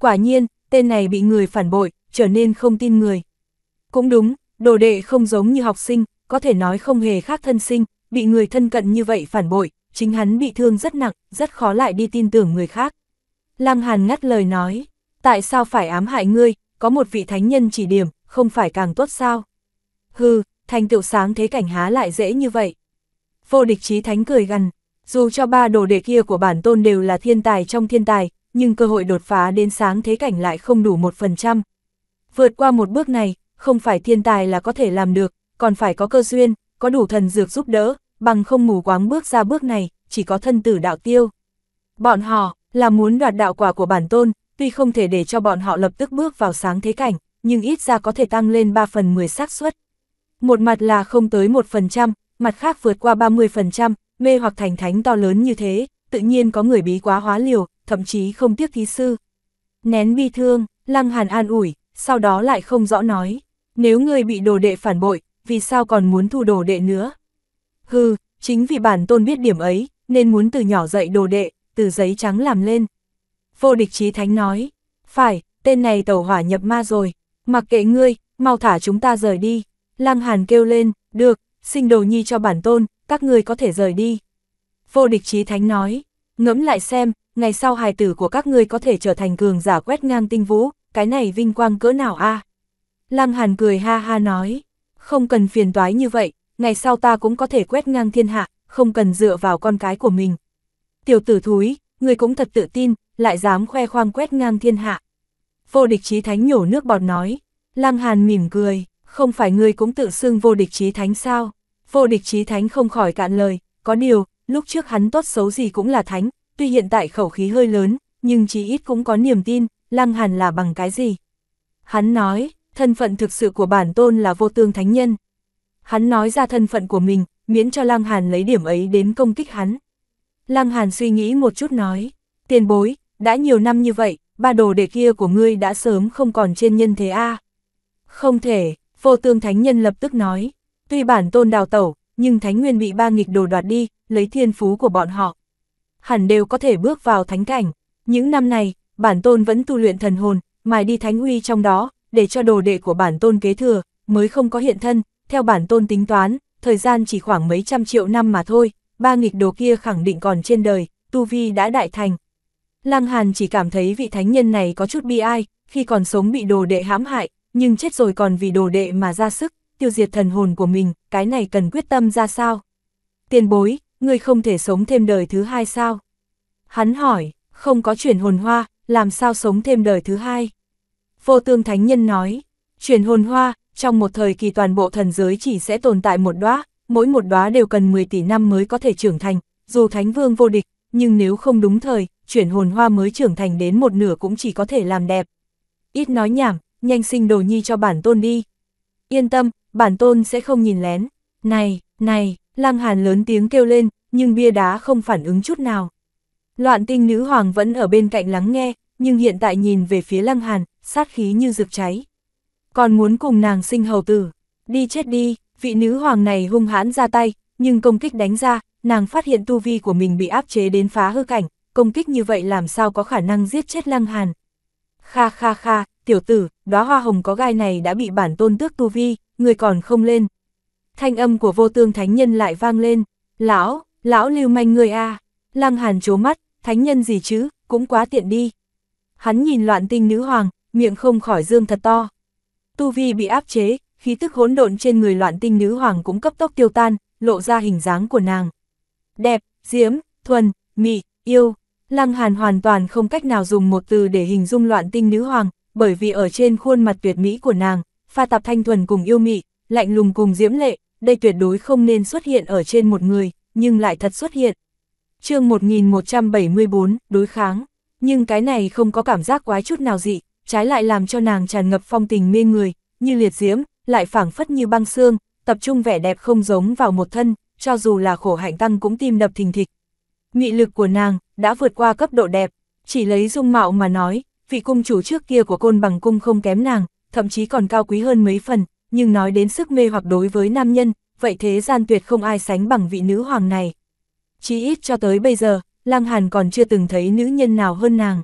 Quả nhiên, tên này bị người phản bội, trở nên không tin người. Cũng đúng, đồ đệ không giống như học sinh, có thể nói không hề khác thân sinh, bị người thân cận như vậy phản bội, chính hắn bị thương rất nặng, rất khó lại đi tin tưởng người khác. Lăng Hàn ngắt lời nói, tại sao phải ám hại ngươi, có một vị thánh nhân chỉ điểm, không phải càng tốt sao? Hừ, thành tựu sáng thế cảnh há lại dễ như vậy. Vô địch trí thánh cười gằn, dù cho ba đồ đệ kia của bản tôn đều là thiên tài trong thiên tài, nhưng cơ hội đột phá đến sáng thế cảnh lại không đủ một phần trăm. Vượt qua một bước này, không phải thiên tài là có thể làm được, còn phải có cơ duyên, có đủ thần dược giúp đỡ, bằng không mù quáng bước ra bước này, chỉ có thân tử đạo tiêu. Bọn họ, là muốn đoạt đạo quả của bản tôn, tuy không thể để cho bọn họ lập tức bước vào sáng thế cảnh, nhưng ít ra có thể tăng lên 3 phần 10 xác suất. Một mặt là không tới 1%, mặt khác vượt qua 30%, mê hoặc thành thánh to lớn như thế, tự nhiên có người bí quá hóa liều, thậm chí không tiếc thí sư. Nén bi thương, Lăng Hàn an ủi, sau đó lại không rõ nói, nếu người bị đồ đệ phản bội, vì sao còn muốn thu đồ đệ nữa? Hừ, chính vì bản tôn biết điểm ấy, nên muốn từ nhỏ dạy đồ đệ, từ giấy trắng làm lên. Vô địch trí thánh nói, phải, tên này tẩu hỏa nhập ma rồi, mặc kệ ngươi, mau thả chúng ta rời đi. Lăng Hàn kêu lên, được, sinh đồ nhi cho bản tôn, các người có thể rời đi. Vô địch chí thánh nói, ngẫm lại xem, ngày sau hài tử của các người có thể trở thành cường giả quét ngang tinh vũ, cái này vinh quang cỡ nào a? À? Lăng Hàn cười ha ha nói, không cần phiền toái như vậy, ngày sau ta cũng có thể quét ngang thiên hạ, không cần dựa vào con cái của mình. Tiểu tử thúi, người cũng thật tự tin, lại dám khoe khoang quét ngang thiên hạ. Vô địch chí thánh nhổ nước bọt nói, Lăng Hàn mỉm cười, không phải ngươi cũng tự xưng vô địch chí thánh sao? Vô địch chí thánh không khỏi cạn lời, có điều, lúc trước hắn tốt xấu gì cũng là thánh, tuy hiện tại khẩu khí hơi lớn, nhưng chí ít cũng có niềm tin, lăng hàn là bằng cái gì? Hắn nói, thân phận thực sự của bản tôn là vô tương thánh nhân. Hắn nói ra thân phận của mình, miễn cho lăng hàn lấy điểm ấy đến công kích hắn. Lăng hàn suy nghĩ một chút nói, tiền bối, đã nhiều năm như vậy, ba đồ đệ kia của ngươi đã sớm không còn trên nhân thế a Không thể, Vô tương thánh nhân lập tức nói, tuy bản tôn đào tẩu, nhưng thánh nguyên bị ba nghịch đồ đoạt đi, lấy thiên phú của bọn họ. Hẳn đều có thể bước vào thánh cảnh. Những năm này, bản tôn vẫn tu luyện thần hồn, mài đi thánh uy trong đó, để cho đồ đệ của bản tôn kế thừa, mới không có hiện thân, theo bản tôn tính toán, thời gian chỉ khoảng mấy trăm triệu năm mà thôi, ba nghịch đồ kia khẳng định còn trên đời, tu vi đã đại thành. Lăng Hàn chỉ cảm thấy vị thánh nhân này có chút bi ai, khi còn sống bị đồ đệ hãm hại, nhưng chết rồi còn vì đồ đệ mà ra sức, tiêu diệt thần hồn của mình, cái này cần quyết tâm ra sao? Tiền bối, ngươi không thể sống thêm đời thứ hai sao? Hắn hỏi, không có chuyển hồn hoa, làm sao sống thêm đời thứ hai? Vô tương thánh nhân nói, chuyển hồn hoa, trong một thời kỳ toàn bộ thần giới chỉ sẽ tồn tại một đóa, mỗi một đóa đều cần 10 tỷ năm mới có thể trưởng thành, dù thánh vương vô địch, nhưng nếu không đúng thời, chuyển hồn hoa mới trưởng thành đến một nửa cũng chỉ có thể làm đẹp. Ít nói nhảm, nhanh sinh đồ nhi cho bản tôn đi. Yên tâm, bản tôn sẽ không nhìn lén. Này, này, Lăng Hàn lớn tiếng kêu lên, nhưng bia đá không phản ứng chút nào. Loạn tinh nữ hoàng vẫn ở bên cạnh lắng nghe, nhưng hiện tại nhìn về phía Lăng Hàn, sát khí như rực cháy. Còn muốn cùng nàng sinh hầu tử, đi chết đi, vị nữ hoàng này hung hãn ra tay, nhưng công kích đánh ra, nàng phát hiện tu vi của mình bị áp chế đến phá hư cảnh, công kích như vậy làm sao có khả năng giết chết Lăng Hàn. Kha kha kha, tiểu tử, đóa hoa hồng có gai này đã bị bản tôn tước tu vi, người còn không lên. Thanh âm của vô tương thánh nhân lại vang lên, lão, lão lưu manh người a à. Lăng hàn chố mắt, thánh nhân gì chứ, cũng quá tiện đi. Hắn nhìn loạn tinh nữ hoàng, miệng không khỏi dương thật to. Tu vi bị áp chế, khí tức hỗn độn trên người loạn tinh nữ hoàng cũng cấp tốc tiêu tan, lộ ra hình dáng của nàng. Đẹp, diễm, thuần, mị, yêu, lăng hàn hoàn toàn không cách nào dùng một từ để hình dung loạn tinh nữ hoàng, bởi vì ở trên khuôn mặt tuyệt mỹ của nàng, pha tạp thanh thuần cùng yêu mị, lạnh lùng cùng diễm lệ, đây tuyệt đối không nên xuất hiện ở trên một người, nhưng lại thật xuất hiện. chương 1174, đối kháng, nhưng cái này không có cảm giác quái chút nào dị, trái lại làm cho nàng tràn ngập phong tình mê người, như liệt diễm, lại phảng phất như băng xương, tập trung vẻ đẹp không giống vào một thân, cho dù là khổ hạnh tăng cũng tim đập thình thịch. Nghị lực của nàng đã vượt qua cấp độ đẹp, chỉ lấy dung mạo mà nói, vị cung chủ trước kia của côn bằng cung không kém nàng, thậm chí còn cao quý hơn mấy phần, nhưng nói đến sức mê hoặc đối với nam nhân, vậy thế gian tuyệt không ai sánh bằng vị nữ hoàng này. Chí ít cho tới bây giờ, Lăng Hàn còn chưa từng thấy nữ nhân nào hơn nàng.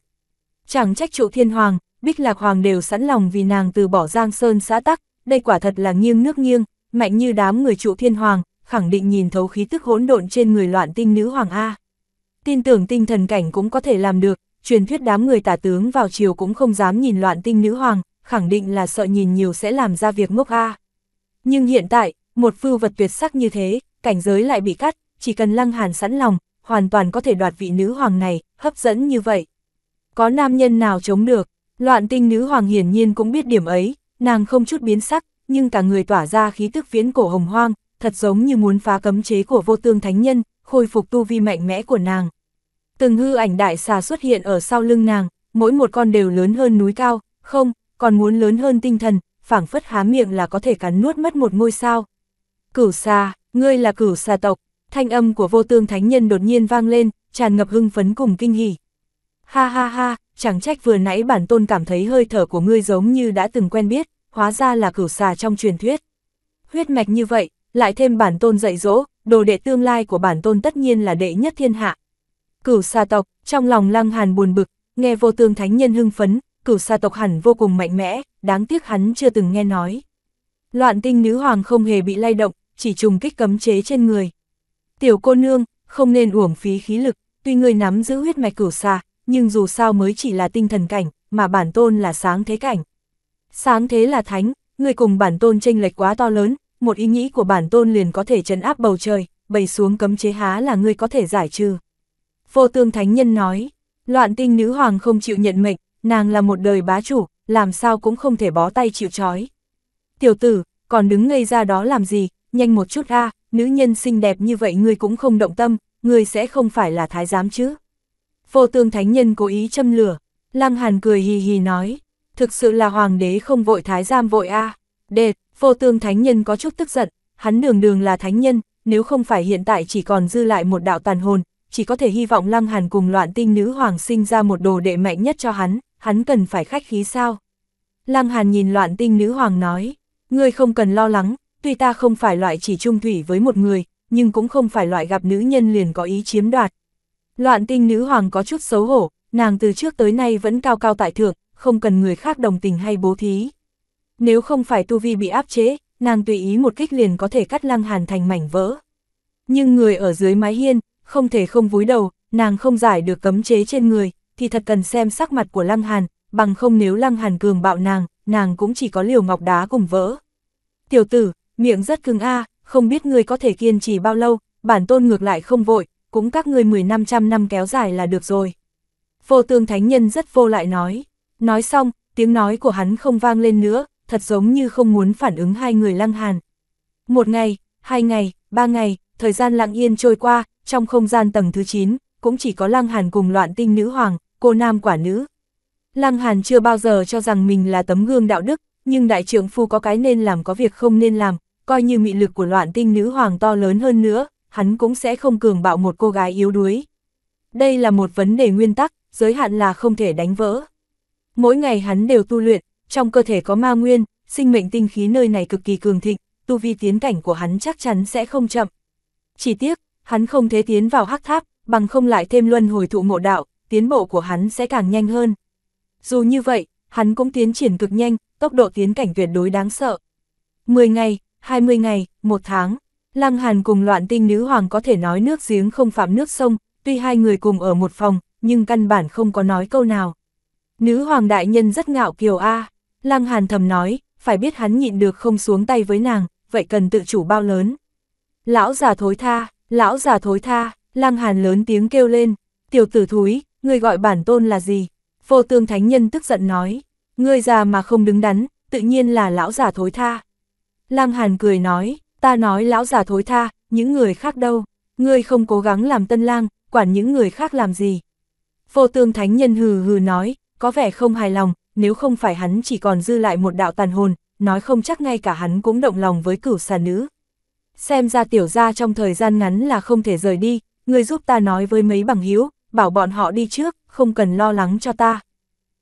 Chẳng trách trụ thiên hoàng, bích lạc hoàng đều sẵn lòng vì nàng từ bỏ giang sơn xã tắc, đây quả thật là nghiêng nước nghiêng, mạnh như đám người trụ thiên hoàng, khẳng định nhìn thấu khí tức hỗn độn trên người loạn tinh nữ hoàng A. Tin tưởng tinh thần cảnh cũng có thể làm được, truyền thuyết đám người tả tướng vào chiều cũng không dám nhìn loạn tinh nữ hoàng, khẳng định là sợ nhìn nhiều sẽ làm ra việc ngốc a. Nhưng hiện tại, một phưu vật tuyệt sắc như thế, cảnh giới lại bị cắt, chỉ cần lăng hàn sẵn lòng, hoàn toàn có thể đoạt vị nữ hoàng này, hấp dẫn như vậy. Có nam nhân nào chống được, loạn tinh nữ hoàng hiển nhiên cũng biết điểm ấy, nàng không chút biến sắc, nhưng cả người tỏa ra khí tức viễn cổ hồng hoang, thật giống như muốn phá cấm chế của vô tương thánh nhân, khôi phục tu vi mạnh mẽ của nàng. Từng hư ảnh đại xà xuất hiện ở sau lưng nàng, mỗi một con đều lớn hơn núi cao, không, còn muốn lớn hơn tinh thần, phảng phất há miệng là có thể cắn nuốt mất một ngôi sao. Cửu xà, ngươi là cửu xà tộc, thanh âm của vô tương thánh nhân đột nhiên vang lên, tràn ngập hưng phấn cùng kinh hỉ. Ha ha ha, chẳng trách vừa nãy bản tôn cảm thấy hơi thở của ngươi giống như đã từng quen biết, hóa ra là cửu xà trong truyền thuyết. Huyết mạch như vậy, lại thêm bản tôn dạy dỗ, đồ đệ tương lai của bản tôn tất nhiên là đệ nhất thiên hạ, cửu sa tộc, trong lòng lăng hàn buồn bực, nghe vô tương thánh nhân hưng phấn, cửu sa tộc hẳn vô cùng mạnh mẽ, đáng tiếc hắn chưa từng nghe nói. Loạn tinh nữ hoàng không hề bị lay động, chỉ trùng kích cấm chế trên người. Tiểu cô nương, không nên uổng phí khí lực, tuy người nắm giữ huyết mạch cửu sa, nhưng dù sao mới chỉ là tinh thần cảnh, mà bản tôn là sáng thế cảnh. Sáng thế là thánh, người cùng bản tôn tranh lệch quá to lớn, một ý nghĩ của bản tôn liền có thể trấn áp bầu trời, bày xuống cấm chế há là người có thể giải trừ. Vô tương thánh nhân nói, loạn tinh nữ hoàng không chịu nhận mệnh, nàng là một đời bá chủ, làm sao cũng không thể bó tay chịu trói. Tiểu tử, còn đứng ngây ra đó làm gì, nhanh một chút ra. nữ nhân xinh đẹp như vậy ngươi cũng không động tâm, ngươi sẽ không phải là thái giám chứ. Vô tương thánh nhân cố ý châm lửa, lăng hàn cười hì hì nói, thực sự là hoàng đế không vội thái giam vội a à. Đệt, vô tương thánh nhân có chút tức giận, hắn đường đường là thánh nhân, nếu không phải hiện tại chỉ còn dư lại một đạo tàn hồn, chỉ có thể hy vọng Lăng Hàn cùng loạn tinh nữ hoàng sinh ra một đồ đệ mạnh nhất cho hắn, hắn cần phải khách khí sao? Lăng Hàn nhìn loạn tinh nữ hoàng nói, ngươi không cần lo lắng, tuy ta không phải loại chỉ trung thủy với một người, nhưng cũng không phải loại gặp nữ nhân liền có ý chiếm đoạt. Loạn tinh nữ hoàng có chút xấu hổ, nàng từ trước tới nay vẫn cao cao tại thượng, không cần người khác đồng tình hay bố thí. Nếu không phải tu vi bị áp chế, nàng tùy ý một kích liền có thể cắt lăng hàn thành mảnh vỡ. Nhưng người ở dưới mái hiên, không thể không vúi đầu, nàng không giải được cấm chế trên người, thì thật cần xem sắc mặt của Lăng Hàn, bằng không nếu Lăng Hàn cường bạo nàng, nàng cũng chỉ có liều ngọc đá cùng vỡ. Tiểu tử, miệng rất cứng a, không biết người có thể kiên trì bao lâu, bản tôn ngược lại không vội, cũng các ngươi 10 năm trăm năm kéo dài là được rồi. Vô tương thánh nhân rất vô lại nói, nói xong, tiếng nói của hắn không vang lên nữa, thật giống như không muốn phản ứng hai người Lăng Hàn. Một ngày, hai ngày, ba ngày, thời gian lặng yên trôi qua, trong không gian tầng thứ 9, cũng chỉ có Lăng Hàn cùng loạn tinh nữ hoàng, cô nam quả nữ. Lăng Hàn chưa bao giờ cho rằng mình là tấm gương đạo đức, nhưng đại trưởng phu có cái nên làm có việc không nên làm, coi như mị lực của loạn tinh nữ hoàng to lớn hơn nữa, hắn cũng sẽ không cường bạo một cô gái yếu đuối. Đây là một vấn đề nguyên tắc, giới hạn là không thể đánh vỡ. Mỗi ngày hắn đều tu luyện, trong cơ thể có ma nguyên, sinh mệnh tinh khí nơi này cực kỳ cường thịnh, tu vi tiến cảnh của hắn chắc chắn sẽ không chậm. Chỉ tiếc, Hắn không thế tiến vào hắc tháp, bằng không lại thêm luân hồi thụ ngộ đạo, tiến bộ của hắn sẽ càng nhanh hơn. Dù như vậy, hắn cũng tiến triển cực nhanh, tốc độ tiến cảnh tuyệt đối đáng sợ. 10 ngày, 20 ngày, 1 tháng, Lăng Hàn cùng loạn tinh nữ hoàng có thể nói nước giếng không phạm nước sông, tuy hai người cùng ở một phòng, nhưng căn bản không có nói câu nào. Nữ hoàng đại nhân rất ngạo kiều a à. Lăng Hàn thầm nói, phải biết hắn nhịn được không xuống tay với nàng, vậy cần tự chủ bao lớn. Lão già thối tha, Lão già thối tha, lang hàn lớn tiếng kêu lên, tiểu tử thúi, ngươi gọi bản tôn là gì? Vô tương thánh nhân tức giận nói, ngươi già mà không đứng đắn, tự nhiên là lão già thối tha. Lang hàn cười nói, ta nói lão già thối tha, những người khác đâu, ngươi không cố gắng làm tân lang, quản những người khác làm gì. Vô tương thánh nhân hừ hừ nói, có vẻ không hài lòng, nếu không phải hắn chỉ còn dư lại một đạo tàn hồn, nói không chắc ngay cả hắn cũng động lòng với cửu xà nữ xem ra tiểu gia trong thời gian ngắn là không thể rời đi, người giúp ta nói với mấy bằng hữu bảo bọn họ đi trước, không cần lo lắng cho ta.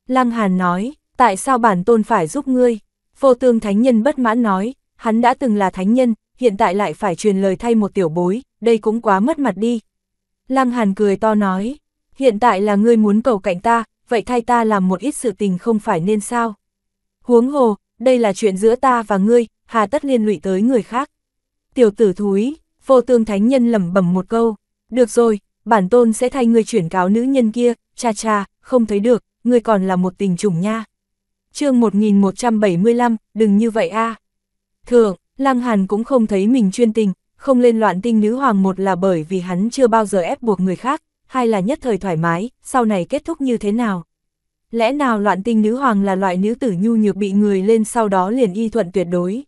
Lăng Hàn nói, tại sao bản tôn phải giúp ngươi? Vô tương thánh nhân bất mãn nói, hắn đã từng là thánh nhân, hiện tại lại phải truyền lời thay một tiểu bối, đây cũng quá mất mặt đi. Lăng Hàn cười to nói, hiện tại là ngươi muốn cầu cạnh ta, vậy thay ta làm một ít sự tình không phải nên sao? Huống hồ, đây là chuyện giữa ta và ngươi, hà tất liên lụy tới người khác tiểu tử thúi, vô tương thánh nhân lẩm bẩm một câu, được rồi, bản tôn sẽ thay người chuyển cáo nữ nhân kia, cha cha, không thấy được, người còn là một tình trùng nha. chương 1175, đừng như vậy a Thượng, Thường, Lăng Hàn cũng không thấy mình chuyên tình, không lên loạn tinh nữ hoàng một là bởi vì hắn chưa bao giờ ép buộc người khác, hai là nhất thời thoải mái, sau này kết thúc như thế nào. Lẽ nào loạn tinh nữ hoàng là loại nữ tử nhu nhược bị người lên sau đó liền y thuận tuyệt đối?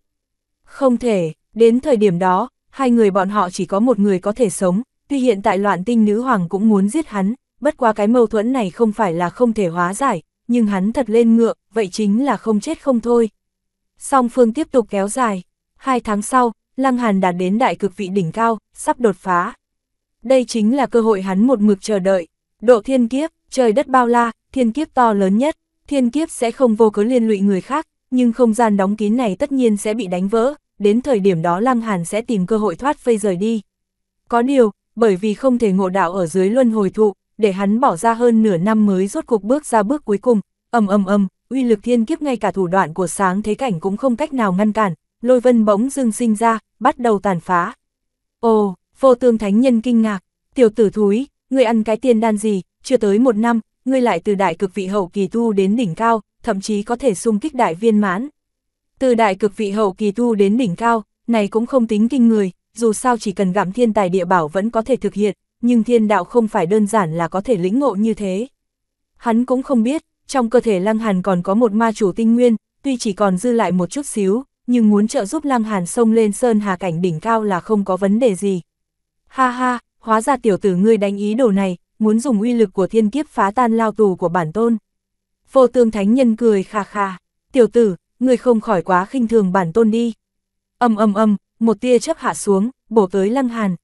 Không thể, Đến thời điểm đó, hai người bọn họ chỉ có một người có thể sống, tuy hiện tại loạn tinh nữ hoàng cũng muốn giết hắn, bất qua cái mâu thuẫn này không phải là không thể hóa giải, nhưng hắn thật lên ngựa, vậy chính là không chết không thôi. Song phương tiếp tục kéo dài, hai tháng sau, Lăng Hàn đạt đến đại cực vị đỉnh cao, sắp đột phá. Đây chính là cơ hội hắn một mực chờ đợi, độ thiên kiếp, trời đất bao la, thiên kiếp to lớn nhất, thiên kiếp sẽ không vô cớ liên lụy người khác, nhưng không gian đóng kín này tất nhiên sẽ bị đánh vỡ, đến thời điểm đó Lăng Hàn sẽ tìm cơ hội thoát vây rời đi. Có điều, bởi vì không thể ngộ đạo ở dưới luân hồi thụ, để hắn bỏ ra hơn nửa năm mới rốt cuộc bước ra bước cuối cùng, ầm ầm ầm, uy lực thiên kiếp ngay cả thủ đoạn của sáng thế cảnh cũng không cách nào ngăn cản, lôi vân bỗng dưng sinh ra, bắt đầu tàn phá. Ồ, vô tương thánh nhân kinh ngạc, tiểu tử thúi, ngươi ăn cái tiền đan gì, chưa tới một năm, ngươi lại từ đại cực vị hậu kỳ tu đến đỉnh cao, thậm chí có thể xung kích đại viên mãn. Từ đại cực vị hậu kỳ tu đến đỉnh cao, này cũng không tính kinh người, dù sao chỉ cần gặm thiên tài địa bảo vẫn có thể thực hiện, nhưng thiên đạo không phải đơn giản là có thể lĩnh ngộ như thế. Hắn cũng không biết, trong cơ thể Lăng Hàn còn có một ma chủ tinh nguyên, tuy chỉ còn dư lại một chút xíu, nhưng muốn trợ giúp Lăng Hàn sông lên sơn hà cảnh đỉnh cao là không có vấn đề gì. Ha ha, hóa ra tiểu tử ngươi đánh ý đồ này, muốn dùng uy lực của thiên kiếp phá tan lao tù của bản tôn. Vô tương thánh nhân cười kha kha tiểu tử, Ngươi không khỏi quá khinh thường bản tôn đi. Âm âm âm, một tia chấp hạ xuống, bổ tới Lăng Hàn.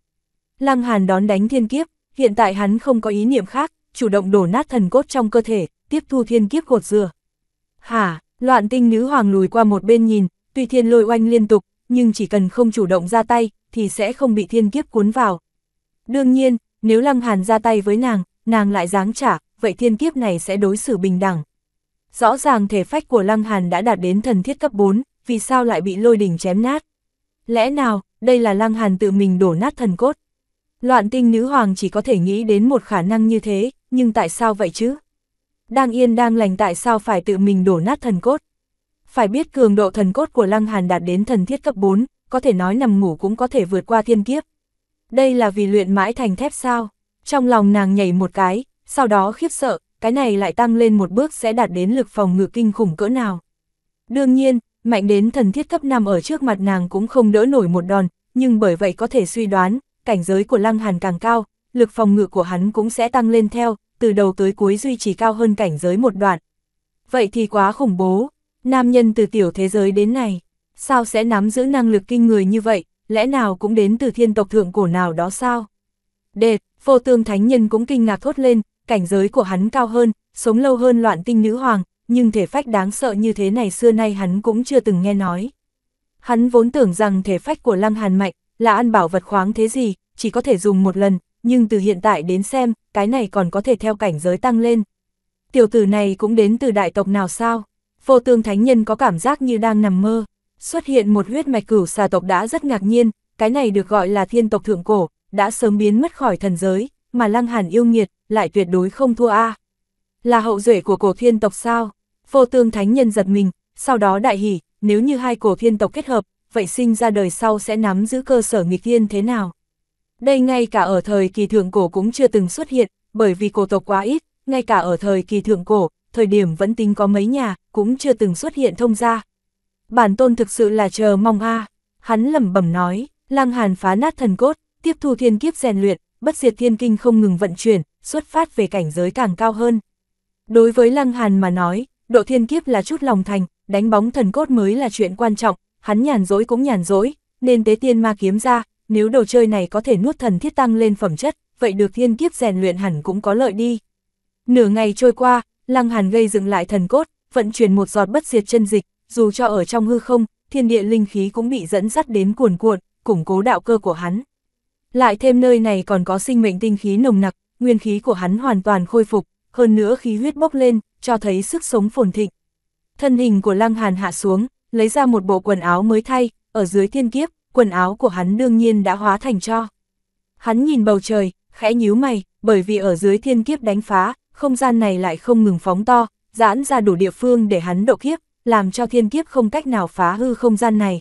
Lăng Hàn đón đánh thiên kiếp, hiện tại hắn không có ý niệm khác, chủ động đổ nát thần cốt trong cơ thể, tiếp thu thiên kiếp gột dừa. Hả, loạn tinh nữ hoàng lùi qua một bên nhìn, tuy thiên lôi oanh liên tục, nhưng chỉ cần không chủ động ra tay, thì sẽ không bị thiên kiếp cuốn vào. Đương nhiên, nếu Lăng Hàn ra tay với nàng, nàng lại dáng trả, vậy thiên kiếp này sẽ đối xử bình đẳng. Rõ ràng thể phách của Lăng Hàn đã đạt đến thần thiết cấp 4, vì sao lại bị lôi đỉnh chém nát? Lẽ nào, đây là Lăng Hàn tự mình đổ nát thần cốt? Loạn tinh nữ hoàng chỉ có thể nghĩ đến một khả năng như thế, nhưng tại sao vậy chứ? Đang yên đang lành tại sao phải tự mình đổ nát thần cốt? Phải biết cường độ thần cốt của Lăng Hàn đạt đến thần thiết cấp 4, có thể nói nằm ngủ cũng có thể vượt qua thiên kiếp. Đây là vì luyện mãi thành thép sao? Trong lòng nàng nhảy một cái, sau đó khiếp sợ, cái này lại tăng lên một bước sẽ đạt đến lực phòng ngự kinh khủng cỡ nào. Đương nhiên, mạnh đến thần thiết cấp 5 ở trước mặt nàng cũng không đỡ nổi một đòn, nhưng bởi vậy có thể suy đoán, cảnh giới của Lăng Hàn càng cao, lực phòng ngự của hắn cũng sẽ tăng lên theo, từ đầu tới cuối duy trì cao hơn cảnh giới một đoạn. Vậy thì quá khủng bố, nam nhân từ tiểu thế giới đến này, sao sẽ nắm giữ năng lực kinh người như vậy, lẽ nào cũng đến từ thiên tộc thượng cổ nào đó sao? Đệt, phô tương thánh nhân cũng kinh ngạc thốt lên, cảnh giới của hắn cao hơn, sống lâu hơn loạn tinh nữ hoàng, nhưng thể phách đáng sợ như thế này xưa nay hắn cũng chưa từng nghe nói. Hắn vốn tưởng rằng thể phách của Lăng Hàn mạnh là ăn bảo vật khoáng thế gì, chỉ có thể dùng một lần, nhưng từ hiện tại đến xem, cái này còn có thể theo cảnh giới tăng lên. Tiểu tử này cũng đến từ đại tộc nào sao? Vô tương thánh nhân có cảm giác như đang nằm mơ. Xuất hiện một huyết mạch cửu xà tộc đã rất ngạc nhiên, cái này được gọi là thiên tộc thượng cổ, đã sớm biến mất khỏi thần giới, mà lăng hàn yêu nghiệt, lại tuyệt đối không thua a à. Là hậu duệ của cổ thiên tộc sao? Vô tương thánh nhân giật mình, sau đó đại hỉ, nếu như hai cổ thiên tộc kết hợp, vậy sinh ra đời sau sẽ nắm giữ cơ sở nghịch thiên thế nào? Đây ngay cả ở thời kỳ thượng cổ cũng chưa từng xuất hiện, bởi vì cổ tộc quá ít, ngay cả ở thời kỳ thượng cổ, thời điểm vẫn tính có mấy nhà, cũng chưa từng xuất hiện thông ra Bản tôn thực sự là chờ mong a à. hắn lẩm bẩm nói, lang hàn phá nát thần cốt, tiếp thu thiên kiếp rèn luyện, bất diệt thiên kinh không ngừng vận chuyển, xuất phát về cảnh giới càng cao hơn. Đối với Lăng Hàn mà nói, độ thiên kiếp là chút lòng thành, đánh bóng thần cốt mới là chuyện quan trọng, hắn nhàn dối cũng nhàn dối, nên tế tiên ma kiếm ra, nếu đồ chơi này có thể nuốt thần thiết tăng lên phẩm chất, vậy được thiên kiếp rèn luyện hẳn cũng có lợi đi. Nửa ngày trôi qua, Lăng Hàn gây dựng lại thần cốt, vận chuyển một giọt bất diệt chân dịch, dù cho ở trong hư không, thiên địa linh khí cũng bị dẫn dắt đến cuồn cuộn, củng cố đạo cơ của hắn. Lại thêm nơi này còn có sinh mệnh tinh khí nồng nặc, nguyên khí của hắn hoàn toàn khôi phục, hơn nữa khí huyết bốc lên, cho thấy sức sống phồn thịnh. Thân hình của Lăng Hàn hạ xuống, lấy ra một bộ quần áo mới thay, ở dưới thiên kiếp, quần áo của hắn đương nhiên đã hóa thành cho. Hắn nhìn bầu trời, khẽ nhíu mày, bởi vì ở dưới thiên kiếp đánh phá, không gian này lại không ngừng phóng to, giãn ra đủ địa phương để hắn độ kiếp, làm cho thiên kiếp không cách nào phá hư không gian này.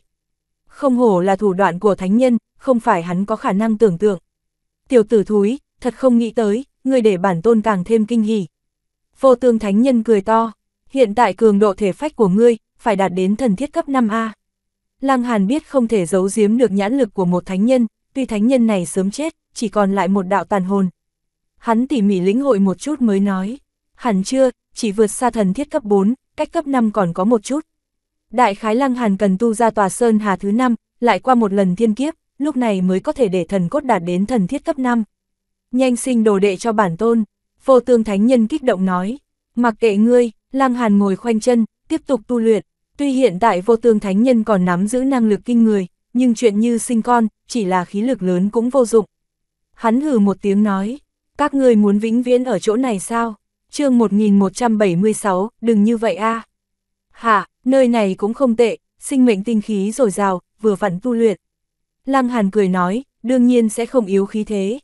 Không hổ là thủ đoạn của thánh nhân, không phải hắn có khả năng tưởng tượng. Tiểu tử thúi, thật không nghĩ tới, người để bản tôn càng thêm kinh hỉ. Vô tương thánh nhân cười to, hiện tại cường độ thể phách của ngươi, phải đạt đến thần thiết cấp 5A. Lăng Hàn biết không thể giấu giếm được nhãn lực của một thánh nhân, tuy thánh nhân này sớm chết, chỉ còn lại một đạo tàn hồn. Hắn tỉ mỉ lĩnh hội một chút mới nói, hẳn chưa, chỉ vượt xa thần thiết cấp 4, cách cấp 5 còn có một chút. Đại khái Lăng Hàn cần tu ra tòa sơn hà thứ 5, lại qua một lần thiên kiếp, lúc này mới có thể để thần cốt đạt đến thần thiết cấp 5. Nhanh sinh đồ đệ cho bản tôn, vô tương thánh nhân kích động nói, mặc kệ ngươi, lang hàn ngồi khoanh chân, tiếp tục tu luyện, tuy hiện tại vô tương thánh nhân còn nắm giữ năng lực kinh người, nhưng chuyện như sinh con, chỉ là khí lực lớn cũng vô dụng. Hắn hừ một tiếng nói, các ngươi muốn vĩnh viễn ở chỗ này sao? chương 1176, đừng như vậy a à. Hả, nơi này cũng không tệ, sinh mệnh tinh khí dồi dào, vừa vặn tu luyện, Lăng Hàn cười nói, đương nhiên sẽ không yếu khí thế.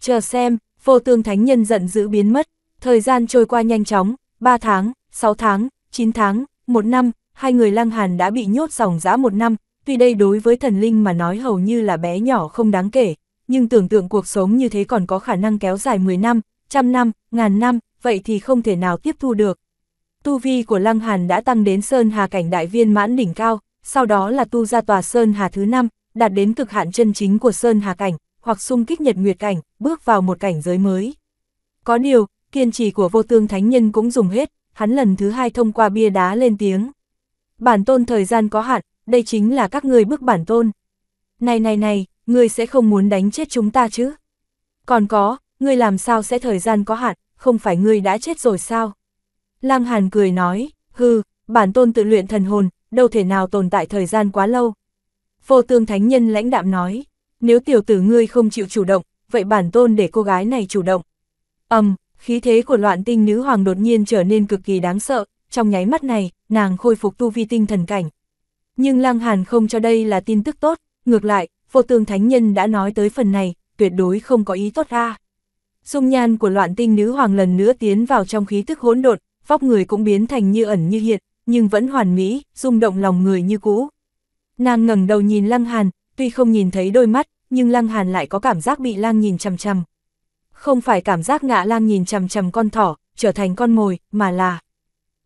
Chờ xem, vô tương thánh nhân giận dữ biến mất, thời gian trôi qua nhanh chóng, 3 tháng, 6 tháng, 9 tháng, 1 năm, hai người Lăng Hàn đã bị nhốt sòng giã một năm, tuy đây đối với thần linh mà nói hầu như là bé nhỏ không đáng kể, nhưng tưởng tượng cuộc sống như thế còn có khả năng kéo dài 10 năm, trăm năm, ngàn năm, vậy thì không thể nào tiếp thu được. Tu vi của Lăng Hàn đã tăng đến Sơn Hà Cảnh Đại Viên mãn đỉnh cao, sau đó là tu ra tòa Sơn Hà thứ năm đạt đến cực hạn chân chính của Sơn Hà Cảnh, hoặc sung kích nhật nguyệt cảnh, bước vào một cảnh giới mới. Có điều, kiên trì của vô tương thánh nhân cũng dùng hết, hắn lần thứ hai thông qua bia đá lên tiếng. Bản tôn thời gian có hạn, đây chính là các người bước bản tôn. Này này này, ngươi sẽ không muốn đánh chết chúng ta chứ? Còn có, ngươi làm sao sẽ thời gian có hạn, không phải ngươi đã chết rồi sao? Lăng Hàn cười nói, hư bản tôn tự luyện thần hồn, đâu thể nào tồn tại thời gian quá lâu, Vô tương thánh nhân lãnh đạm nói, nếu tiểu tử ngươi không chịu chủ động, vậy bản tôn để cô gái này chủ động. Âm, um, khí thế của loạn tinh nữ hoàng đột nhiên trở nên cực kỳ đáng sợ, trong nháy mắt này, nàng khôi phục tu vi tinh thần cảnh. Nhưng Lang Hàn không cho đây là tin tức tốt, ngược lại, vô tương thánh nhân đã nói tới phần này, tuyệt đối không có ý tốt ra. Dung nhan của loạn tinh nữ hoàng lần nữa tiến vào trong khí tức hỗn độn, vóc người cũng biến thành như ẩn như hiện, nhưng vẫn hoàn mỹ, rung động lòng người như cũ. Nàng ngẩng đầu nhìn Lăng Hàn, tuy không nhìn thấy đôi mắt, nhưng Lăng Hàn lại có cảm giác bị Lang nhìn chằm chằm. Không phải cảm giác ngạ Lang nhìn chằm chằm con thỏ, trở thành con mồi, mà là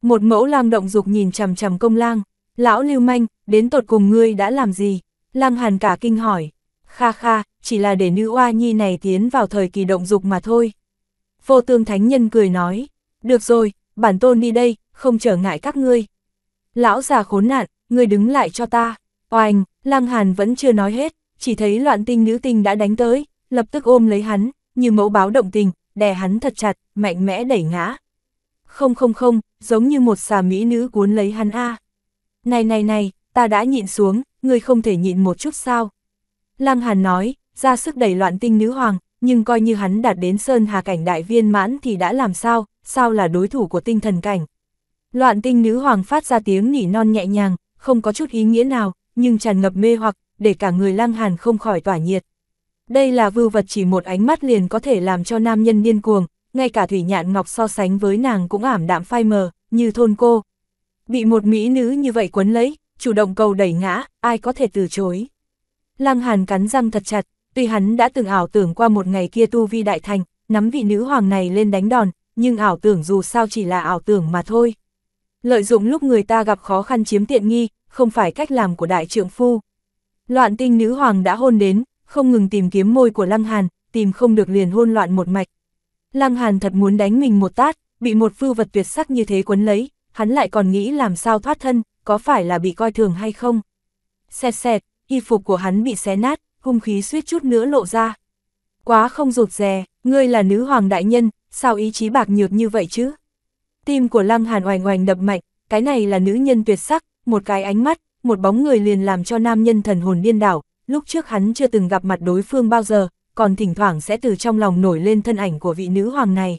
một mẫu lang động dục nhìn chằm chằm công lang. Lão lưu manh, đến tột cùng ngươi đã làm gì? Lăng Hàn cả kinh hỏi. Kha kha, chỉ là để nữ oa nhi này tiến vào thời kỳ động dục mà thôi. Vô tương thánh nhân cười nói. Được rồi, bản tôn đi đây, không trở ngại các ngươi. Lão già khốn nạn, ngươi đứng lại cho ta. Oanh, Lăng Hàn vẫn chưa nói hết, chỉ thấy loạn tinh nữ tinh đã đánh tới, lập tức ôm lấy hắn, như mẫu báo động tình, đè hắn thật chặt, mạnh mẽ đẩy ngã. Không không không, giống như một xà mỹ nữ cuốn lấy hắn a. Này này này, ta đã nhịn xuống, ngươi không thể nhịn một chút sao? Lăng Hàn nói, ra sức đẩy loạn tinh nữ hoàng, nhưng coi như hắn đạt đến sơn hà cảnh đại viên mãn thì đã làm sao, sao là đối thủ của tinh thần cảnh. Loạn tinh nữ hoàng phát ra tiếng nỉ non nhẹ nhàng, không có chút ý nghĩa nào, nhưng tràn ngập mê hoặc, để cả người lang hàn không khỏi tỏa nhiệt. Đây là vưu vật chỉ một ánh mắt liền có thể làm cho nam nhân điên cuồng, ngay cả Thủy Nhạn Ngọc so sánh với nàng cũng ảm đạm phai mờ, như thôn cô. Bị một mỹ nữ như vậy quấn lấy, chủ động cầu đẩy ngã, ai có thể từ chối. Lăng Hàn cắn răng thật chặt, tuy hắn đã từng ảo tưởng qua một ngày kia tu vi đại thành, nắm vị nữ hoàng này lên đánh đòn, nhưng ảo tưởng dù sao chỉ là ảo tưởng mà thôi. Lợi dụng lúc người ta gặp khó khăn chiếm tiện nghi, không phải cách làm của đại trượng phu. Loạn tinh nữ hoàng đã hôn đến, không ngừng tìm kiếm môi của Lăng Hàn, tìm không được liền hôn loạn một mạch. Lăng Hàn thật muốn đánh mình một tát, bị một phư vật tuyệt sắc như thế quấn lấy, hắn lại còn nghĩ làm sao thoát thân, có phải là bị coi thường hay không. Xẹt xẹt, y phục của hắn bị xé nát, hung khí suýt chút nữa lộ ra. Quá không rụt rè, ngươi là nữ hoàng đại nhân, sao ý chí bạc nhược như vậy chứ? Tim của Lăng Hàn oành oành đập mạnh, cái này là nữ nhân tuyệt sắc, một cái ánh mắt, một bóng người liền làm cho nam nhân thần hồn điên đảo, lúc trước hắn chưa từng gặp mặt đối phương bao giờ, còn thỉnh thoảng sẽ từ trong lòng nổi lên thân ảnh của vị nữ hoàng này.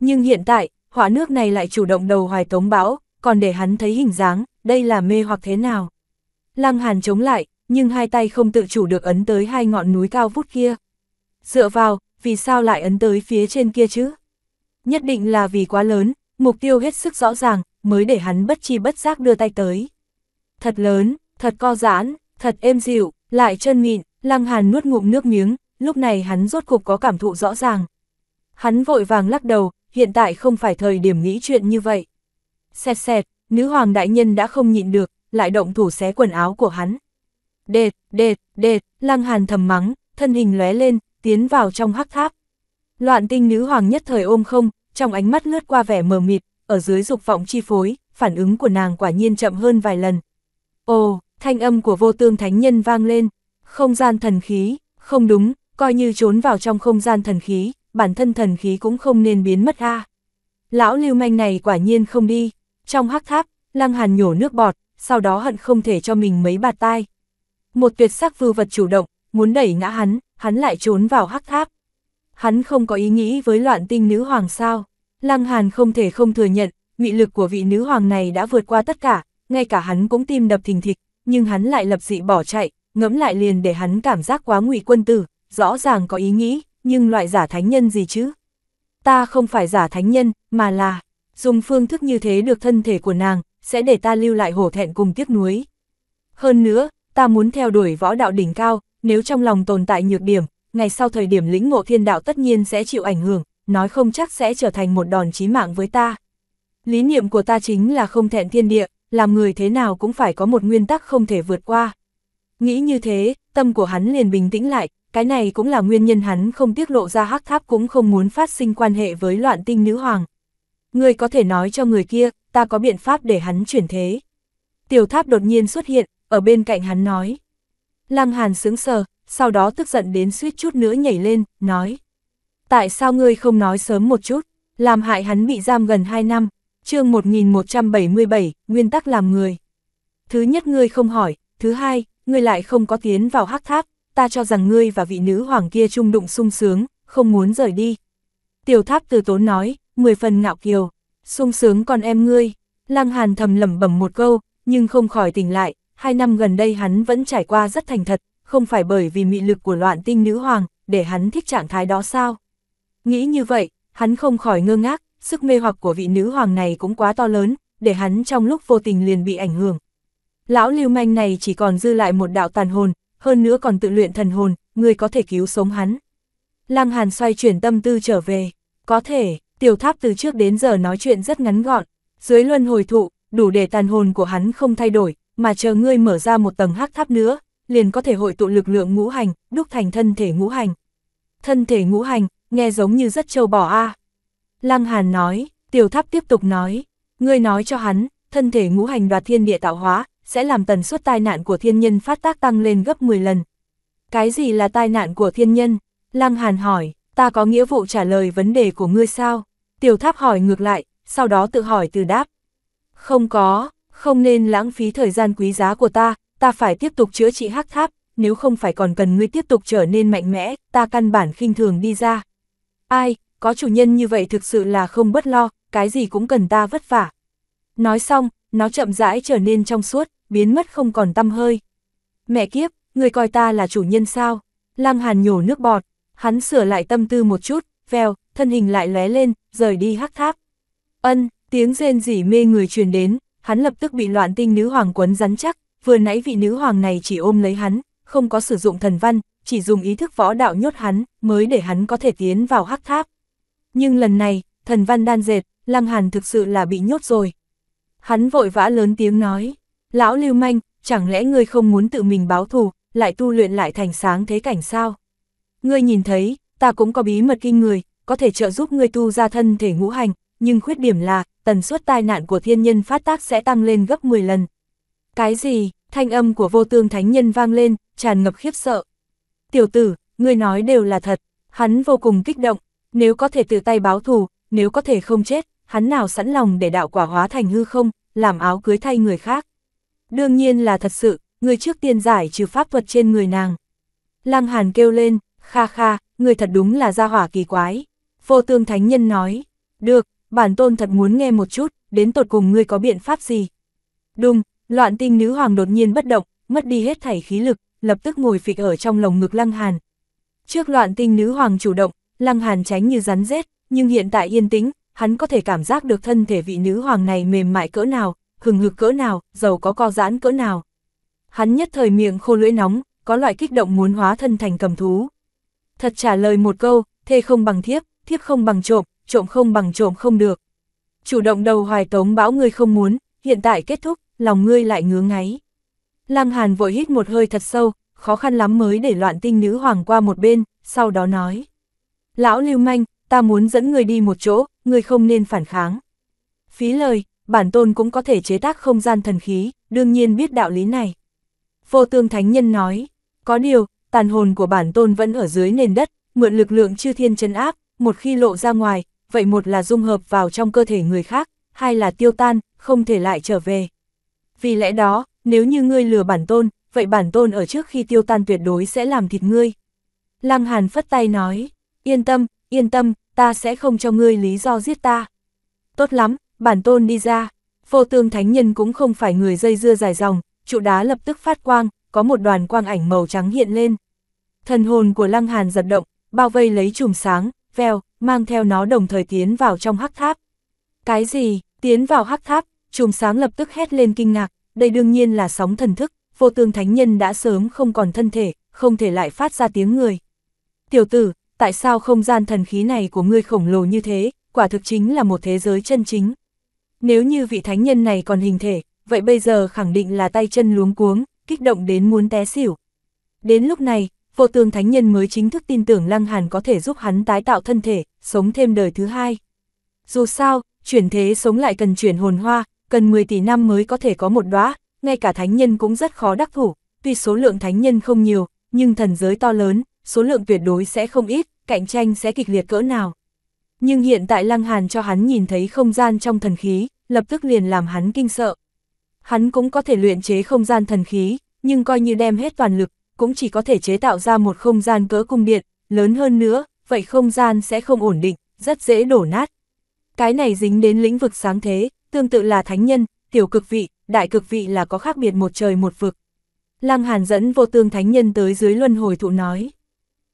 Nhưng hiện tại, họa nước này lại chủ động đầu hoài tống bão, còn để hắn thấy hình dáng, đây là mê hoặc thế nào. Lăng Hàn chống lại, nhưng hai tay không tự chủ được ấn tới hai ngọn núi cao vút kia. Dựa vào, vì sao lại ấn tới phía trên kia chứ? Nhất định là vì quá lớn, mục tiêu hết sức rõ ràng, mới để hắn bất chi bất giác đưa tay tới thật lớn, thật co giãn, thật êm dịu, lại chân mịn, Lăng Hàn nuốt ngụm nước miếng, lúc này hắn rốt cục có cảm thụ rõ ràng. Hắn vội vàng lắc đầu, hiện tại không phải thời điểm nghĩ chuyện như vậy. Xẹt xẹt, nữ hoàng đại nhân đã không nhịn được, lại động thủ xé quần áo của hắn. Đệt, đệt, đệt, Lăng Hàn thầm mắng, thân hình lóe lên, tiến vào trong hắc tháp. Loạn tinh nữ hoàng nhất thời ôm không, trong ánh mắt lướt qua vẻ mờ mịt, ở dưới dục vọng chi phối, phản ứng của nàng quả nhiên chậm hơn vài lần, Ồ, thanh âm của vô tương thánh nhân vang lên, không gian thần khí, không đúng, coi như trốn vào trong không gian thần khí, bản thân thần khí cũng không nên biến mất a. Lão lưu manh này quả nhiên không đi, trong hắc tháp, lăng hàn nhổ nước bọt, sau đó hận không thể cho mình mấy bạt tai. Một tuyệt sắc vư vật chủ động, muốn đẩy ngã hắn, hắn lại trốn vào hắc tháp. Hắn không có ý nghĩ với loạn tinh nữ hoàng sao. Lăng Hàn không thể không thừa nhận, nghị lực của vị nữ hoàng này đã vượt qua tất cả, ngay cả hắn cũng tim đập thình thịch, nhưng hắn lại lập dị bỏ chạy, ngẫm lại liền để hắn cảm giác quá ngụy quân tử, rõ ràng có ý nghĩ, nhưng loại giả thánh nhân gì chứ? Ta không phải giả thánh nhân, mà là, dùng phương thức như thế được thân thể của nàng, sẽ để ta lưu lại hổ thẹn cùng tiếc nuối. Hơn nữa, ta muốn theo đuổi võ đạo đỉnh cao, nếu trong lòng tồn tại nhược điểm, ngày sau thời điểm lĩnh ngộ thiên đạo tất nhiên sẽ chịu ảnh hưởng, nói không chắc sẽ trở thành một đòn chí mạng với ta. Lý niệm của ta chính là không thẹn thiên địa, làm người thế nào cũng phải có một nguyên tắc không thể vượt qua. Nghĩ như thế, tâm của hắn liền bình tĩnh lại, cái này cũng là nguyên nhân hắn không tiết lộ ra hắc tháp cũng không muốn phát sinh quan hệ với loạn tinh nữ hoàng. Người có thể nói cho người kia, ta có biện pháp để hắn chuyển thế. Tiểu tháp đột nhiên xuất hiện, ở bên cạnh hắn nói. Lăng Hàn sướng sờ, sau đó tức giận đến suýt chút nữa nhảy lên, nói. Tại sao ngươi không nói sớm một chút, làm hại hắn bị giam gần 2 năm, chương 1177, Nguyên tắc làm người. Thứ nhất ngươi không hỏi, thứ hai, ngươi lại không có tiến vào hắc tháp, ta cho rằng ngươi và vị nữ hoàng kia chung đụng sung sướng, không muốn rời đi. Tiểu tháp từ tốn nói, mười phần ngạo kiều, sung sướng còn em ngươi. Lang Hàn thầm lẩm bẩm một câu, nhưng không khỏi tỉnh lại, hai năm gần đây hắn vẫn trải qua rất thành thật, không phải bởi vì mị lực của loạn tinh nữ hoàng, để hắn thích trạng thái đó sao. Nghĩ như vậy, hắn không khỏi ngơ ngác, sức mê hoặc của vị nữ hoàng này cũng quá to lớn, để hắn trong lúc vô tình liền bị ảnh hưởng. Lão lưu manh này chỉ còn dư lại một đạo tàn hồn, hơn nữa còn tự luyện thần hồn, người có thể cứu sống hắn. Lăng Hàn xoay chuyển tâm tư trở về, có thể, tiểu tháp từ trước đến giờ nói chuyện rất ngắn gọn, dưới luân hồi thụ, đủ để tàn hồn của hắn không thay đổi, mà chờ ngươi mở ra một tầng hắc tháp nữa, liền có thể hội tụ lực lượng ngũ hành, đúc thành thân thể ngũ hành. Thân thể ngũ hành, nghe giống như rất châu bò a. À. Lăng Hàn nói, tiểu tháp tiếp tục nói, ngươi nói cho hắn, thân thể ngũ hành đoạt thiên địa tạo hóa, sẽ làm tần suất tai nạn của thiên nhân phát tác tăng lên gấp 10 lần. Cái gì là tai nạn của thiên nhân? Lăng Hàn hỏi, ta có nghĩa vụ trả lời vấn đề của ngươi sao? Tiểu tháp hỏi ngược lại, sau đó tự hỏi từ đáp. Không có, không nên lãng phí thời gian quý giá của ta, ta phải tiếp tục chữa trị hắc tháp, nếu không phải còn cần ngươi tiếp tục trở nên mạnh mẽ, ta căn bản khinh thường đi ra. Ai, có chủ nhân như vậy thực sự là không bất lo, cái gì cũng cần ta vất vả. Nói xong, nó chậm rãi trở nên trong suốt, biến mất không còn tâm hơi. Mẹ kiếp, người coi ta là chủ nhân sao? Lăng Hàn nhổ nước bọt, hắn sửa lại tâm tư một chút, vèo, thân hình lại lóe lên, rời đi hắc tháp. Ân, tiếng rên rỉ mê người truyền đến, hắn lập tức bị loạn tinh nữ hoàng quấn rắn chắc, vừa nãy vị nữ hoàng này chỉ ôm lấy hắn, không có sử dụng thần văn, chỉ dùng ý thức võ đạo nhốt hắn, mới để hắn có thể tiến vào hắc tháp. Nhưng lần này, thần văn đan dệt, Lăng Hàn thực sự là bị nhốt rồi. Hắn vội vã lớn tiếng nói, lão lưu manh, chẳng lẽ ngươi không muốn tự mình báo thù, lại tu luyện lại thành sáng thế cảnh sao? Ngươi nhìn thấy, ta cũng có bí mật kinh người, có thể trợ giúp ngươi tu ra thân thể ngũ hành, nhưng khuyết điểm là, tần suất tai nạn của thiên nhân phát tác sẽ tăng lên gấp 10 lần. Cái gì? Thanh âm của vô tương thánh nhân vang lên, tràn ngập khiếp sợ. Tiểu tử, ngươi nói đều là thật, hắn vô cùng kích động, nếu có thể từ tay báo thù, nếu có thể không chết, hắn nào sẵn lòng để đạo quả hóa thành hư không, làm áo cưới thay người khác. Đương nhiên là thật sự, người trước tiên giải trừ pháp thuật trên người nàng. Lăng Hàn kêu lên, kha kha, người thật đúng là gia hỏa kỳ quái. Vô tương thánh nhân nói, được, bản tôn thật muốn nghe một chút, đến tột cùng ngươi có biện pháp gì. Đùng, loạn tinh nữ hoàng đột nhiên bất động, mất đi hết thảy khí lực, lập tức ngồi phịch ở trong lồng ngực lăng hàn. Trước loạn tinh nữ hoàng chủ động, Lăng Hàn tránh như rắn rết, nhưng hiện tại yên tĩnh, hắn có thể cảm giác được thân thể vị nữ hoàng này mềm mại cỡ nào, hừng hực cỡ nào, giàu có co giãn cỡ nào. Hắn nhất thời miệng khô lưỡi nóng, có loại kích động muốn hóa thân thành cầm thú. Thật trả lời một câu, thê không bằng thiếp, thiếp không bằng trộm, trộm không bằng trộm không được. Chủ động đầu hoài tống bão ngươi không muốn, hiện tại kết thúc, lòng ngươi lại ngứa ngáy. Lăng Hàn vội hít một hơi thật sâu, khó khăn lắm mới để loạn tinh nữ hoàng qua một bên, sau đó nói. Lão lưu manh, ta muốn dẫn người đi một chỗ, người không nên phản kháng. Phí lời, bản tôn cũng có thể chế tác không gian thần khí, đương nhiên biết đạo lý này. Vô tương thánh nhân nói, có điều, tàn hồn của bản tôn vẫn ở dưới nền đất, mượn lực lượng chư thiên chân áp, một khi lộ ra ngoài, vậy một là dung hợp vào trong cơ thể người khác, hai là tiêu tan, không thể lại trở về. Vì lẽ đó, nếu như ngươi lừa bản tôn, vậy bản tôn ở trước khi tiêu tan tuyệt đối sẽ làm thịt ngươi. Lăng Hàn phất tay nói, yên tâm, yên tâm, ta sẽ không cho ngươi lý do giết ta. Tốt lắm, bản tôn đi ra, vô tương thánh nhân cũng không phải người dây dưa dài dòng, trụ đá lập tức phát quang, có một đoàn quang ảnh màu trắng hiện lên. Thần hồn của Lăng Hàn giật động, bao vây lấy chùm sáng, veo, mang theo nó đồng thời tiến vào trong hắc tháp. Cái gì, tiến vào hắc tháp, chùm sáng lập tức hét lên kinh ngạc, đây đương nhiên là sóng thần thức, vô tương thánh nhân đã sớm không còn thân thể, không thể lại phát ra tiếng người. Tiểu tử, tại sao không gian thần khí này của ngươi khổng lồ như thế, quả thực chính là một thế giới chân chính. Nếu như vị thánh nhân này còn hình thể, vậy bây giờ khẳng định là tay chân luống cuống, kích động đến muốn té xỉu. Đến lúc này, vô tương thánh nhân mới chính thức tin tưởng Lăng Hàn có thể giúp hắn tái tạo thân thể, sống thêm đời thứ hai. Dù sao, chuyển thế sống lại cần chuyển hồn hoa, cần 10 tỷ năm mới có thể có một đóa, ngay cả thánh nhân cũng rất khó đắc thủ, tuy số lượng thánh nhân không nhiều, nhưng thần giới to lớn, số lượng tuyệt đối sẽ không ít, cạnh tranh sẽ kịch liệt cỡ nào. Nhưng hiện tại Lăng Hàn cho hắn nhìn thấy không gian trong thần khí, lập tức liền làm hắn kinh sợ. Hắn cũng có thể luyện chế không gian thần khí, nhưng coi như đem hết toàn lực, cũng chỉ có thể chế tạo ra một không gian cỡ cung điện, lớn hơn nữa, vậy không gian sẽ không ổn định, rất dễ đổ nát. Cái này dính đến lĩnh vực sáng thế, tương tự là thánh nhân, tiểu cực vị, đại cực vị là có khác biệt một trời một vực. Lăng Hàn dẫn vô tương thánh nhân tới dưới luân hồi thụ nói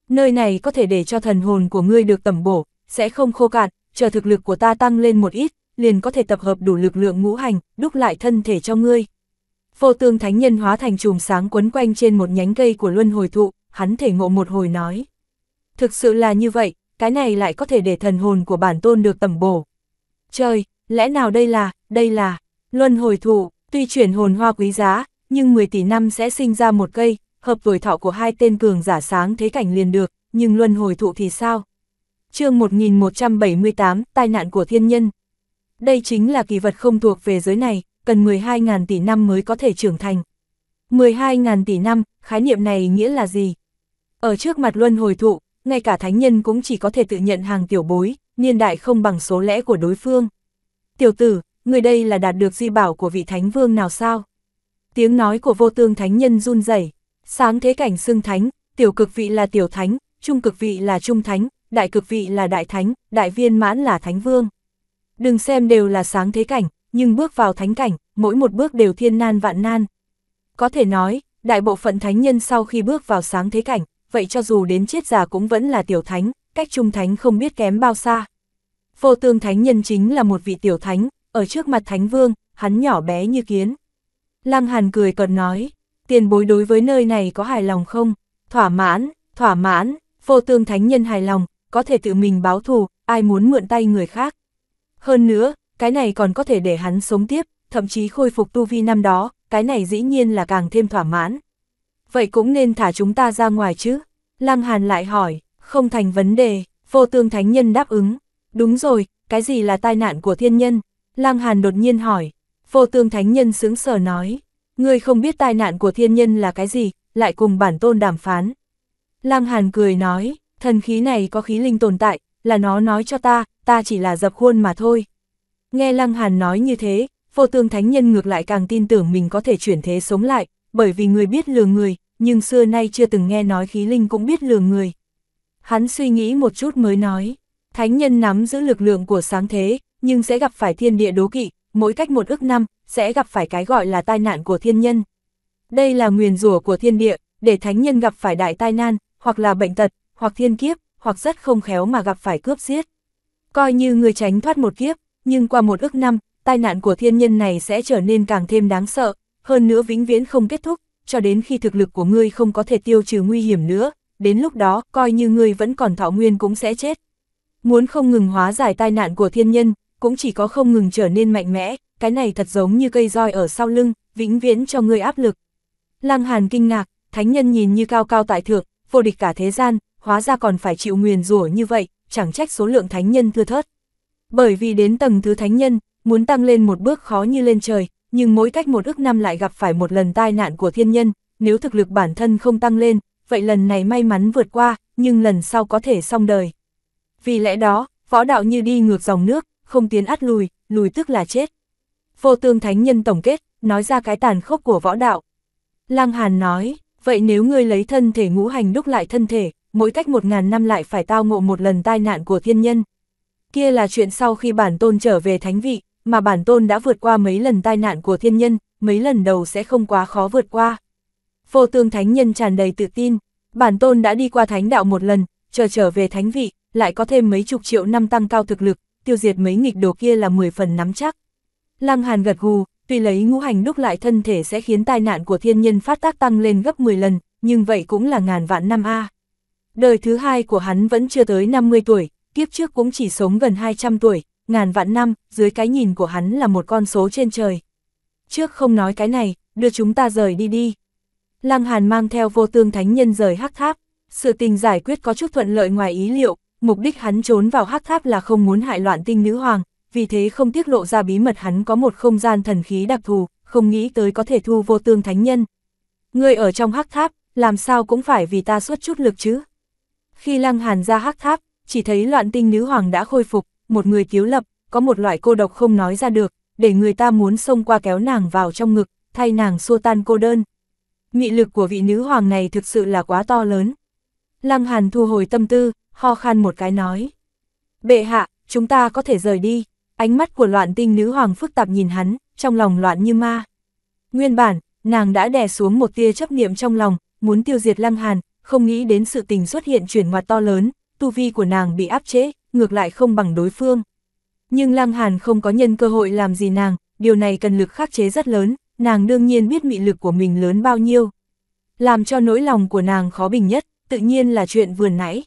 nơi này có thể để cho thần hồn của ngươi được tẩm bổ, sẽ không khô cạn, chờ thực lực của ta tăng lên một ít, liền có thể tập hợp đủ lực lượng ngũ hành, đúc lại thân thể cho ngươi. phô tương thánh nhân hóa thành chùm sáng quấn quanh trên một nhánh cây của luân hồi thụ, hắn thể ngộ một hồi nói. Thực sự là như vậy, cái này lại có thể để thần hồn của bản tôn được tẩm bổ. Trời, lẽ nào đây là, đây là, luân hồi thụ, tuy chuyển hồn hoa quý giá, nhưng 10 tỷ năm sẽ sinh ra một cây, hợp tuổi thọ của hai tên cường giả sáng thế cảnh liền được, nhưng luân hồi thụ thì sao? chương 1178, tai nạn của thiên nhân. Đây chính là kỳ vật không thuộc về giới này, cần 12.000 tỷ năm mới có thể trưởng thành. 12.000 tỷ năm, khái niệm này nghĩa là gì? Ở trước mặt luân hồi thụ, ngay cả thánh nhân cũng chỉ có thể tự nhận hàng tiểu bối, niên đại không bằng số lẽ của đối phương. Tiểu tử, người đây là đạt được di bảo của vị thánh vương nào sao? Tiếng nói của vô tương thánh nhân run rẩy Sáng thế cảnh xưng thánh, tiểu cực vị là tiểu thánh, trung cực vị là trung thánh, đại cực vị là đại thánh, đại viên mãn là thánh vương. Đừng xem đều là sáng thế cảnh, nhưng bước vào thánh cảnh, mỗi một bước đều thiên nan vạn nan. Có thể nói, đại bộ phận thánh nhân sau khi bước vào sáng thế cảnh, vậy cho dù đến chết già cũng vẫn là tiểu thánh, cách trung thánh không biết kém bao xa. Vô tương thánh nhân chính là một vị tiểu thánh, ở trước mặt thánh vương, hắn nhỏ bé như kiến. Lăng Hàn cười còn nói, tiền bối đối với nơi này có hài lòng không? Thỏa mãn, thỏa mãn, vô tương thánh nhân hài lòng, có thể tự mình báo thù, ai muốn mượn tay người khác. Hơn nữa, cái này còn có thể để hắn sống tiếp, thậm chí khôi phục tu vi năm đó, cái này dĩ nhiên là càng thêm thỏa mãn. Vậy cũng nên thả chúng ta ra ngoài chứ? Lăng Hàn lại hỏi, không thành vấn đề, vô tương thánh nhân đáp ứng. Đúng rồi, cái gì là tai nạn của thiên nhân? Lăng Hàn đột nhiên hỏi, vô tương thánh nhân sướng sở nói, Ngươi không biết tai nạn của thiên nhân là cái gì, lại cùng bản tôn đàm phán. Lăng Hàn cười nói, thần khí này có khí linh tồn tại, là nó nói cho ta, ta chỉ là dập khuôn mà thôi. Nghe Lăng Hàn nói như thế, vô tương thánh nhân ngược lại càng tin tưởng mình có thể chuyển thế sống lại, bởi vì người biết lừa người, nhưng xưa nay chưa từng nghe nói khí linh cũng biết lừa người. Hắn suy nghĩ một chút mới nói, thánh nhân nắm giữ lực lượng của sáng thế, nhưng sẽ gặp phải thiên địa đố kỵ, mỗi cách một ước năm, sẽ gặp phải cái gọi là tai nạn của thiên nhân. Đây là nguyền rủa của thiên địa, để thánh nhân gặp phải đại tai nan, hoặc là bệnh tật, hoặc thiên kiếp, hoặc rất không khéo mà gặp phải cướp giết. Coi như người tránh thoát một kiếp, nhưng qua một ước năm, tai nạn của thiên nhân này sẽ trở nên càng thêm đáng sợ, hơn nữa vĩnh viễn không kết thúc, cho đến khi thực lực của ngươi không có thể tiêu trừ nguy hiểm nữa, đến lúc đó coi như ngươi vẫn còn thọ nguyên cũng sẽ chết. Muốn không ngừng hóa giải tai nạn của thiên nhân, cũng chỉ có không ngừng trở nên mạnh mẽ, cái này thật giống như cây roi ở sau lưng, vĩnh viễn cho ngươi áp lực. Lăng Hàn kinh ngạc, thánh nhân nhìn như cao cao tại thượng, vô địch cả thế gian, hóa ra còn phải chịu nguyền rủa như vậy, chẳng trách số lượng thánh nhân thưa thớt. Bởi vì đến tầng thứ thánh nhân, muốn tăng lên một bước khó như lên trời, nhưng mỗi cách một ức năm lại gặp phải một lần tai nạn của thiên nhân, nếu thực lực bản thân không tăng lên, vậy lần này may mắn vượt qua, nhưng lần sau có thể xong đời. Vì lẽ đó, võ đạo như đi ngược dòng nước, không tiến át lùi, lùi tức là chết. Vô tương thánh nhân tổng kết, nói ra cái tàn khốc của võ đạo. Lang Hàn nói, vậy nếu ngươi lấy thân thể ngũ hành đúc lại thân thể, mỗi cách một ngàn năm lại phải tao ngộ một lần tai nạn của thiên nhân. Kia là chuyện sau khi bản tôn trở về thánh vị, mà bản tôn đã vượt qua mấy lần tai nạn của thiên nhân, mấy lần đầu sẽ không quá khó vượt qua. Vô tương thánh nhân tràn đầy tự tin, bản tôn đã đi qua thánh đạo một lần, chờ trở về thánh vị, lại có thêm mấy chục triệu năm tăng cao thực lực, tiêu diệt mấy nghịch đồ kia là 10 phần nắm chắc. Lăng Hàn gật gù, tuy lấy ngũ hành đúc lại thân thể sẽ khiến tai nạn của thiên nhân phát tác tăng lên gấp 10 lần, nhưng vậy cũng là ngàn vạn năm A. Đời thứ hai của hắn vẫn chưa tới 50 tuổi, kiếp trước cũng chỉ sống gần 200 tuổi, ngàn vạn năm, dưới cái nhìn của hắn là một con số trên trời. Trước không nói cái này, đưa chúng ta rời đi đi. Lăng Hàn mang theo vô tương thánh nhân rời hắc tháp, sự tình giải quyết có chút thuận lợi ngoài ý liệu, mục đích hắn trốn vào hắc tháp là không muốn hại loạn tinh nữ hoàng, vì thế không tiết lộ ra bí mật hắn có một không gian thần khí đặc thù, không nghĩ tới có thể thu vô tương thánh nhân. Người ở trong hắc tháp, làm sao cũng phải vì ta xuất chút lực chứ. Khi lăng hàn ra hắc tháp, chỉ thấy loạn tinh nữ hoàng đã khôi phục, một người cứu lập, có một loại cô độc không nói ra được, để người ta muốn xông qua kéo nàng vào trong ngực, thay nàng xua tan cô đơn. nghị lực của vị nữ hoàng này thực sự là quá to lớn, Lăng Hàn thu hồi tâm tư, ho khan một cái nói. Bệ hạ, chúng ta có thể rời đi. Ánh mắt của loạn tinh nữ hoàng phức tạp nhìn hắn, trong lòng loạn như ma. Nguyên bản, nàng đã đè xuống một tia chấp niệm trong lòng, muốn tiêu diệt Lăng Hàn, không nghĩ đến sự tình xuất hiện chuyển ngoặt to lớn, tu vi của nàng bị áp chế, ngược lại không bằng đối phương. Nhưng Lăng Hàn không có nhân cơ hội làm gì nàng, điều này cần lực khắc chế rất lớn, nàng đương nhiên biết mị lực của mình lớn bao nhiêu. Làm cho nỗi lòng của nàng khó bình nhất, tự nhiên là chuyện vừa nãy.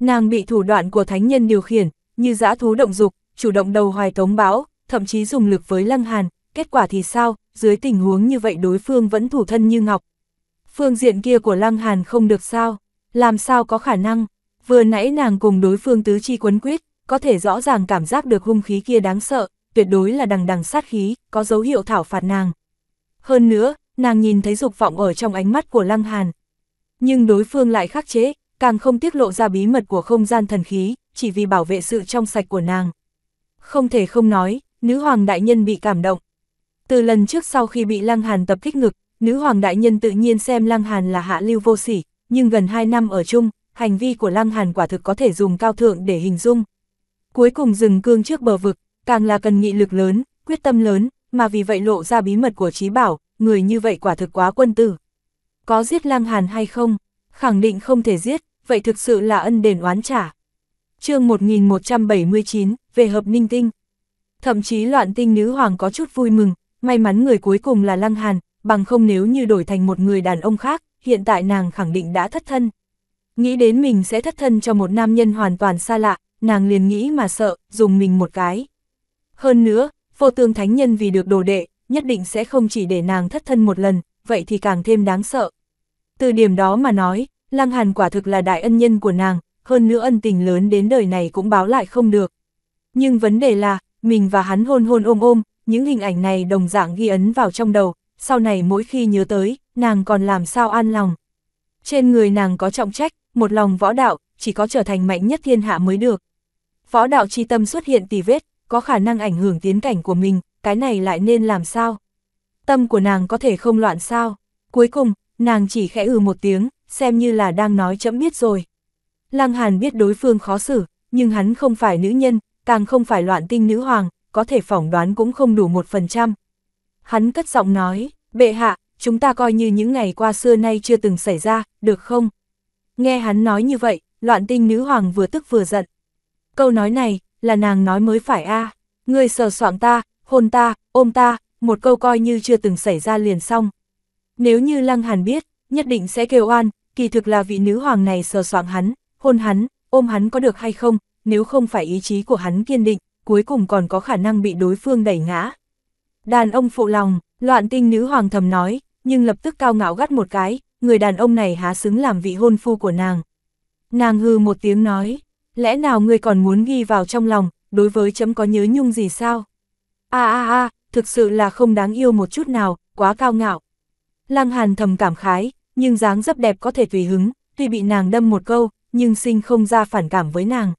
Nàng bị thủ đoạn của thánh nhân điều khiển, như dã thú động dục, chủ động đầu hoài tống báo, thậm chí dùng lực với lăng hàn, kết quả thì sao, dưới tình huống như vậy đối phương vẫn thủ thân như ngọc. Phương diện kia của lăng hàn không được sao, làm sao có khả năng, vừa nãy nàng cùng đối phương tứ chi quấn quyết, có thể rõ ràng cảm giác được hung khí kia đáng sợ, tuyệt đối là đằng đằng sát khí, có dấu hiệu thảo phạt nàng. Hơn nữa, nàng nhìn thấy dục vọng ở trong ánh mắt của lăng hàn, nhưng đối phương lại khắc chế, càng không tiết lộ ra bí mật của không gian thần khí, chỉ vì bảo vệ sự trong sạch của nàng. Không thể không nói, nữ hoàng đại nhân bị cảm động. Từ lần trước sau khi bị Lăng Hàn tập kích ngực, nữ hoàng đại nhân tự nhiên xem Lăng Hàn là hạ lưu vô sỉ, nhưng gần 2 năm ở chung, hành vi của Lăng Hàn quả thực có thể dùng cao thượng để hình dung. Cuối cùng dừng cương trước bờ vực, càng là cần nghị lực lớn, quyết tâm lớn, mà vì vậy lộ ra bí mật của trí bảo, người như vậy quả thực quá quân tử có giết Lăng Hàn hay không? Khẳng định không thể giết, vậy thực sự là ân đền oán trả. chương 1179, về hợp ninh tinh. Thậm chí loạn tinh nữ hoàng có chút vui mừng, may mắn người cuối cùng là Lăng Hàn, bằng không nếu như đổi thành một người đàn ông khác, hiện tại nàng khẳng định đã thất thân. Nghĩ đến mình sẽ thất thân cho một nam nhân hoàn toàn xa lạ, nàng liền nghĩ mà sợ, dùng mình một cái. Hơn nữa, vô tương thánh nhân vì được đồ đệ, nhất định sẽ không chỉ để nàng thất thân một lần, vậy thì càng thêm đáng sợ. Từ điểm đó mà nói, Lăng Hàn quả thực là đại ân nhân của nàng, hơn nữa ân tình lớn đến đời này cũng báo lại không được. Nhưng vấn đề là, mình và hắn hôn hôn ôm ôm, những hình ảnh này đồng dạng ghi ấn vào trong đầu, sau này mỗi khi nhớ tới, nàng còn làm sao an lòng. Trên người nàng có trọng trách, một lòng võ đạo, chỉ có trở thành mạnh nhất thiên hạ mới được. Võ đạo chi tâm xuất hiện tì vết, có khả năng ảnh hưởng tiến cảnh của mình, cái này lại nên làm sao? tâm của nàng có thể không loạn sao. Cuối cùng, nàng chỉ khẽ ừ một tiếng, xem như là đang nói chấm biết rồi. Lăng Hàn biết đối phương khó xử, nhưng hắn không phải nữ nhân, càng không phải loạn tinh nữ hoàng, có thể phỏng đoán cũng không đủ một phần trăm. Hắn cất giọng nói, bệ hạ, chúng ta coi như những ngày qua xưa nay chưa từng xảy ra, được không? Nghe hắn nói như vậy, loạn tinh nữ hoàng vừa tức vừa giận. Câu nói này, là nàng nói mới phải a à. ngươi sờ soạng ta, hôn ta, ôm ta, một câu coi như chưa từng xảy ra liền xong. Nếu như Lăng Hàn biết, nhất định sẽ kêu oan, kỳ thực là vị nữ hoàng này sờ soạng hắn, hôn hắn, ôm hắn có được hay không, nếu không phải ý chí của hắn kiên định, cuối cùng còn có khả năng bị đối phương đẩy ngã. Đàn ông phụ lòng, loạn tinh nữ hoàng thầm nói, nhưng lập tức cao ngạo gắt một cái, người đàn ông này há xứng làm vị hôn phu của nàng. Nàng hư một tiếng nói, lẽ nào người còn muốn ghi vào trong lòng, đối với chấm có nhớ nhung gì sao? a a a thực sự là không đáng yêu một chút nào, quá cao ngạo. Lăng Hàn thầm cảm khái, nhưng dáng dấp đẹp có thể tùy hứng, tuy bị nàng đâm một câu, nhưng sinh không ra phản cảm với nàng.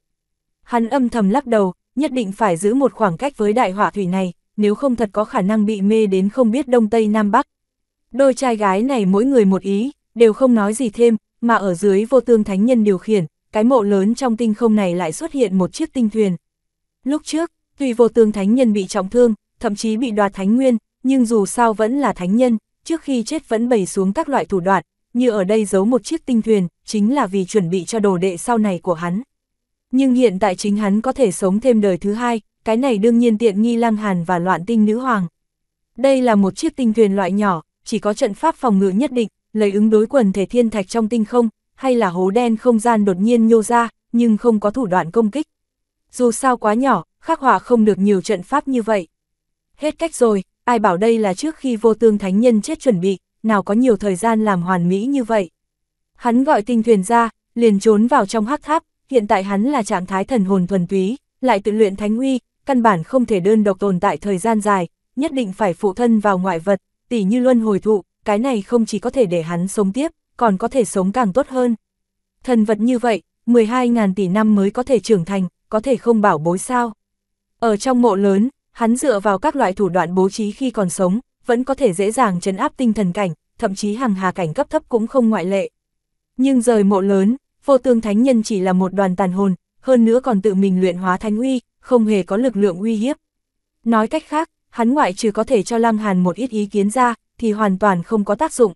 Hắn âm thầm lắc đầu, nhất định phải giữ một khoảng cách với đại họa thủy này, nếu không thật có khả năng bị mê đến không biết Đông Tây Nam Bắc. Đôi trai gái này mỗi người một ý, đều không nói gì thêm, mà ở dưới vô tương thánh nhân điều khiển, cái mộ lớn trong tinh không này lại xuất hiện một chiếc tinh thuyền. Lúc trước, tuy vô tương thánh nhân bị trọng thương, thậm chí bị đoạt thánh nguyên, nhưng dù sao vẫn là thánh nhân, trước khi chết vẫn bày xuống các loại thủ đoạn, như ở đây giấu một chiếc tinh thuyền, chính là vì chuẩn bị cho đồ đệ sau này của hắn. Nhưng hiện tại chính hắn có thể sống thêm đời thứ hai, cái này đương nhiên tiện nghi lang hàn và loạn tinh nữ hoàng. Đây là một chiếc tinh thuyền loại nhỏ, chỉ có trận pháp phòng ngự nhất định, lấy ứng đối quần thể thiên thạch trong tinh không, hay là hố đen không gian đột nhiên nhô ra, nhưng không có thủ đoạn công kích. Dù sao quá nhỏ, khắc họa không được nhiều trận pháp như vậy. Hết cách rồi, ai bảo đây là trước khi vô tương thánh nhân chết chuẩn bị, nào có nhiều thời gian làm hoàn mỹ như vậy. Hắn gọi tinh thuyền ra, liền trốn vào trong hắc tháp, hiện tại hắn là trạng thái thần hồn thuần túy, lại tự luyện thánh uy, căn bản không thể đơn độc tồn tại thời gian dài, nhất định phải phụ thân vào ngoại vật, tỉ như luân hồi thụ, cái này không chỉ có thể để hắn sống tiếp, còn có thể sống càng tốt hơn. Thần vật như vậy, 12.000 tỷ năm mới có thể trưởng thành, có thể không bảo bối sao. Ở trong mộ lớn, hắn dựa vào các loại thủ đoạn bố trí khi còn sống, vẫn có thể dễ dàng chấn áp tinh thần cảnh, thậm chí hàng hà cảnh cấp thấp cũng không ngoại lệ. Nhưng rời mộ lớn, vô tương thánh nhân chỉ là một đoàn tàn hồn, hơn nữa còn tự mình luyện hóa thánh uy, không hề có lực lượng uy hiếp. Nói cách khác, hắn ngoại trừ có thể cho Lăng Hàn một ít ý kiến ra, thì hoàn toàn không có tác dụng.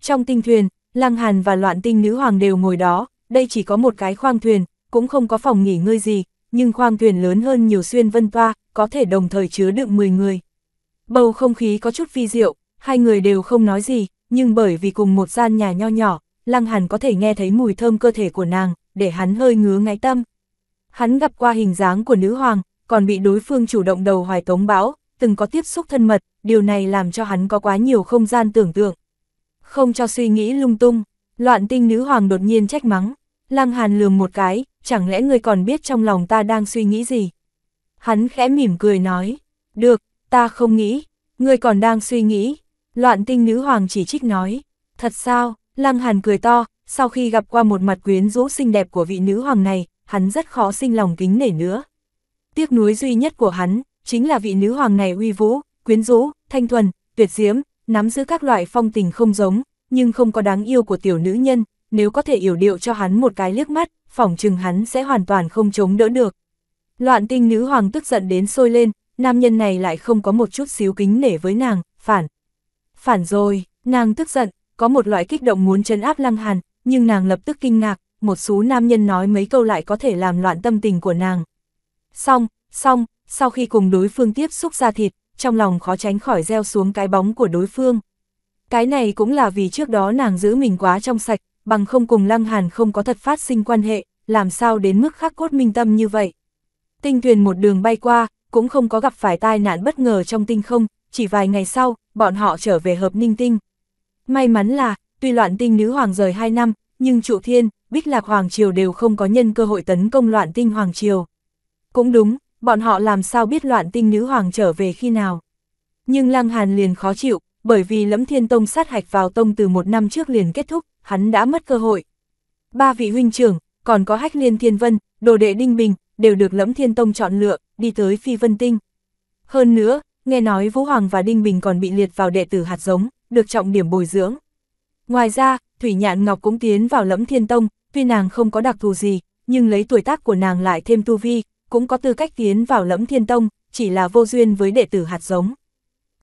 Trong tinh thuyền, Lăng Hàn và loạn tinh nữ hoàng đều ngồi đó, đây chỉ có một cái khoang thuyền, cũng không có phòng nghỉ ngơi gì, nhưng khoang thuyền lớn hơn nhiều xuyên vân toa, có thể đồng thời chứa đựng 10 người. Bầu không khí có chút vi diệu, hai người đều không nói gì, nhưng bởi vì cùng một gian nhà nho nhỏ, Lăng Hàn có thể nghe thấy mùi thơm cơ thể của nàng, để hắn hơi ngứa ngáy tâm. Hắn gặp qua hình dáng của nữ hoàng, còn bị đối phương chủ động đầu hoài tống bão, từng có tiếp xúc thân mật, điều này làm cho hắn có quá nhiều không gian tưởng tượng. Không cho suy nghĩ lung tung, loạn tinh nữ hoàng đột nhiên trách mắng, Lăng Hàn lườm một cái, chẳng lẽ ngươi còn biết trong lòng ta đang suy nghĩ gì? Hắn khẽ mỉm cười nói, được, ta không nghĩ, ngươi còn đang suy nghĩ. Loạn tinh nữ hoàng chỉ trích nói, thật sao, lăng hàn cười to, sau khi gặp qua một mặt quyến rũ xinh đẹp của vị nữ hoàng này, hắn rất khó sinh lòng kính nể nữa. Tiếc nuối duy nhất của hắn, chính là vị nữ hoàng này uy vũ, quyến rũ, thanh thuần, tuyệt diễm, nắm giữ các loại phong tình không giống, nhưng không có đáng yêu của tiểu nữ nhân, nếu có thể yểu điệu cho hắn một cái liếc mắt, phỏng chừng hắn sẽ hoàn toàn không chống đỡ được. Loạn tinh nữ hoàng tức giận đến sôi lên, nam nhân này lại không có một chút xíu kính nể với nàng, phản. Phản rồi, nàng tức giận, có một loại kích động muốn chấn áp lăng hàn, nhưng nàng lập tức kinh ngạc, một số nam nhân nói mấy câu lại có thể làm loạn tâm tình của nàng. Xong, xong, sau khi cùng đối phương tiếp xúc ra thịt, trong lòng khó tránh khỏi gieo xuống cái bóng của đối phương. Cái này cũng là vì trước đó nàng giữ mình quá trong sạch, bằng không cùng Lăng Hàn không có thật phát sinh quan hệ, làm sao đến mức khắc cốt minh tâm như vậy. Tinh thuyền một đường bay qua, cũng không có gặp phải tai nạn bất ngờ trong tinh không, chỉ vài ngày sau, bọn họ trở về hợp ninh tinh. May mắn là, tuy loạn tinh nữ hoàng rời 2 năm, nhưng trụ thiên, bích lạc hoàng triều đều không có nhân cơ hội tấn công loạn tinh hoàng triều. Cũng đúng, bọn họ làm sao biết loạn tinh nữ hoàng trở về khi nào. Nhưng Lăng Hàn liền khó chịu, bởi vì lẫm thiên tông sát hạch vào tông từ một năm trước liền kết thúc, hắn đã mất cơ hội. Ba vị huynh trưởng, còn có hách liên thiên vân, đồ đệ đinh bình, đều được lẫm thiên tông chọn lựa, đi tới phi vân tinh. Hơn nữa, nghe nói Vũ Hoàng và Đinh Bình còn bị liệt vào đệ tử hạt giống, được trọng điểm bồi dưỡng. Ngoài ra, Thủy Nhạn Ngọc cũng tiến vào lẫm thiên tông, tuy nàng không có đặc thù gì, nhưng lấy tuổi tác của nàng lại thêm tu vi, cũng có tư cách tiến vào lẫm thiên tông, chỉ là vô duyên với đệ tử hạt giống.